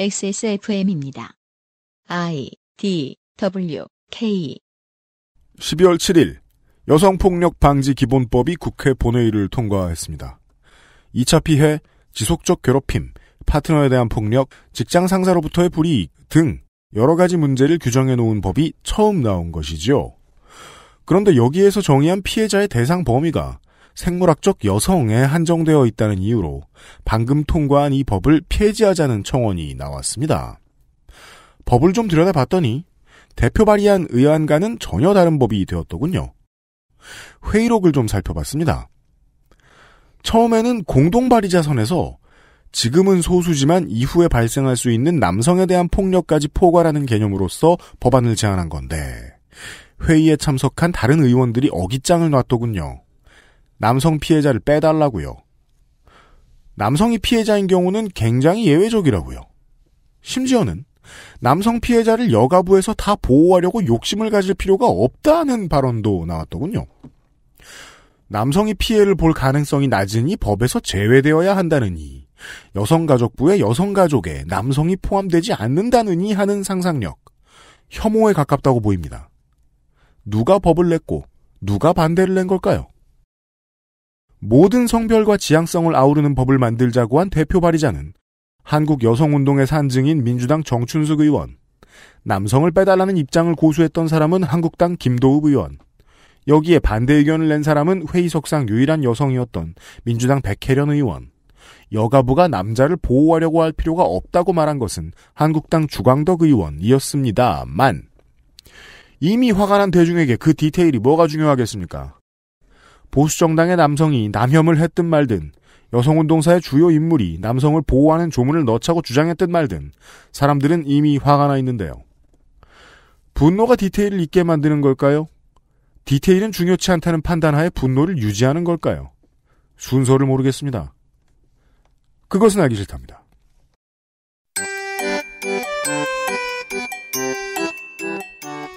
XSFM입니다. I D W K 12월 7일 여성폭력 방지 기본법이 국회 본회의를 통과했습니다. 2차 피해, 지속적 괴롭힘, 파트너에 대한 폭력, 직장 상사로부터의 불이익 등 여러 가지 문제를 규정해 놓은 법이 처음 나온 것이지요. 그런데 여기에서 정의한 피해자의 대상 범위가 생물학적 여성에 한정되어 있다는 이유로 방금 통과한 이 법을 폐지하자는 청원이 나왔습니다. 법을 좀 들여다봤더니 대표 발의한 의안과는 전혀 다른 법이 되었더군요. 회의록을 좀 살펴봤습니다. 처음에는 공동 발의자 선에서 지금은 소수지만 이후에 발생할 수 있는 남성에 대한 폭력까지 포괄하는 개념으로서 법안을 제안한 건데 회의에 참석한 다른 의원들이 어깃장을 놨더군요. 남성 피해자를 빼달라고요. 남성이 피해자인 경우는 굉장히 예외적이라고요. 심지어는 남성 피해자를 여가부에서 다 보호하려고 욕심을 가질 필요가 없다는 발언도 나왔더군요. 남성이 피해를 볼 가능성이 낮으니 법에서 제외되어야 한다느니 여성가족부에 여성가족에 남성이 포함되지 않는다느니 하는 상상력 혐오에 가깝다고 보입니다. 누가 법을 냈고 누가 반대를 낸 걸까요? 모든 성별과 지향성을 아우르는 법을 만들자고 한 대표 발의자는 한국 여성운동의 산증인 민주당 정춘숙 의원, 남성을 빼달라는 입장을 고수했던 사람은 한국당 김도읍 의원, 여기에 반대 의견을 낸 사람은 회의석상 유일한 여성이었던 민주당 백혜련 의원, 여가부가 남자를 보호하려고 할 필요가 없다고 말한 것은 한국당 주광덕 의원이었습니다만, 이미 화가 난 대중에게 그 디테일이 뭐가 중요하겠습니까? 보수정당의 남성이 남혐을 했든 말든 여성운동사의 주요 인물이 남성을 보호하는 조문을 넣자고 주장했든 말든 사람들은 이미 화가 나 있는데요. 분노가 디테일을 잊게 만드는 걸까요? 디테일은 중요치 않다는 판단하에 분노를 유지하는 걸까요? 순서를 모르겠습니다. 그것은 알기 싫답니다.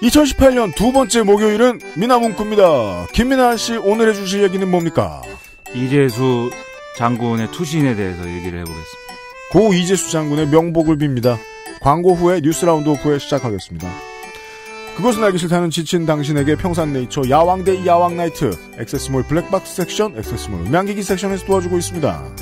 2018년 두 번째 목요일은 미나문구입니다. 김민아 씨 오늘 해주실 얘기는 뭡니까? 이재수 장군의 투신에 대해서 얘기를 해보겠습니다. 고 이재수 장군의 명복을 빕니다. 광고 후에 뉴스 라운드 오프에 시작하겠습니다. 그것은 알기 싫다는 지친 당신에게 평산네이처 야왕대 야왕나이트 액세스몰 블랙박스 섹션 액세스몰 음향기기 섹션에서 도와주고 있습니다.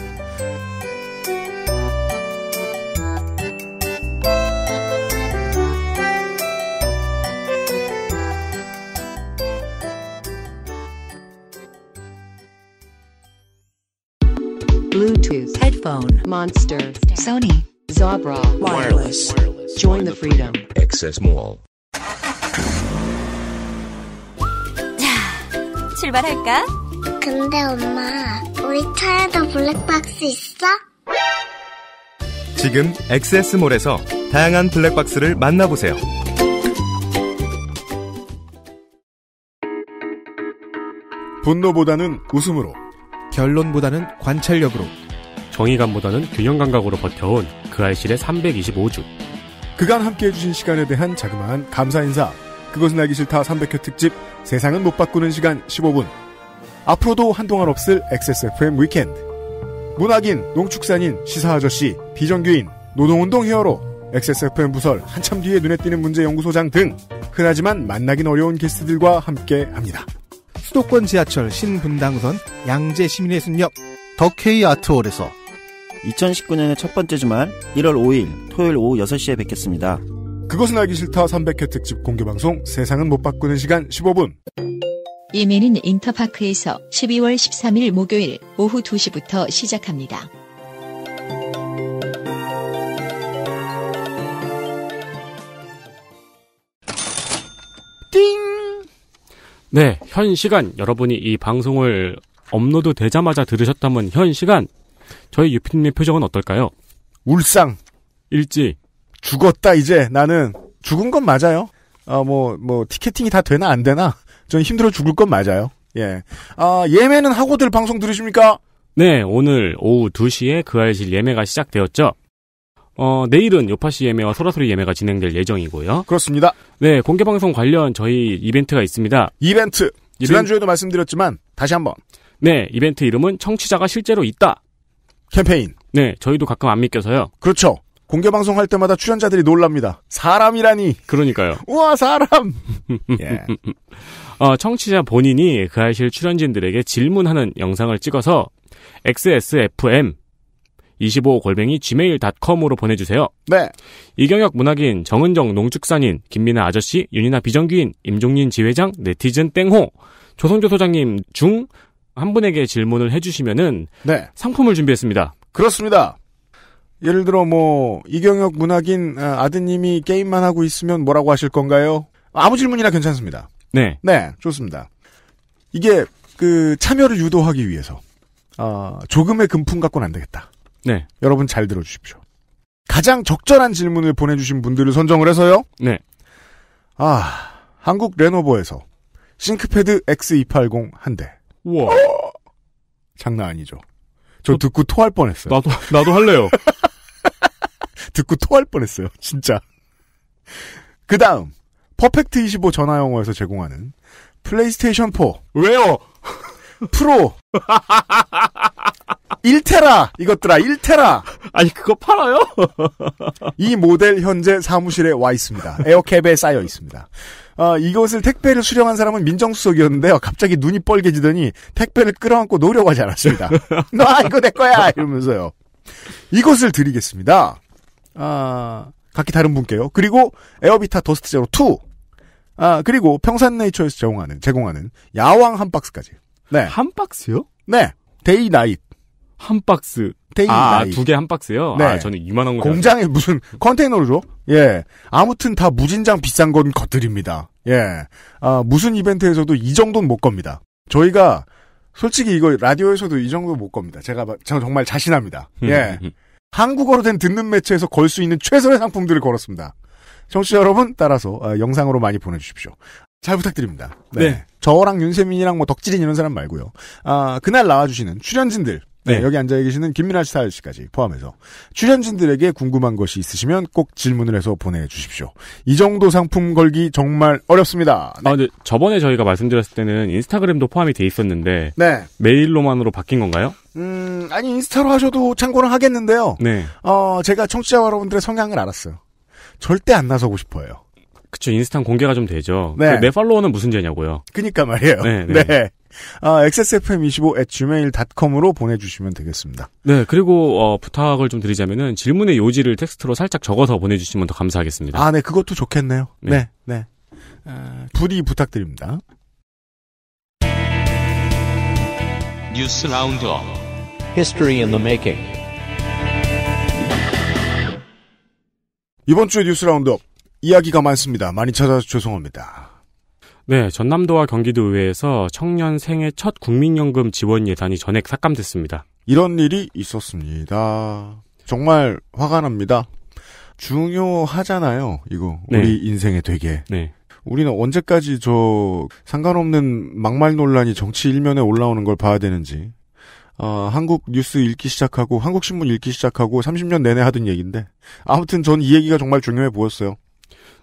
Bluetooth, headphone, Monster, Sony, Zabra, wireless. wireless. Join the freedom. Access Mall. 자, 출발할까? 근데 엄마, 우리 차에도 블랙박스 있어? 지금 엑세스몰에서 다양한 블랙박스를 만나보세요. 분노보다는 웃음으로 결론보다는 관찰력으로 정의감보다는 균형감각으로 버텨온 그 알실의 325주 그간 함께해 주신 시간에 대한 자그마한 감사 인사 그것은 알기 싫다 300회 특집 세상은 못 바꾸는 시간 15분 앞으로도 한동안 없을 XSFM 위켄드 문학인, 농축산인, 시사아저씨, 비정규인, 노동운동 히어로, XSFM 부설, 한참 뒤에 눈에 띄는 문제연구소장 등 흔하지만 만나긴 어려운 게스트들과 함께합니다. 수도권 지하철 신분당선 양재 시민의 숲역 더케이 아트홀에서 2019년의 첫 번째 주말 1월 5일 토요일 오후 6시에 뵙겠습니다. 그것은 알기 싫다 300회 특집 공개방송 세상은 못 바꾸는 시간 15분 예매는 인터파크에서 12월 13일 목요일 오후 2시부터 시작합니다. 네, 현 시간 여러분이 이 방송을 업로드 되자마자 들으셨다면 현 시간 저희 유피님의 표정은 어떨까요? 울상 일지 죽었다 이제 나는 죽은 건 맞아요. 아뭐뭐 뭐 티켓팅이 다 되나 안 되나 전 힘들어 죽을 건 맞아요. 예. 아 예매는 하고들 방송 들으십니까? 네, 오늘 오후 2시에 그알실 예매가 시작되었죠. 어, 내일은 요파시 예매와 소라소리 예매가 진행될 예정이고요. 그렇습니다. 네, 공개방송 관련 저희 이벤트가 있습니다. 이벤트! 이벤... 지난주에도 말씀드렸지만, 다시 한번. 네, 이벤트 이름은 청취자가 실제로 있다. 캠페인. 네, 저희도 가끔 안 믿겨서요. 그렇죠. 공개 방송할 때마다 출연자들이 놀랍니다. 사람이라니. 그러니까요. 우와, 사람! 예. 어, 청취자 본인이 그 아실 출연진들에게 질문하는 영상을 찍어서 XSFM 25골뱅이 gmail.com으로 보내주세요. 네. 이경혁 문학인, 정은정 농축산인, 김민아 아저씨, 윤이나 비정규인, 임종린 지회장, 네티즌 땡호, 조성조 소장님 중 한 분에게 질문을 해주시면은 네. 상품을 준비했습니다. 그렇습니다. 예를 들어 뭐 이경혁 문학인 아, 아드님이 게임만 하고 있으면 뭐라고 하실 건가요? 아무 질문이나 괜찮습니다. 네. 네, 좋습니다. 이게 그 참여를 유도하기 위해서 어, 조금의 금품 갖고는 안 되겠다. 네. 여러분 잘 들어주십시오. 가장 적절한 질문을 보내주신 분들을 선정을 해서요. 네. 아, 한국 레노버에서 싱크패드 X280 한 대. 우와. 어? 장난 아니죠. 저, 저 어? 듣고 토할 뻔했어요. 나도, 나도 할래요. 듣고 토할 뻔했어요. 진짜. 그 다음, 퍼펙트25 전화영어에서 제공하는 플레이스테이션 4. 왜요? 프로. 1테라 이것들아 1테라 아니 그거 팔아요? 이 모델 현재 사무실에 와 있습니다. 에어캡에 쌓여 있습니다. 아, 이것을 택배를 수령한 사람은 민정수석이었는데요. 갑자기 눈이 뻘개지더니 택배를 끌어안고 노려고 하지 않았습니다. 나 아, 이거 내 거야 이러면서요. 이것을 드리겠습니다. 아 각기 다른 분께요. 그리고 에어비타 더스트 제로 2. 아 그리고 평산네이처에서 제공하는 제공하는 야왕 한 박스까지. 네. 한 박스요? 네. 데이 나잇. 한 박스. 아, 두 개 한 박스요? 아, 네. 아, 저는 이만한 거. 공장에 알았어요. 무슨 컨테이너로 죠 예. 아무튼 다 무진장 비싼 건 것들입니다. 예. 아, 무슨 이벤트에서도 이 정도는 못 겁니다. 저희가 솔직히 이거 라디오에서도 이 정도 못 겁니다. 제가, 제 정말 자신합니다. 예. 한국어로 된 듣는 매체에서 걸 수 있는 최선의 상품들을 걸었습니다. 청취자 여러분 따라서 어, 영상으로 많이 보내주십시오. 잘 부탁드립니다. 네. 네. 저랑 윤세민이랑 뭐 덕질인 이런 사람 말고요. 아, 그날 나와주시는 출연진들 네, 네. 여기 앉아 계시는 김민아 시 씨까지 포함해서 출연진들에게 궁금한 것이 있으시면 꼭 질문을 해서 보내주십시오. 이 정도 상품 걸기 정말 어렵습니다. 네. 아, 근데 저번에 저희가 말씀드렸을 때는 인스타그램도 포함이 돼 있었는데 네. 메일로만으로 바뀐 건가요? 음, 아니 인스타로 하셔도 참고는 하겠는데요. 네. 어, 제가 청취자 여러분들의 성향을 알았어요. 절대 안 나서고 싶어요. 그쵸 인스타 공개가 좀 되죠. 네. 내 팔로워는 무슨 죄냐고요. 그니까 말이에요. 네. 네. 네. 아, xsfm25@gmail.com으로 보내주시면 되겠습니다. 네, 그리고 어, 부탁을 좀 드리자면은 질문의 요지를 텍스트로 살짝 적어서 보내주시면 더 감사하겠습니다. 아, 네, 그것도 좋겠네요. 네, 네, 네. 아, 부디 부탁드립니다. 뉴스 라운드업 History in the Making 이번 주의 뉴스 라운드업 이야기가 많습니다. 많이 찾아서 죄송합니다. 네, 전남도와 경기도 의회에서 청년 생애 첫 국민연금 지원 예산이 전액 삭감됐습니다. 이런 일이 있었습니다. 정말 화가 납니다. 중요하잖아요, 이거. 네. 우리 인생에 되게. 네. 우리는 언제까지 저 상관없는 막말 논란이 정치 일면에 올라오는 걸 봐야 되는지. 어, 한국 뉴스 읽기 시작하고 한국 신문 읽기 시작하고 30년 내내 하던 얘기인데 아무튼 전 이 얘기가 정말 중요해 보였어요.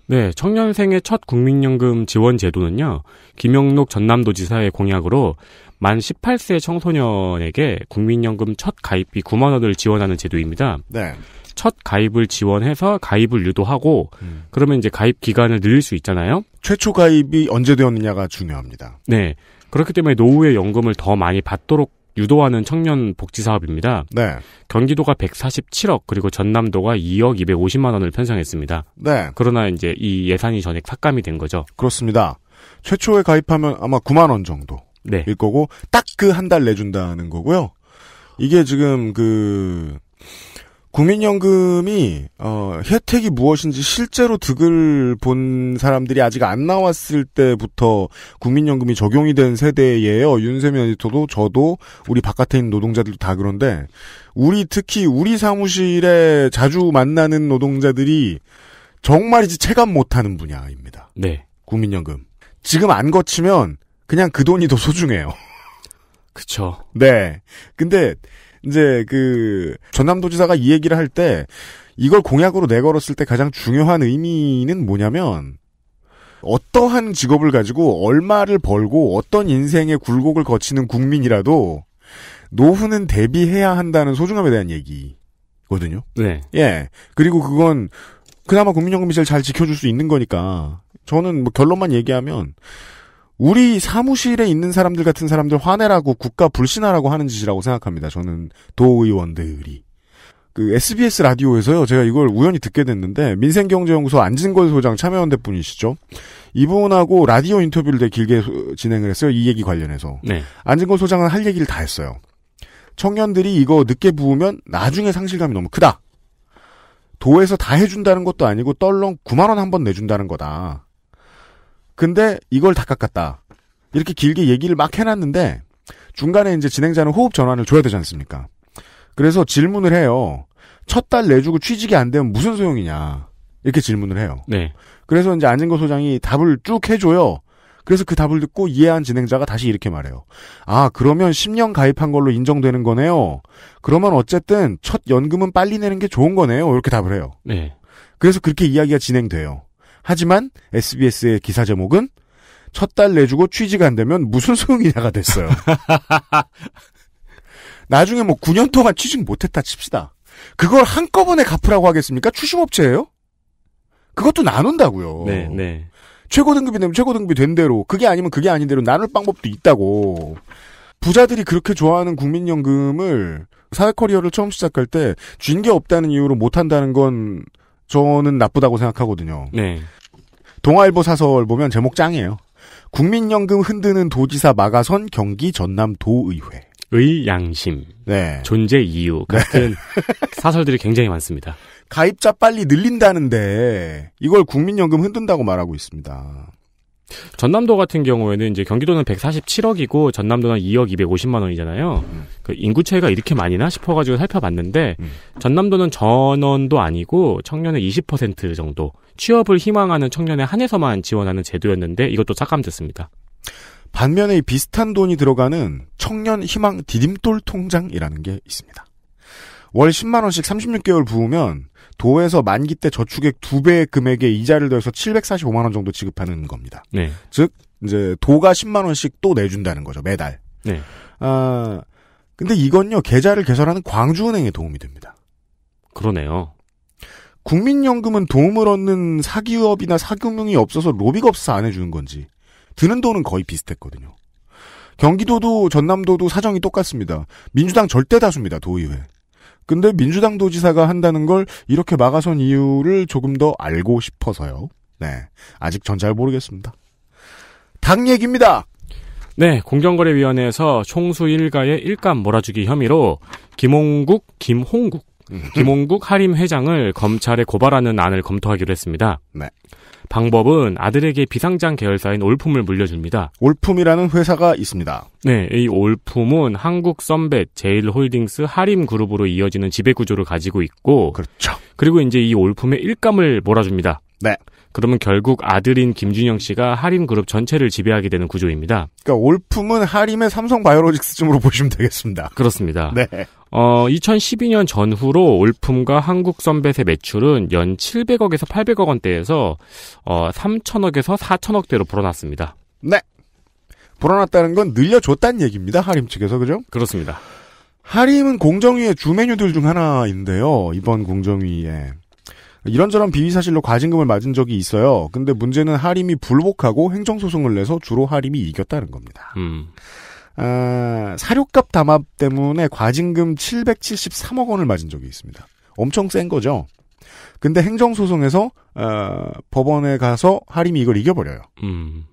네, 청년생의 첫 국민연금 지원 제도는요, 김영록 전남도지사의 공약으로 만 18세 청소년에게 국민연금 첫 가입비 9만 원을 지원하는 제도입니다. 네. 첫 가입을 지원해서 가입을 유도하고 음. 그러면 이제 가입 기간을 늘릴 수 있잖아요. 최초 가입이 언제 되었느냐가 중요합니다. 네. 그렇기 때문에 노후의 연금을 더 많이 받도록 유도하는 청년 복지 사업입니다. 네. 경기도가 147억 그리고 전남도가 2억 250만 원을 편성했습니다. 네. 그러나 이제 이 예산이 전액 삭감이 된 거죠. 그렇습니다. 최초에 가입하면 아마 9만 원 정도. 네. 일 거고 딱 그 한 달 내준다는 거고요. 이게 지금 그 국민연금이 어, 혜택이 무엇인지 실제로 득을 본 사람들이 아직 안 나왔을 때부터 국민연금이 적용이 된 세대예요. 윤세민 에디터도 저도 우리 바깥에 있는 노동자들도 다 그런데 우리 특히 우리 사무실에 자주 만나는 노동자들이 정말이지 체감 못하는 분야입니다. 네. 국민연금. 지금 안 거치면 그냥 그 돈이 더 소중해요. 그쵸. 네. 근데 이제 그 전남도지사가 이 얘기를 할 때 이걸 공약으로 내걸었을 때 가장 중요한 의미는 뭐냐면 어떠한 직업을 가지고 얼마를 벌고 어떤 인생의 굴곡을 거치는 국민이라도 노후는 대비해야 한다는 소중함에 대한 얘기거든요. 네. 예. 그리고 그건 그나마 국민연금이 제일 잘 지켜줄 수 있는 거니까 저는 뭐 결론만 얘기하면 우리 사무실에 있는 사람들 같은 사람들 화내라고 국가 불신하라고 하는 짓이라고 생각합니다. 저는 도의원들이. 그 SBS 라디오에서요. 제가 이걸 우연히 듣게 됐는데 민생경제연구소 안진걸 소장 참여연 대분이시죠. 이분하고 라디오 인터뷰를 되게 길게 진행을 했어요. 이 얘기 관련해서. 네. 안진걸 소장은 할 얘기를 다 했어요. 청년들이 이거 늦게 부으면 나중에 상실감이 너무 크다. 도에서 다 해준다는 것도 아니고 떨렁 9만 원 한번 내준다는 거다. 근데 이걸 다 깎았다. 이렇게 길게 얘기를 막 해놨는데 중간에 이제 진행자는 호흡 전환을 줘야 되지 않습니까? 그래서 질문을 해요. 첫 달 내주고 취직이 안 되면 무슨 소용이냐. 이렇게 질문을 해요. 네. 그래서 이제 안진거 소장이 답을 쭉 해줘요. 그래서 그 답을 듣고 이해한 진행자가 다시 이렇게 말해요. 아, 그러면 10년 가입한 걸로 인정되는 거네요. 그러면 어쨌든 첫 연금은 빨리 내는 게 좋은 거네요. 이렇게 답을 해요. 네. 그래서 그렇게 이야기가 진행돼요. 하지만 SBS의 기사 제목은 첫 달 내주고 취직 안 되면 무슨 소용이냐가 됐어요. 나중에 뭐 9년 동안 취직 못했다 칩시다. 그걸 한꺼번에 갚으라고 하겠습니까? 추심업체예요? 그것도 나눈다고요. 네, 네. 최고 등급이 되면 최고 등급이 된 대로 그게 아니면 그게 아닌 대로 나눌 방법도 있다고. 부자들이 그렇게 좋아하는 국민연금을 사회 커리어를 처음 시작할 때 쥔 게 없다는 이유로 못 한다는 건 저는 나쁘다고 생각하거든요. 네. 동아일보 사설 보면 제목 짱이에요. 국민연금 흔드는 도지사 막아선 경기 전남도의회. 의 양심. 네. 존재 이유 같은 네. 사설들이 굉장히 많습니다. 가입자 빨리 늘린다는데 이걸 국민연금 흔든다고 말하고 있습니다. 전남도 같은 경우에는 이제 경기도는 147억이고 전남도는 2억 250만 원이잖아요. 음. 그 인구 차이가 이렇게 많이나 싶어가지고 살펴봤는데 음. 전남도는 전원도 아니고 청년의 20% 정도 취업을 희망하는 청년에 한해서만 지원하는 제도였는데 이것도 삭감됐습니다. 반면에 비슷한 돈이 들어가는 청년 희망 디딤돌 통장이라는 게 있습니다. 월 10만 원씩 36개월 부으면 도에서 만기 때 저축액 두 배의 금액에 이자를 더해서 745만 원 정도 지급하는 겁니다. 네. 즉 이제 도가 10만 원씩 또 내준다는 거죠 매달. 네. 아 근데 이건요 계좌를 개설하는 광주은행에 도움이 됩니다. 그러네요. 국민연금은 도움을 얻는 사기업이나 사금융이 없어서 로비가 없어안 해주는 건지 드는 돈은 거의 비슷했거든요. 경기도도 전남도도 사정이 똑같습니다. 민주당 절대 다수입니다 도의회. 근데 민주당 도지사가 한다는 걸 이렇게 막아선 이유를 조금 더 알고 싶어서요. 네. 아직 전 잘 모르겠습니다. 당 얘기입니다. 네, 공정거래위원회에서 총수 일가의 일감 몰아주기 혐의로 김홍국, 김홍국, 음. 김홍국 할림 회장을 검찰에 고발하는 안을 검토하기로 했습니다. 네. 방법은 아들에게 비상장 계열사인 올품을 물려줍니다. 올품이라는 회사가 있습니다. 네, 이 올품은 한국 선배 제일홀딩스 하림 그룹으로 이어지는 지배 구조를 가지고 있고 그렇죠. 그리고 이제 이 올품의 일감을 몰아줍니다. 네. 그러면 결국 아들인 김준영 씨가 하림 그룹 전체를 지배하게 되는 구조입니다. 그러니까 올품은 하림의 삼성 바이오로직스쯤으로 보시면 되겠습니다. 그렇습니다. 네. 어, 2012년 전후로 올품과 한국 선배세 매출은 연 700억에서 800억 원대에서 어, 3천억에서 4천억대로 불어났습니다. 네. 불어났다는 건 늘려줬다는 얘기입니다. 하림 측에서 그죠? 그렇습니다. 하림은 공정위의 주 메뉴들 중 하나인데요. 이번 공정위에 이런저런 비위 사실로 과징금을 맞은 적이 있어요. 근데 문제는 하림이 불복하고 행정소송을 내서 주로 하림이 이겼다는 겁니다. 음. 아, 사료값 담합 때문에 과징금 773억 원을 맞은 적이 있습니다. 엄청 센 거죠. 근데 행정소송에서 어, 법원에 가서 하림이 이걸 이겨버려요. 음.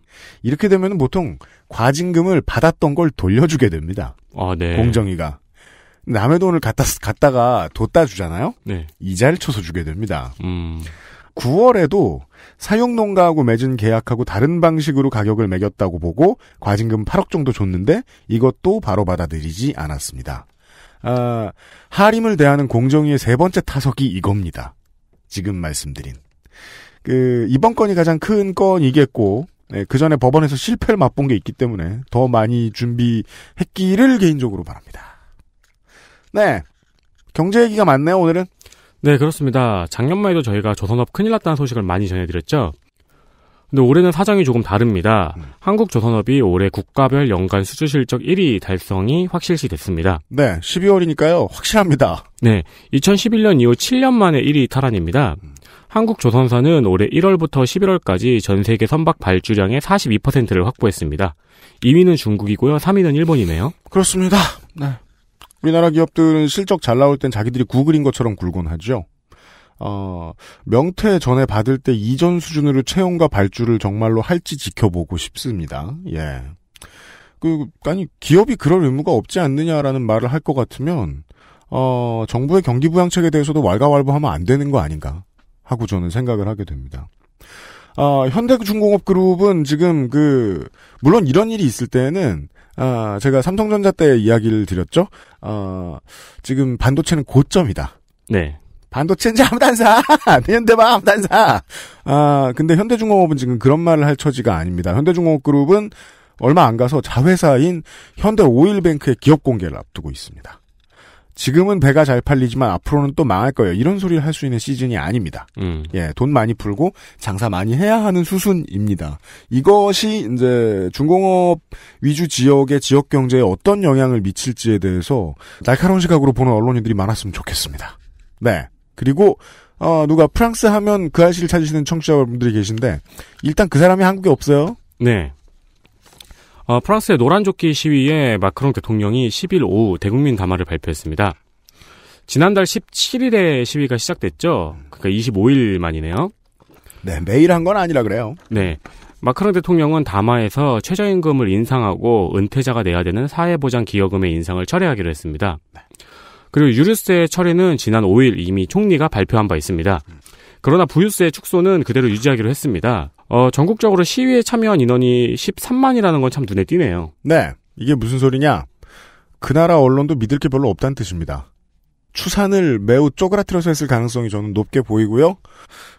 이렇게 되면 보통 과징금을 받았던 걸 돌려주게 됩니다. 아, 네. 공정위가. 남의 돈을 갖다, 갖다가 뒀다 주잖아요? 네. 이자를 쳐서 주게 됩니다. 음. 9월에도 사용농가하고 맺은 계약하고 다른 방식으로 가격을 매겼다고 보고 과징금 8억 정도 줬는데 이것도 바로 받아들이지 않았습니다. 아, 하림을 대하는 공정위의 세 번째 타석이 이겁니다. 지금 말씀드린. 그, 이번 건이 가장 큰 건이겠고, 네, 그 전에 법원에서 실패를 맛본 게 있기 때문에 더 많이 준비했기를 개인적으로 바랍니다. 네. 경제 얘기가 많네요, 오늘은. 네, 그렇습니다. 작년만 해도 저희가 조선업 큰일 났다는 소식을 많이 전해드렸죠. 근데 올해는 사정이 조금 다릅니다. 음. 한국 조선업이 올해 국가별 연간 수주 실적 1위 달성이 확실시 됐습니다. 네, 12월이니까요. 확실합니다. 네, 2011년 이후 7년 만에 1위 탈환입니다. 음. 한국 조선사는 올해 1월부터 11월까지 전 세계 선박 발주량의 42%를 확보했습니다. 2위는 중국이고요. 3위는 일본이네요. 그렇습니다. 네. 우리나라 기업들은 실적 잘 나올 땐 자기들이 구글인 것처럼 굴곤 하죠. 어, 명퇴 전에 받을 때 이전 수준으로 채용과 발주를 정말로 할지 지켜보고 싶습니다. 예. 그, 아니, 기업이 그럴 의무가 없지 않느냐라는 말을 할 것 같으면, 어, 정부의 경기부양책에 대해서도 왈가왈부하면 안 되는 거 아닌가 하고 저는 생각을 하게 됩니다. 아, 현대중공업그룹은 지금 그, 물론 이런 일이 있을 때는 아, 제가 삼성전자 때 이야기를 드렸죠. 어, 지금 반도체는 고점이다. 네. 반도체는 이제 아무도 안 사. 현대방 아무도 안 사. 아, 근데 현대중공업은 지금 그런 말을 할 처지가 아닙니다. 현대중공업그룹은 얼마 안 가서 자회사인 현대오일뱅크의 기업 공개를 앞두고 있습니다. 지금은 배가 잘 팔리지만 앞으로는 또 망할 거예요. 이런 소리를 할 수 있는 시즌이 아닙니다. 음. 예, 돈 많이 풀고 장사 많이 해야 하는 수순입니다. 이것이 이제 중공업 위주 지역의 지역 경제에 어떤 영향을 미칠지에 대해서 날카로운 시각으로 보는 언론인들이 많았으면 좋겠습니다. 네. 그리고 어, 누가 프랑스 하면 그 아씨를 찾으시는 청취자분들이 계신데 일단 그 사람이 한국에 없어요. 네. 어, 프랑스의 노란조끼 시위에 마크롱 대통령이 10일 오후 대국민 담화를 발표했습니다. 지난달 17일에 시위가 시작됐죠. 그러니까 25일 만이네요. 네, 매일 한 건 아니라 그래요. 네. 마크롱 대통령은 담화에서 최저임금을 인상하고 은퇴자가 내야 되는 사회보장 기여금의 인상을 철회하기로 했습니다. 그리고 유류세 철회는 지난 5일 이미 총리가 발표한 바 있습니다. 그러나 부유세 축소는 그대로 유지하기로 했습니다. 어, 전국적으로 시위에 참여한 인원이 13만이라는 건 참 눈에 띄네요. 네. 이게 무슨 소리냐? 그 나라 언론도 믿을 게 별로 없다는 뜻입니다. 추산을 매우 쪼그라뜨려서 했을 가능성이 저는 높게 보이고요.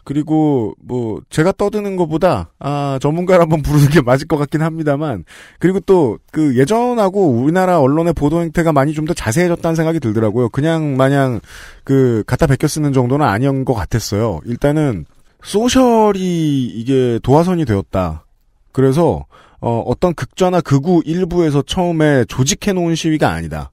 그리고 뭐 제가 떠드는 것보다 아 전문가를 한번 부르는 게 맞을 것 같긴 합니다만 그리고 또 그 예전하고 우리나라 언론의 보도 행태가 많이 좀 더 자세해졌다는 생각이 들더라고요. 그냥 마냥 그 갖다 베껴 쓰는 정도는 아니었던 것 같았어요. 일단은 소셜이 이게 도화선이 되었다. 그래서 어, 어떤 극좌나 극우 일부에서 처음에 조직해 놓은 시위가 아니다.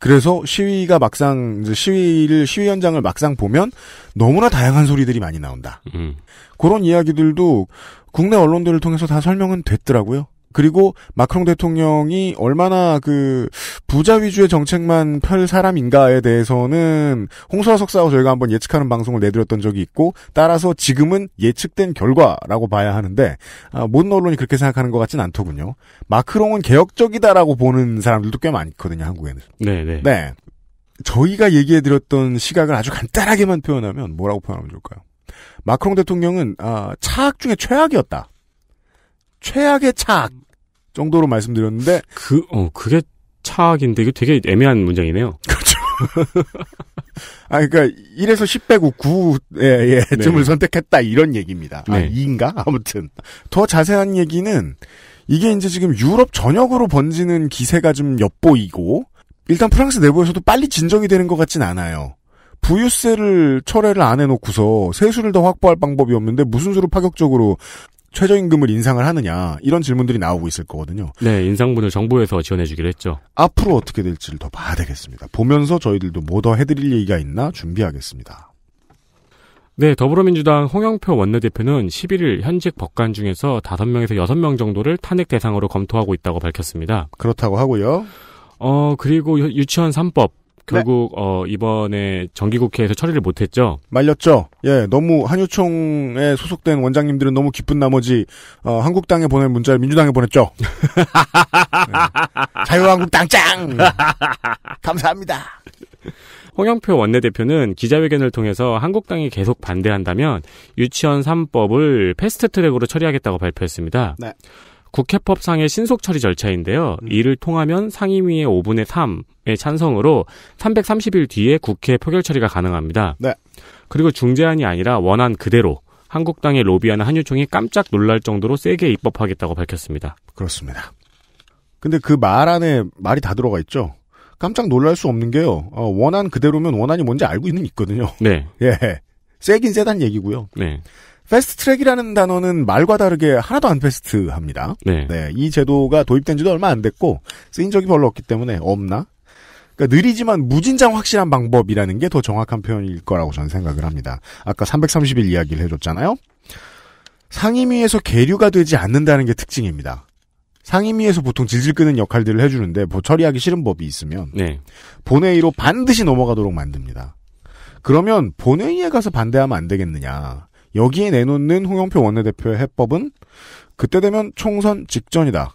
그래서 시위가 막상 시위를 시위 현장을 막상 보면 너무나 다양한 소리들이 많이 나온다. 음. 그런 이야기들도 국내 언론들을 통해서 다 설명은 됐더라고요. 그리고 마크롱 대통령이 얼마나 그 부자 위주의 정책만 펼 사람인가에 대해서는 홍수아 석사와 저희가 한번 예측하는 방송을 내드렸던 적이 있고 따라서 지금은 예측된 결과라고 봐야 하는데 아, 모든 언론이 그렇게 생각하는 것 같진 않더군요. 마크롱은 개혁적이다라고 보는 사람들도 꽤 많거든요 한국에는. 네네. 네. 네. 저희가 얘기해드렸던 시각을 아주 간단하게만 표현하면 뭐라고 표현하면 좋을까요? 마크롱 대통령은 아, 차악 중에 최악이었다. 최악의 차악 정도로 말씀드렸는데 그 어 그게 차악인데 이게 되게 애매한 문장이네요. 그렇죠. 아 그러니까 1에서 10배고 9의 예, 점을 네. 선택했다 이런 얘기입니다. 아, 네. 아, 2인가 아무튼 더 자세한 얘기는 이게 이제 지금 유럽 전역으로 번지는 기세가 좀 엿보이고 일단 프랑스 내부에서도 빨리 진정이 되는 것 같진 않아요. 부유세를 철회를 안 해놓고서 세수를 더 확보할 방법이 없는데 무슨 수로 파격적으로 최저임금을 인상을 하느냐 이런 질문들이 나오고 있을 거거든요. 네, 인상분을 정부에서 지원해주기로 했죠. 앞으로 어떻게 될지를 더 봐야 되겠습니다. 보면서 저희들도 뭐 더 해드릴 얘기가 있나 준비하겠습니다. 네, 더불어민주당 홍영표 원내대표는 11일 현직 법관 중에서 5명에서 6명 정도를 탄핵 대상으로 검토하고 있다고 밝혔습니다. 그렇다고 하고요. 어, 그리고 유치원 3법 네. 결국 네. 어 이번에 정기국회에서 처리를 못했죠. 말렸죠. 예, 너무 한유총에 소속된 원장님들은 너무 기쁜 나머지 어, 한국당에 보낸 문자를 민주당에 보냈죠. 네. 자유한국당 짱 감사합니다. 홍영표 원내대표는 기자회견을 통해서 한국당이 계속 반대한다면 유치원 3법을 패스트트랙으로 처리하겠다고 발표했습니다. 네. 국회법상의 신속 처리 절차인데요. 음. 이를 통하면 상임위의 5분의 3의 찬성으로 330일 뒤에 국회 표결 처리가 가능합니다. 네. 그리고 중재안이 아니라 원안 그대로 한국당의 로비하는 한유총이 깜짝 놀랄 정도로 세게 입법하겠다고 밝혔습니다. 그렇습니다. 근데 그 말 안에 말이 다 들어가 있죠. 깜짝 놀랄 수 없는 게요. 어, 원안 그대로면 원안이 뭔지 알고 있는 있거든요. 네. 예. 세긴 세단 얘기고요. 네. 패스트 트랙이라는 단어는 말과 다르게 하나도 안 패스트 합니다. 네. 네. 이 제도가 도입된 지도 얼마 안 됐고, 쓰인 적이 별로 없기 때문에 없나? 그러니까 느리지만 무진장 확실한 방법이라는 게 더 정확한 표현일 거라고 저는 생각을 합니다. 아까 330일 이야기를 해줬잖아요? 상임위에서 계류가 되지 않는다는 게 특징입니다. 상임위에서 보통 질질 끄는 역할들을 해주는데, 뭐 처리하기 싫은 법이 있으면, 네. 본회의로 반드시 넘어가도록 만듭니다. 그러면 본회의에 가서 반대하면 안 되겠느냐. 여기에 내놓는 홍영표 원내대표의 해법은 그때 되면 총선 직전이다.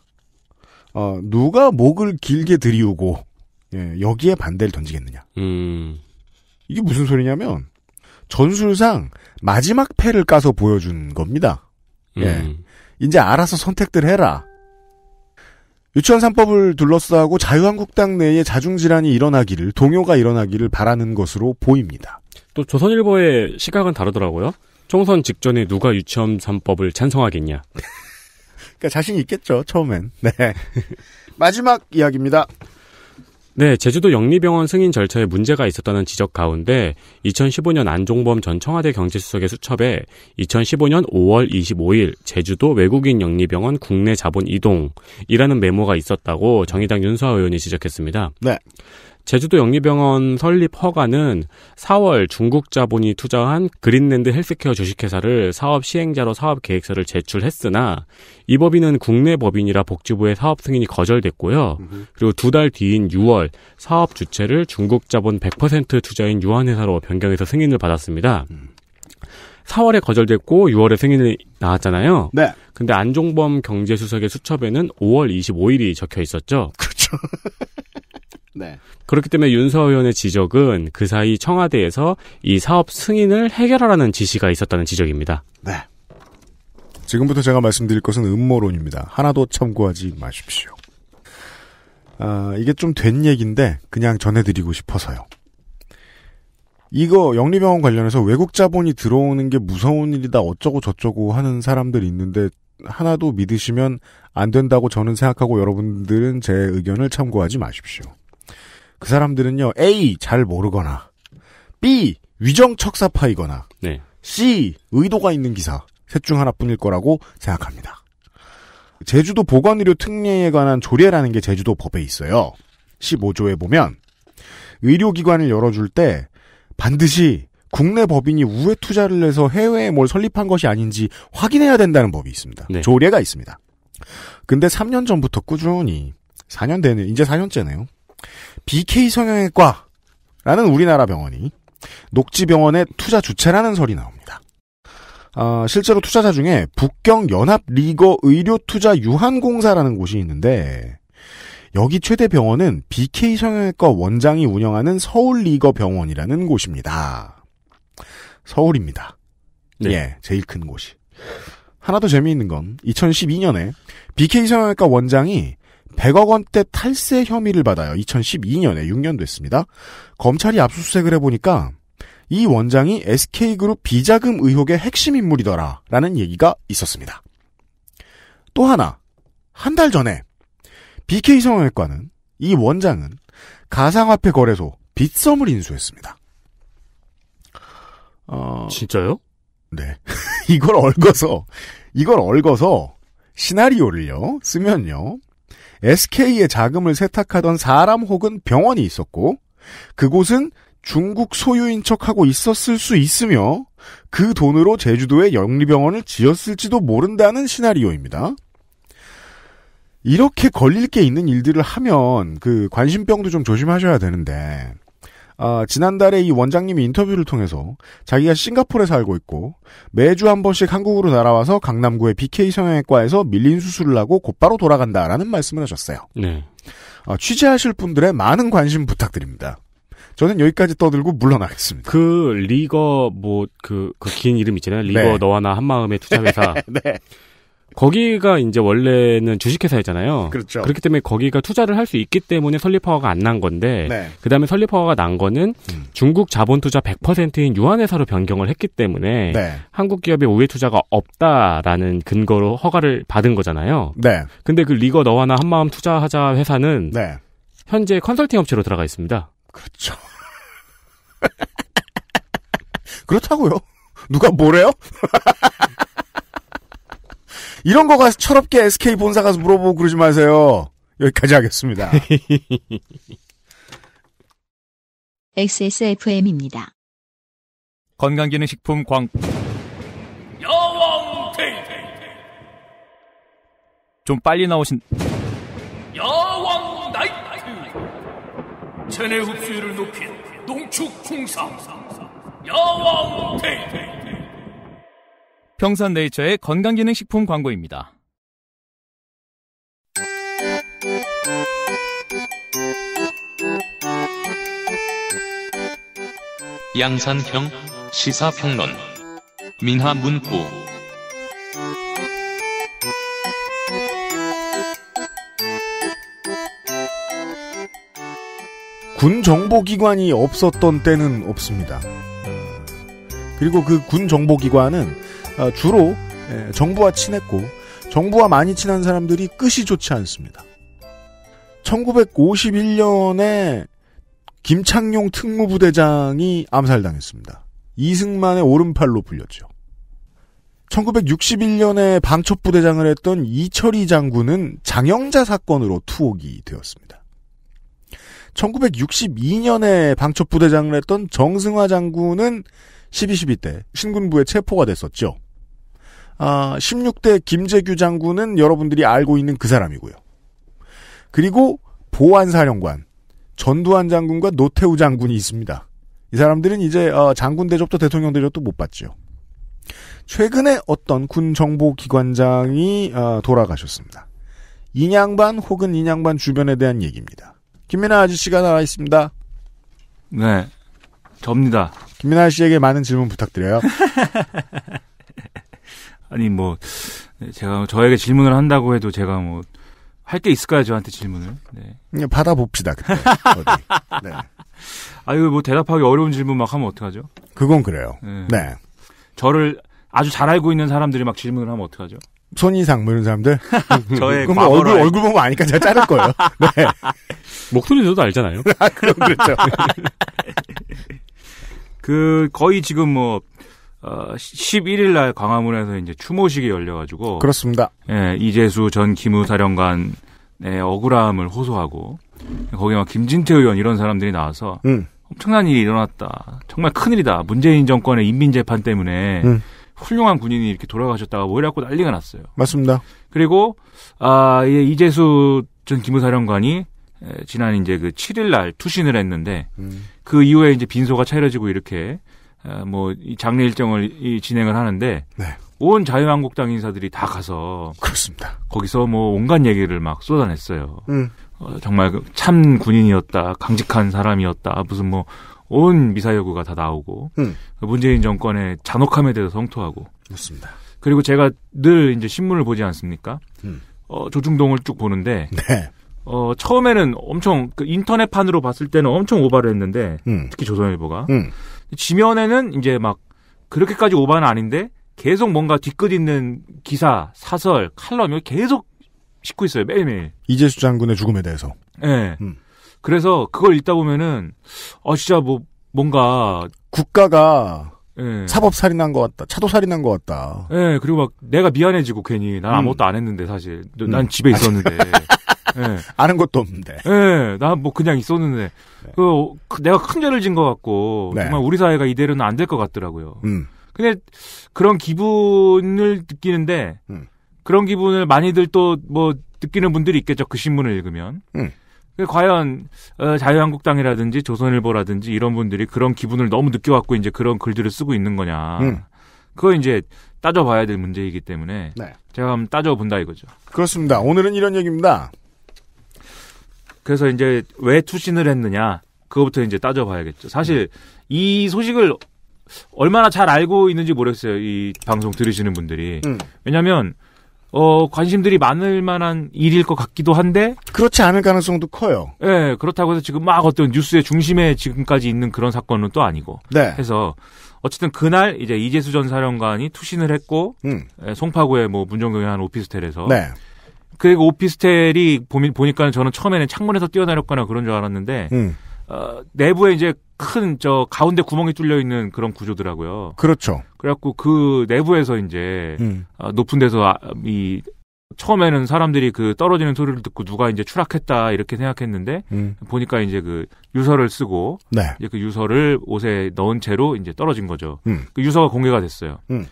어, 누가 목을 길게 들이우고 예, 여기에 반대를 던지겠느냐. 음. 이게 무슨 소리냐면 전술상 마지막 패를 까서 보여준 겁니다. 예. 음. 이제 알아서 선택들 해라. 유치원 3법을 둘러싸고 자유한국당 내에 자중질환이 일어나기를, 동요가 일어나기를 바라는 것으로 보입니다. 또 조선일보의 시각은 다르더라고요. 총선 직전에 누가 유치원 3법을 찬성하겠냐. 그러니까 자신 있겠죠, 처음엔. 네. 마지막 이야기입니다. 네, 제주도 영리병원 승인 절차에 문제가 있었다는 지적 가운데 2015년 안종범 전 청와대 경제수석의 수첩에 2015년 5월 25일 제주도 외국인 영리병원 국내 자본 이동이라는 메모가 있었다고 정의당 윤수아 의원이 지적했습니다. 네. 제주도 영리병원 설립 허가는 4월 중국 자본이 투자한 그린랜드 헬스케어 주식회사를 사업 시행자로 사업 계획서를 제출했으나 이 법인은 국내 법인이라 복지부의 사업 승인이 거절됐고요. 그리고 두 달 뒤인 6월 사업 주체를 중국 자본 100% 투자인 유한회사로 변경해서 승인을 받았습니다. 4월에 거절됐고 6월에 승인이 나왔잖아요. 네. 근데 안종범 경제수석의 수첩에는 5월 25일이 적혀 있었죠. 그렇죠. 네. 그렇기 때문에 윤서 의원의 지적은 그 사이 청와대에서 이 사업 승인을 해결하라는 지시가 있었다는 지적입니다. 네. 지금부터 제가 말씀드릴 것은 음모론입니다. 하나도 참고하지 마십시오. 아, 이게 좀 된 얘기인데 그냥 전해드리고 싶어서요. 이거 영리병원 관련해서 외국 자본이 들어오는 게 무서운 일이다 어쩌고 저쩌고 하는 사람들 있는데 하나도 믿으시면 안 된다고 저는 생각하고 여러분들은 제 의견을 참고하지 마십시오. 그 사람들은요, A, 잘 모르거나, B, 위정척사파이거나, 네. C, 의도가 있는 기사, 셋 중 하나뿐일 거라고 생각합니다. 제주도 보건의료 특례에 관한 조례라는 게 제주도 법에 있어요. 15조에 보면, 의료기관을 열어줄 때 반드시 국내 법인이 우회 투자를 해서 해외에 뭘 설립한 것이 아닌지 확인해야 된다는 법이 있습니다. 네. 조례가 있습니다. 근데 3년 전부터 꾸준히 4년 되는 이제 4년째네요. BK 성형외과라는 우리나라 병원이 녹지병원의 투자 주체라는 설이 나옵니다. 아, 실제로 투자자 중에 북경 연합 리거 의료 투자 유한공사라는 곳이 있는데 여기 최대 병원은 BK 성형외과 원장이 운영하는 서울 리거 병원이라는 곳입니다. 서울입니다. 네. 예, 제일 큰 곳이. 하나 더 재미있는 건 2012년에 BK 성형외과 원장이 100억 원대 탈세 혐의를 받아요. 2012년에 6년 됐습니다. 검찰이 압수수색을 해보니까 이 원장이 SK그룹 비자금 의혹의 핵심 인물이더라 라는 얘기가 있었습니다. 또 하나, 한 달 전에 BK성형외과는 이 원장은 가상화폐 거래소 빗썸을 인수했습니다. 어... 진짜요? 네. 이걸 얽어서, 이걸 얽어서 시나리오를요, 쓰면요. SK의 자금을 세탁하던 사람 혹은 병원이 있었고 그곳은 중국 소유인 척하고 있었을 수 있으며 그 돈으로 제주도에 영리병원을 지었을지도 모른다는 시나리오입니다. 이렇게 걸릴 게 있는 일들을 하면 그 관심병도 좀 조심하셔야 되는데 아, 지난달에 이 원장님이 인터뷰를 통해서 자기가 싱가포르에 살고 있고 매주 한 번씩 한국으로 날아와서 강남구의 BK 성형외과에서 밀린 수술을 하고 곧바로 돌아간다라는 말씀을 하셨어요. 네. 아, 취재하실 분들의 많은 관심 부탁드립니다. 저는 여기까지 떠들고 물러나겠습니다. 그 리거 뭐그그 긴 이름 있잖아요. 리거 네. 너와 나 한마음의 투자회사. 네. 거기가 이제 원래는 주식회사였잖아요. 그렇죠. 그렇기 때문에 거기가 투자를 할 수 있기 때문에 설립허가가안 난 건데 네. 그다음에 설립허가가난 거는 음. 중국 자본 투자 100%인 유한회사로 변경을 했기 때문에 네. 한국 기업의 우회 투자가 없다라는 근거로 허가를 받은 거잖아요. 네. 근데 그 리거 너와 나 한마음 투자하자 회사는 네. 현재 컨설팅 업체로 들어가 있습니다. 그렇죠. 그렇다고요. 누가 뭐래요? 이런 거 가서 철없게 SK 본사 가서 물어보고 그러지 마세요. 여기까지 하겠습니다. XSFM입니다. 건강기능식품 광 여왕 테이테 좀 빨리 나오신 야왕 나이트 체내 흡수율을 높인 농축 홍삼 야왕 테이테 평산네이처의 건강기능식품 광고입니다. 양산형 시사평론 민화문구 군 정보기관이 없었던 때는 없습니다. 그리고 그군 정보기관은 아, 주로 예, 정부와 친했고 정부와 많이 친한 사람들이 끝이 좋지 않습니다. 1951년에 김창룡 특무부대장이 암살당했습니다. 이승만의 오른팔로 불렸죠. 1961년에 방첩부대장을 했던 이철희 장군은 장영자 사건으로 투옥이 되었습니다. 1962년에 방첩부대장을 했던 정승화 장군은 12.12 때 신군부에 체포가 됐었죠. 아, 16대 김재규 장군은 여러분들이 알고 있는 그 사람이고요. 그리고 보안사령관 전두환 장군과 노태우 장군이 있습니다. 이 사람들은 이제 어, 장군 대접도 대통령 대접도 못 받죠. 최근에 어떤 군 정보기관장이 어, 돌아가셨습니다. 인양반 혹은 인양반 주변에 대한 얘기입니다. 김민아 아저씨가 나와 있습니다. 네, 접니다. 김민아 씨에게 많은 질문 부탁드려요. 아니 뭐 제가 저에게 질문을 한다고 해도 제가 뭐 할 게 있을까요 저한테 질문을? 네. 그냥 받아봅시다 그때. 네. 아유뭐 대답하기 어려운 질문 막 하면 어떡하죠? 그건 그래요. 네. 네. 저를 아주 잘 알고 있는 사람들이 막 질문을 하면 어떡하죠? 손이상 뭐 이런 사람들? 저의 그럼 뭐 얼굴 알... 얼굴 보면 아니까 제가 자를 거예요. 네. 목소리 저도 알잖아요. 아, 그럼 그렇죠. 그 거의 지금 뭐 어, 11일 날 광화문에서 이제 추모식이 열려가지고 그렇습니다. 예, 이재수 전 기무사령관의 억울함을 호소하고 거기 막 김진태 의원 이런 사람들이 나와서 음. 엄청난 일이 일어났다. 정말 큰일이다. 문재인 정권의 인민재판 때문에 음. 훌륭한 군인이 이렇게 돌아가셨다가 뭐 이래갖고 난리가 났어요. 맞습니다. 그리고, 아, 예, 이재수 전 기무사령관이 지난 이제 그 7일 날 투신을 했는데 음. 그 이후에 이제 빈소가 차려지고 이렇게 어, 뭐이 장례 일정을 이 진행을 하는데 네. 온 자유한국당 인사들이 다 가서 그렇습니다. 거기서 뭐 온갖 얘기를 막 쏟아냈어요. 음. 어, 정말 그 참 군인이었다, 강직한 사람이었다, 무슨 뭐 온 미사여구가 다 나오고 음. 문재인 정권의 잔혹함에 대해서 성토하고 그렇습니다. 그리고 제가 늘 이제 신문을 보지 않습니까? 음. 어, 조중동을 쭉 보는데 네. 어, 처음에는 엄청 그 인터넷판으로 봤을 때는 엄청 오바를 했는데 음. 특히 조선일보가 음. 지면에는 이제 막 그렇게까지 오바는 아닌데 계속 뭔가 뒤끝있는 기사, 사설, 칼럼 이 계속 싣고 있어요 매일매일. 이재수 장군의 죽음에 대해서. 네. 음. 그래서 그걸 읽다 보면은 아 진짜 뭐 뭔가 국가가 네. 예. 사법살인한 것 같다, 차도살인한 것 같다. 예, 네, 그리고 막 내가 미안해지고 괜히 난 음. 아무것도 안 했는데 사실 음. 난 음. 집에 있었는데 네. 아는 것도 없는데. 예. 나 뭐 그냥 있었는데. 네. 그, 그 내가 큰 죄를 진것 같고, 네. 정말 우리 사회가 이대로는 안 될 것 같더라고요. 음. 근데 그런 기분을 느끼는데, 음. 그런 기분을 많이들 또 뭐 느끼는 분들이 있겠죠. 그 신문을 읽으면. 음. 그 과연 어, 자유한국당이라든지 조선일보라든지 이런 분들이 그런 기분을 너무 느껴 왔고 이제 그런 글들을 쓰고 있는 거냐. 음. 그거 이제 따져봐야 될 문제이기 때문에 네. 제가 한번 따져본다 이거죠. 그렇습니다. 오늘은 이런 얘기입니다. 그래서 이제 왜 투신을 했느냐 그거부터 이제 따져봐야겠죠. 사실 음. 이 소식을 얼마나 잘 알고 있는지 모르겠어요. 이 방송 들으시는 분들이 음. 왜냐하면 어, 관심들이 많을 만한 일일 것 같기도 한데. 그렇지 않을 가능성도 커요. 예, 네, 그렇다고 해서 지금 막 어떤 뉴스의 중심에 지금까지 있는 그런 사건은 또 아니고. 네. 해서, 어쨌든 그날 이제 이재수 전 사령관이 투신을 했고, 음. 예, 송파구의 뭐 뭐문정경의한 오피스텔에서. 네. 그리고 오피스텔이 보니까 저는 처음에는 창문에서 뛰어내렸거나 그런 줄 알았는데 음. 어, 내부에 이제 큰 저 가운데 구멍이 뚫려 있는 그런 구조더라고요. 그렇죠. 그래갖고 그 내부에서 이제 음. 어, 높은 데서 아, 이 처음에는 사람들이 그 떨어지는 소리를 듣고 누가 이제 추락했다 이렇게 생각했는데 음. 보니까 이제 그 유서를 쓰고 네. 이제 그 유서를 옷에 넣은 채로 이제 떨어진 거죠. 음. 그 유서가 공개가 됐어요. 음.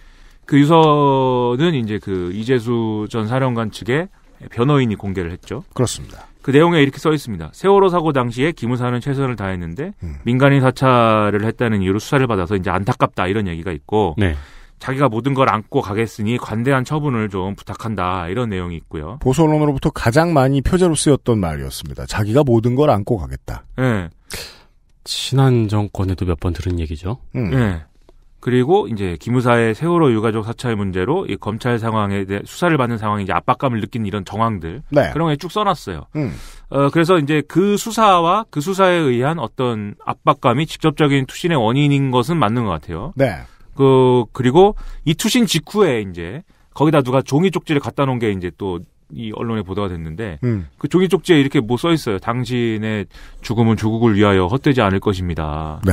그 유서는 이제 그 이재수 전 사령관 측에 변호인이 공개를 했죠. 그렇습니다. 그 내용에 이렇게 써 있습니다. 세월호 사고 당시에 기무사는 최선을 다했는데 음. 민간인 사찰을 했다는 이유로 수사를 받아서 이제 안타깝다 이런 얘기가 있고 네. 자기가 모든 걸 안고 가겠으니 관대한 처분을 좀 부탁한다 이런 내용이 있고요. 보수 언론으로부터 가장 많이 표제로 쓰였던 말이었습니다. 자기가 모든 걸 안고 가겠다. 네. 예. 지난 정권에도 몇 번 들은 얘기죠. 음. 네. 그리고 이제 기무사의 세월호 유가족 사찰 문제로 이 검찰 상황에 대해 수사를 받는 상황에 이제 압박감을 느낀 이런 정황들 네. 그런 게 쭉 써놨어요. 음. 어, 그래서 이제 그 수사와 그 수사에 의한 어떤 압박감이 직접적인 투신의 원인인 것은 맞는 것 같아요. 네. 그 그리고 이 투신 직후에 이제 거기다 누가 종이 쪽지를 갖다 놓은 게 이제 또 이 언론에 보도가 됐는데 음. 그 종이 쪽지에 이렇게 뭐 써 있어요. 당신의 죽음은 조국을 위하여 헛되지 않을 것입니다. 네.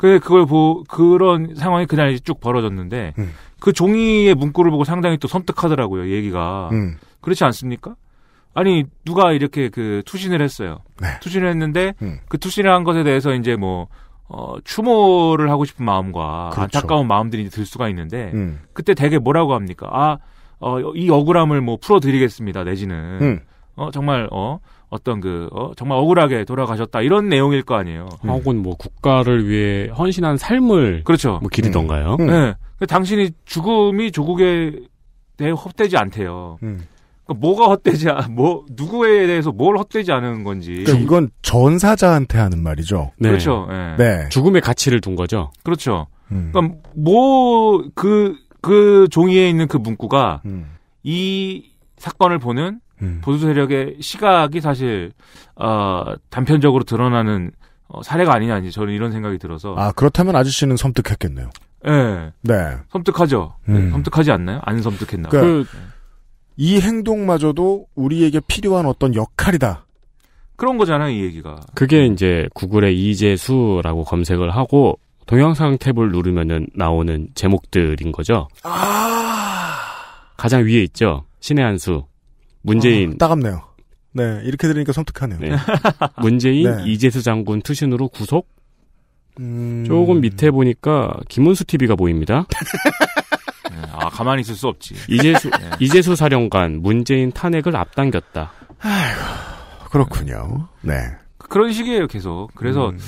그데 그걸 보 그런 상황이 그날 이제 쭉 벌어졌는데 음. 그 종이의 문구를 보고 상당히 또 섬뜩하더라고요 얘기가 음. 그렇지 않습니까? 아니 누가 이렇게 그 투신을 했어요. 네. 투신을 했는데 음. 그 투신을 한 것에 대해서 이제 뭐 어, 추모를 하고 싶은 마음과 그렇죠. 안타까운 마음들이 들 수가 있는데 음. 그때 대개 뭐라고 합니까? 아, 어, 이 억울함을 뭐 풀어드리겠습니다 내지는 음. 어 정말 어 어떤 그 어, 정말 억울하게 돌아가셨다 이런 내용일 거 아니에요. 음. 혹은 뭐 국가를 위해 헌신한 삶을 그렇죠. 뭐길이던가요 음. 음. 네. 그 당신이 죽음이 조국에 대해 헛되지 않대요. 음. 그니까 뭐가 헛되지 뭐 누구에 대해서 뭘 헛되지 않은 건지. 그러니까 이건 전사자한테 하는 말이죠. 네. 그렇죠. 네. 네. 죽음의 가치를 둔 거죠. 그렇죠. 음. 그러니까 뭐 그그 그 종이에 있는 그 문구가 음. 이 사건을 보는 음. 보수 세력의 시각이 사실 어, 단편적으로 드러나는 어, 사례가 아니냐 이제 저는 이런 생각이 들어서 아 그렇다면 아저씨는 섬뜩했겠네요. 네. 네. 섬뜩하죠. 예, 음. 네, 섬뜩하지 않나요? 안 섬뜩했나? 그러니까 그, 이 행동마저도 우리에게 필요한 어떤 역할이다. 그런 거잖아요, 이 얘기가. 그게 이제 구글의 이재수라고 검색을 하고 동영상 탭을 누르면은 나오는 제목들인 거죠. 아. 가장 위에 있죠. 신의 한 수. 문재인. 아, 따갑네요. 네, 이렇게 들으니까 섬뜩하네요. 네. 문재인, 네. 이재수 장군 투신으로 구속. 음... 조금 밑에 보니까 김은수 TV가 보입니다. 네, 아, 가만히 있을 수 없지. 이재수, 네. 이재수 사령관, 문재인 탄핵을 앞당겼다. 아이고, 그렇군요. 네. 그런 식이에요, 계속. 그래서, 음...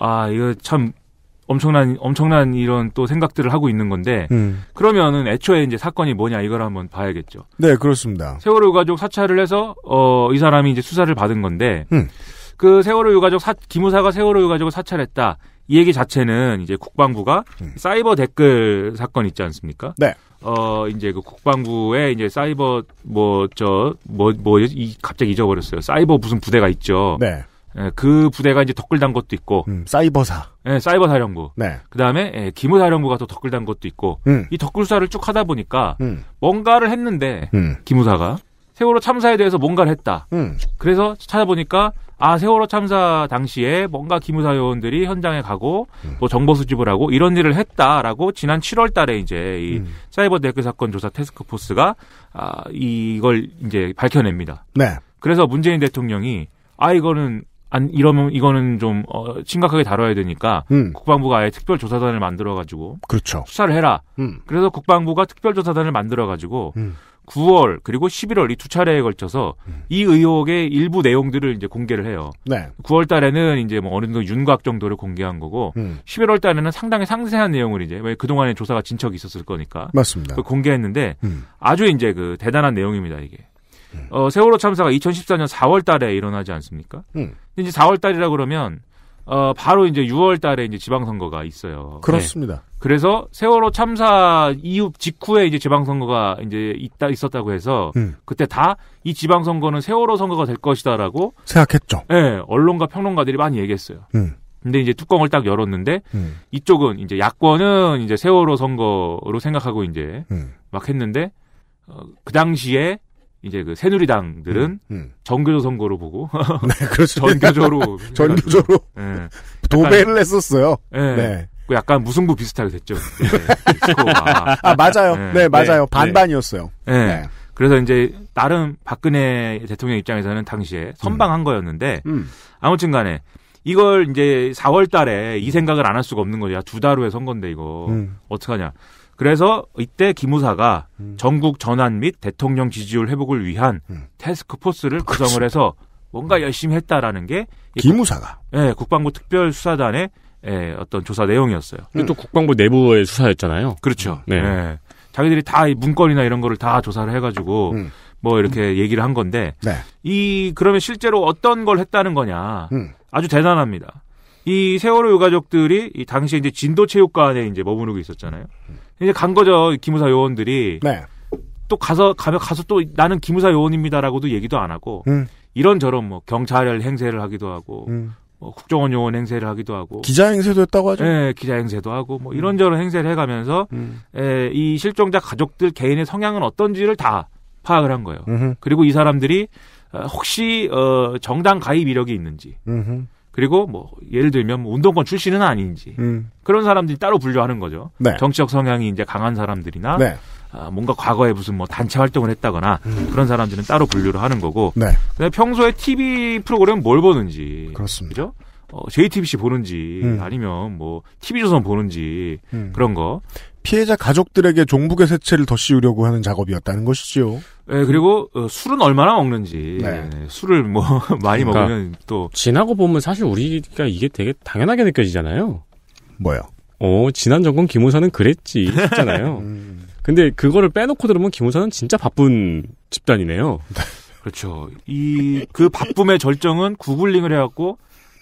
아, 이거 참, 엄청난 엄청난 이런 또 생각들을 하고 있는 건데 음. 그러면은 애초에 이제 사건이 뭐냐 이걸 한번 봐야겠죠. 네, 그렇습니다. 세월호 유가족 사찰을 해서 어이 사람이 이제 수사를 받은 건데 음. 그 세월호 유가족 사 기무사가 세월호 유가족을 사찰했다. 이 얘기 자체는 이제 국방부가 음. 사이버 댓글 사건 있지 않습니까? 네. 어 이제 그 국방부에 이제 사이버 뭐 저 뭐 뭐 이 갑자기 잊어버렸어요. 사이버 무슨 부대가 있죠. 네. 예, 그 부대가 이제 덧글 단 것도 있고 음, 사이버사 네, 사이버 사령부. 네. 그 다음에 예, 기무 사령부가 또 덧글단 것도 있고 음. 이 덧글사를 쭉 하다 보니까 음. 뭔가를 했는데 음. 기무사가 세월호 참사에 대해서 뭔가를 했다. 음. 그래서 찾아보니까 아 세월호 참사 당시에 뭔가 기무사 요원들이 현장에 가고 음. 또 정보 수집을 하고 이런 일을 했다라고 지난 7월달에 이제 이 사이버 댓글 사건 조사 테스크포스가 아 이걸 이제 밝혀냅니다. 네. 그래서 문재인 대통령이 아 이거는 안 이러면 이거는 좀 어, 심각하게 다뤄야 되니까 음. 국방부가 아예 특별조사단을 만들어 가지고 그렇죠. 수사를 해라. 음. 그래서 국방부가 특별조사단을 만들어 가지고 음. 9월 그리고 11월 이 두 차례에 걸쳐서 음. 이 의혹의 일부 내용들을 이제 공개를 해요. 네. 9월 달에는 이제 뭐 어느 정도 윤곽 정도를 공개한 거고 음. 11월 달에는 상당히 상세한 내용을 이제 왜 그동안에 조사가 진척이 있었을 거니까 맞습니다. 그 공개했는데 음. 아주 이제 그 대단한 내용입니다, 이게. 음. 어, 세월호 참사가 2014년 4월 달에 일어나지 않습니까? 음. 근데 이제 4월 달이라 그러면 어, 바로 이제 6월 달에 이제 지방선거가 있어요. 네. 그렇습니다. 네. 그래서 세월호 참사 이후 직후에 이제 지방선거가 이제 있다, 있었다고 해서 음. 그때 다 이 지방선거는 세월호 선거가 될 것이다라고 생각했죠. 네. 언론과 평론가들이 많이 얘기했어요. 음. 근데 이제 뚜껑을 딱 열었는데 음. 이쪽은 이제 야권은 이제 세월호 선거로 생각하고 이제 음. 막 했는데 어, 그 당시에 이제 그 새누리당들은 음, 음. 정교조 선거로 보고 네, 그렇죠. 전교조로 전교조로 네. 도배를 했었어요. 네. 네. 그 약간 무승부 비슷하게 됐죠. 네. 아 맞아요. 예. 네, 맞아요. 반반이었어요. 네. 그래서 이제 나름 박근혜 대통령 입장에서는 당시에 선방한 음. 거였는데 음. 아무튼간에 이걸 이제 4월달에 이 생각을 안 할 수가 없는 거죠. 야, 아, 두달 후에 선건데 이거 음. 어떡하냐. 그래서 이때 기무사가 음. 전국 전환 및 대통령 지지율 회복을 위한 음. 태스크포스를 구성을 해서 뭔가 열심히 했다라는 게 기무사가 예, 국방부 특별수사단의 예, 어떤 조사 내용이었어요. 음. 또 국방부 내부의 수사였잖아요. 그렇죠. 네. 예, 자기들이 다 문건이나 이런 거를 다 조사를 해가지고 음. 뭐 이렇게 얘기를 한 건데 네. 이 그러면 실제로 어떤 걸 했다는 거냐 음. 아주 대단합니다. 이 세월호 유가족들이 이 당시에 이제 진도체육관에 이제 머무르고 있었잖아요. 음. 이제 간 거죠 기무사 요원들이. 네. 또 가서 가면 가서 또 나는 기무사 요원입니다라고도 얘기도 안 하고 음. 이런 저런 뭐 경찰 행세를 하기도 하고 음. 뭐 국정원 요원 행세를 하기도 하고 기자 행세도 했다고 하죠. 네, 기자 행세도 하고 뭐 음. 이런저런 행세를 해가면서 음. 에, 예, 이 실종자 가족들 개인의 성향은 어떤지를 다 파악을 한 거예요. 음흠. 그리고 이 사람들이 어, 혹시 어, 정당 가입 이력이 있는지. 음흠. 그리고 뭐 예를 들면 뭐 운동권 출신은 아닌지 음. 그런 사람들이 따로 분류하는 거죠. 네. 정치적 성향이 이제 강한 사람들이나 네. 아, 뭔가 과거에 무슨 뭐 단체 활동을 했다거나 음. 그런 사람들은 따로 분류를 하는 거고. 네. 그다음에 평소에 TV 프로그램 뭘 보는지. 그렇습니다. 그죠? 어, JTBC 보는지 음. 아니면 뭐 TV조선 보는지 음. 그런 거 피해자 가족들에게 종북의 세체를 더 씌우려고 하는 작업이었다는 것이지요. 네, 그리고 어, 술은 얼마나 먹는지 네. 네, 술을 뭐 많이 그러니까 먹으면 또 지나고 보면 사실 우리가 이게 되게 당연하게 느껴지잖아요. 뭐요? 어 지난 정권 김우사는 그랬지 했잖아요. 음. 근데 그거를 빼놓고 들으면 김우사는 진짜 바쁜 집단이네요. 그렇죠. 이 그 바쁨의 절정은 구글링을 해갖고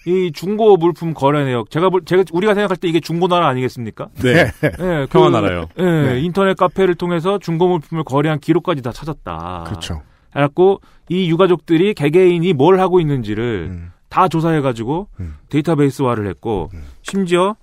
이 중고 물품 거래 내역 제가 제가 우리가 생각할 때 이게 중고 나라 아니겠습니까? 네, 네 예, 그 평화 그, 나라요. 네, 네, 인터넷 카페를 통해서 중고 물품을 거래한 기록까지 다 찾았다. 그렇죠. 그갖고이 유가족들이 개개인이 뭘 하고 있는지를 음. 다 조사해가지고 음. 데이터베이스화를 했고 음. 심지어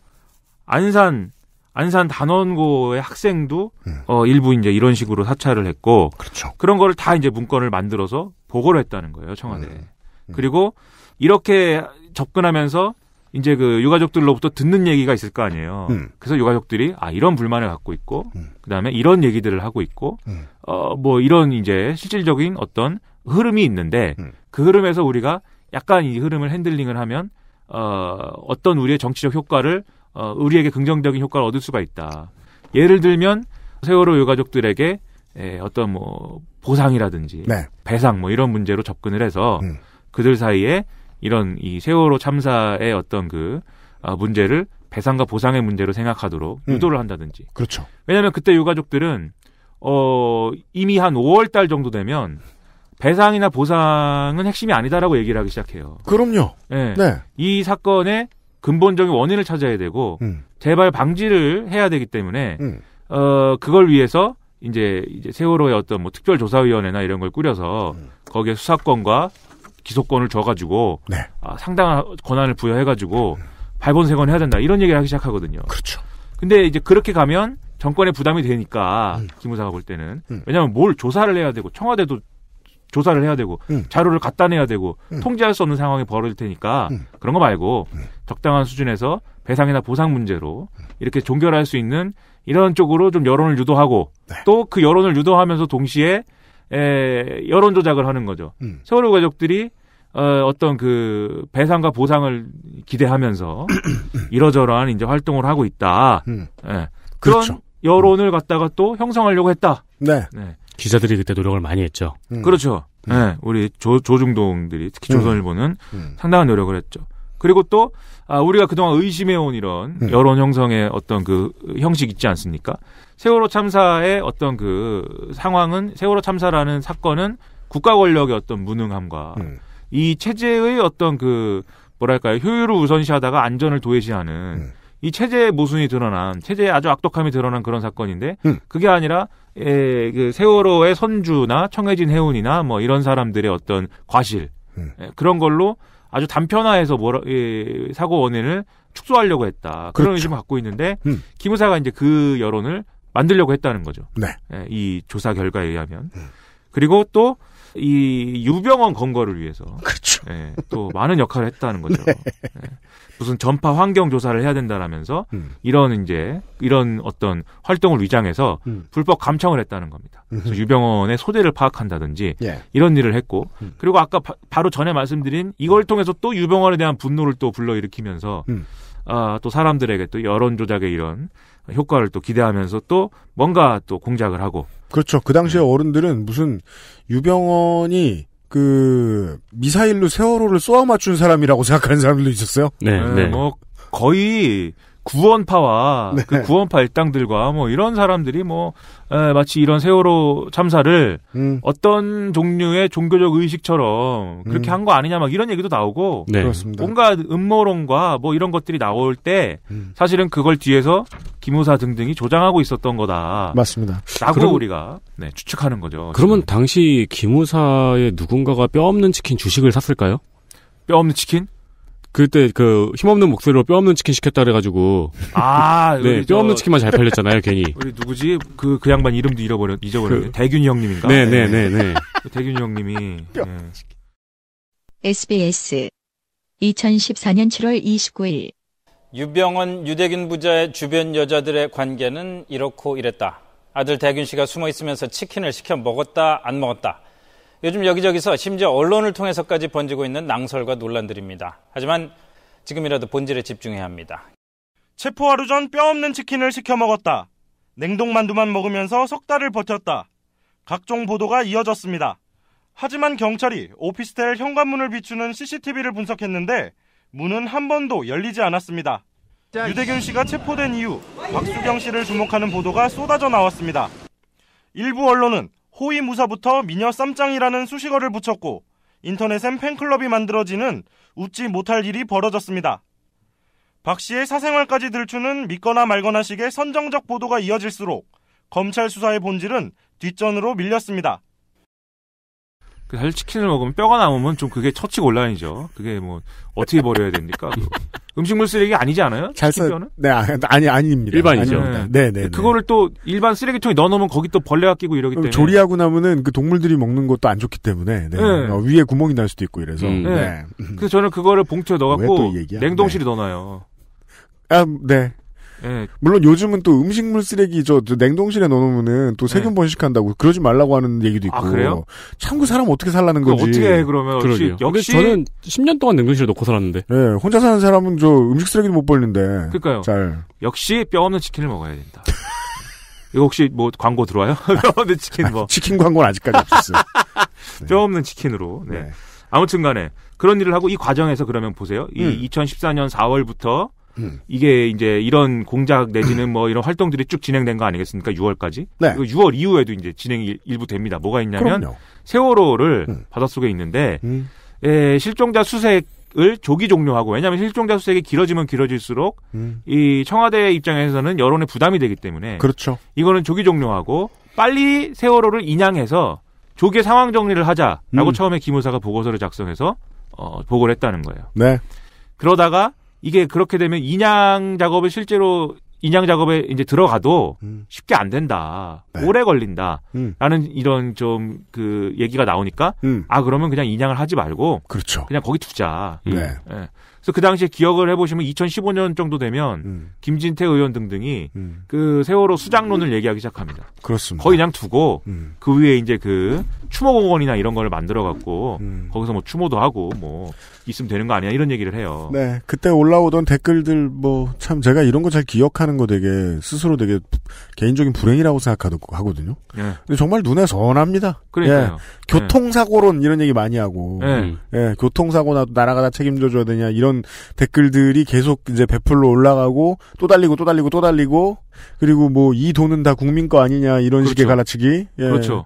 안산 안산 단원고의 학생도 음. 어 일부 이제 이런 식으로 사찰을 했고 그렇죠. 그런 거를 다 이제 문건을 만들어서 보고를 했다는 거예요 청와대에 음. 음. 그리고 이렇게 접근하면서 이제 그 유가족들로부터 듣는 얘기가 있을 거 아니에요. 음. 그래서 유가족들이 아 이런 불만을 갖고 있고 음. 그다음에 이런 얘기들을 하고 있고 음. 어뭐 이런 이제 실질적인 어떤 흐름이 있는데 음. 그 흐름에서 우리가 약간 이 흐름을 핸들링을 하면 어 어떤 우리의 정치적 효과를 어 우리에게 긍정적인 효과를 얻을 수가 있다. 예를 들면 세월호 유가족들에게 에, 예, 어떤 뭐 보상이라든지 네. 배상 뭐 이런 문제로 접근을 해서 음. 그들 사이에 이런 이 세월호 참사의 어떤 그 아, 문제를 배상과 보상의 문제로 생각하도록 음. 유도를 한다든지. 그렇죠. 왜냐하면 그때 유가족들은 어 이미 한 5월 달 정도 되면 배상이나 보상은 핵심이 아니다라고 얘기를 하기 시작해요. 그럼요. 네. 네. 이 사건의 근본적인 원인을 찾아야 되고 음. 재발 방지를 해야 되기 때문에 음. 어 그걸 위해서 이제 이제 세월호의 어떤 뭐 특별조사위원회나 이런 걸 꾸려서 음. 거기에 수사권과 기소권을 줘가지고 네. 아, 상당한 권한을 부여해가지고 발본색원 해야 된다 이런 얘기를 하기 시작하거든요. 그렇죠. 근데 이제 그렇게 가면 정권에 부담이 되니까 음. 기무사가 볼 때는 음. 왜냐하면 뭘 조사를 해야 되고 청와대도 조사를 해야 되고 음. 자료를 갖다 내야 되고 음. 통제할 수 없는 상황이 벌어질 테니까 음. 그런 거 말고 음. 적당한 수준에서 배상이나 보상 문제로 이렇게 종결할 수 있는 이런 쪽으로 좀 여론을 유도하고 네. 또그 여론을 유도하면서 동시에 에, 예, 여론 조작을 하는 거죠. 음. 세월호 가족들이 어, 어떤 그 배상과 보상을 기대하면서 이러저러한 이제 활동을 하고 있다. 음. 예. 그런 그렇죠. 여론을 갖다가 또 형성하려고 했다. 네. 네. 기자들이 그때 노력을 많이 했죠. 음. 그렇죠. 음. 예. 우리 조, 조중동들이 특히 음. 조선일보는 음. 상당한 노력을 했죠. 그리고 또 아, 우리가 그동안 의심해온 이런 음. 여론 형성의 어떤 그 형식 있지 않습니까? 세월호 참사의 어떤 그 상황은 세월호 참사라는 사건은 국가 권력의 어떤 무능함과 음. 이 체제의 어떤 그 뭐랄까요 효율을 우선시하다가 안전을 도외시하는 음. 이 체제의 모순이 드러난 체제의 아주 악독함이 드러난 그런 사건인데 음. 그게 아니라 에~ 예, 그 세월호의 선주나 청해진 해운이나 뭐 이런 사람들의 어떤 과실 에, 음. 예, 그런 걸로 아주 단편화해서 뭐라, 예, 사고 원인을 축소하려고 했다 그런 그렇 의심을 갖고 있는데 음. 김우사가 이제 그 여론을 만들려고 했다는 거죠. 네. 예, 이 조사 결과에 의하면. 음. 그리고 또 이 유병원 건거를 위해서 그렇죠. 예, 또 많은 역할을 했다는 거죠. 네. 예, 무슨 전파 환경 조사를 해야 된다라면서 음. 이런 이제 이런 어떤 활동을 위장해서 음. 불법 감청을 했다는 겁니다. 음. 그래서 유병원의 소재를 파악한다든지 예. 이런 일을 했고 음. 그리고 아까 바, 로 전에 말씀드린 이걸 음. 통해서 또 유병원에 대한 분노를 또 불러일으키면서 아, 또 사람들에게 또 여론 조작의 이런 효과를 또 기대하면서 또 뭔가 또 공작을 하고. 그렇죠. 그 당시에 네. 어른들은 무슨 유병원이 그 미사일로 세월호를 쏘아 맞춘 사람이라고 생각하는 사람들도 있었어요. 네, 네. 네. 뭐 거의 구원파와 네. 그 구원파 일당들과 뭐 이런 사람들이 뭐 에, 마치 이런 세월호 참사를 음. 어떤 종류의 종교적 의식처럼 그렇게 음. 한거 아니냐 막 이런 얘기도 나오고 네. 뭔가 음모론과 뭐 이런 것들이 나올 때 음. 사실은 그걸 뒤에서 기무사 등등이 조장하고 있었던 거다. 맞습니다. 라고 그럼, 우리가 네, 추측하는 거죠. 그러면 지금. 당시 기무사의 누군가가 뼈 없는 치킨 주식을 샀을까요? 뼈 없는 치킨? 그때 그 힘없는 목소리로 뼈 없는 치킨 시켰다 그래가지고 아, 네, 뼈 없는 치킨만 잘 팔렸잖아요, 괜히. 우리 누구지? 그, 그 양반 이름도 잃어버렸, 잊어버렸는 그, 대균이 형님인가? 네네네네. 네, 네. 네. 네, 네. 그 대균이 형님이. 네. SBS 2014년 7월 29일 유병원 유대균 부자의 주변 여자들의 관계는 이렇고 이랬다. 아들 대균 씨가 숨어 있으면서 치킨을 시켜 먹었다 안 먹었다. 요즘 여기저기서 심지어 언론을 통해서까지 번지고 있는 낭설과 논란들입니다. 하지만 지금이라도 본질에 집중해야 합니다. 체포 하루 전 뼈 없는 치킨을 시켜 먹었다. 냉동만두만 먹으면서 석 달을 버텼다. 각종 보도가 이어졌습니다. 하지만 경찰이 오피스텔 현관문을 비추는 CCTV를 분석했는데 문은 한 번도 열리지 않았습니다. 유대균 씨가 체포된 이후 박수경 씨를 주목하는 보도가 쏟아져 나왔습니다. 일부 언론은 호위무사부터 미녀 쌈짱이라는 수식어를 붙였고 인터넷엔 팬클럽이 만들어지는 웃지 못할 일이 벌어졌습니다. 박 씨의 사생활까지 들추는 믿거나 말거나식의 선정적 보도가 이어질수록 검찰 수사의 본질은 뒷전으로 밀렸습니다. 그 사실 치킨을 먹으면 뼈가 남으면 좀 그게 처치 곤란이죠. 그게 뭐 어떻게 버려야 됩니까? 그 음식물 쓰레기 아니지 않아요? 잘 써. 뼈는? 네, 아, 아니 아닙니다. 일반이죠. 네. 네, 네, 네. 그거를 또 일반 쓰레기통에 넣어놓으면 거기 또 벌레가 끼고 이러기 때문에 조리하고 나면은 그 동물들이 먹는 것도 안 좋기 때문에 네. 네. 어, 위에 구멍이 날 수도 있고 이래서. 음. 네. 네. 그래서 저는 그거를 봉투에 넣어갖고 냉동실에 네. 넣어놔요. 아, 네. 네. 물론 요즘은 또 음식물 쓰레기 저, 저 냉동실에 넣어놓으면은 또 세균 네. 번식한다고 그러지 말라고 하는 얘기도 아, 있고. 아, 그래요? 참고 사람 어떻게 살라는 거지. 어떻게 해, 그러면 역시, 역시 저는 10년 동안 냉동실에 넣고 살았는데. 네, 혼자 사는 사람은 저 음식 쓰레기도 못 벌는데. 그니까요 잘. 역시 뼈 없는 치킨을 먹어야 된다. 이거 혹시 뭐 광고 들어와요? 뼈 없는 치킨 뭐. 치킨 광고는 아직까지 없었어요. 네. 뼈 없는 치킨으로. 네. 네. 아무튼 간에 그런 일을 하고 이 과정에서 그러면 보세요. 이 2014년 음. 4월부터 음. 이게 이제 이런 공작 내지는 뭐 이런 활동들이 쭉 진행된 거 아니겠습니까? 6월까지. 네. 6월 이후에도 이제 진행이 일부 됩니다. 뭐가 있냐면 그럼요. 세월호를 음. 바닷속에 있는데 음. 예, 실종자 수색 을 조기 종료하고 왜냐하면 실종자 수색이 길어지면 길어질수록 음. 이 청와대 입장에서는 여론의 부담이 되기 때문에 그렇죠. 이거는 조기 종료하고 빨리 세월호를 인양해서 조기에 상황 정리를 하자라고 음. 처음에 기무사가 보고서를 작성해서 어, 보고를 했다는 거예요. 네. 그러다가 이게 그렇게 되면 인양 작업을 실제로 인양 작업에 이제 들어가도 음. 쉽게 안 된다. 네. 오래 걸린다. 음. 라는 이런 좀 그 얘기가 나오니까 음. 아 그러면 그냥 인양을 하지 말고 그렇죠. 그냥 거기 투자 네. 네. 그래서 그 당시에 기억을 해보시면 2015년 정도 되면 음. 김진태 의원 등등이 음. 그 세월호 수장론을 얘기하기 시작합니다. 그렇습니다. 거의 그냥 두고 음. 그 위에 이제 그 추모공원이나 이런 걸 만들어 갖고 음. 거기서 뭐 추모도 하고 뭐 있으면 되는 거 아니야 이런 얘기를 해요. 네, 그때 올라오던 댓글들 뭐 참 제가 이런 거 잘 기억하는 거 되게 스스로 되게 개인적인 불행이라고 생각하거든요. 네. 예. 근데 정말 눈에 선합니다. 그러니까요. 예, 교통사고론 이런 얘기 많이 하고, 네. 예, 예. 교통사고 나도 나라가 다 책임져줘야 되냐 이런 이런 댓글들이 계속 이제 베풀로 올라가고 또 달리고 또 달리고 또 달리고 그리고 뭐 이 돈은 다 국민 거 아니냐 이런 그렇죠. 식의 갈라치기. 예. 그렇죠.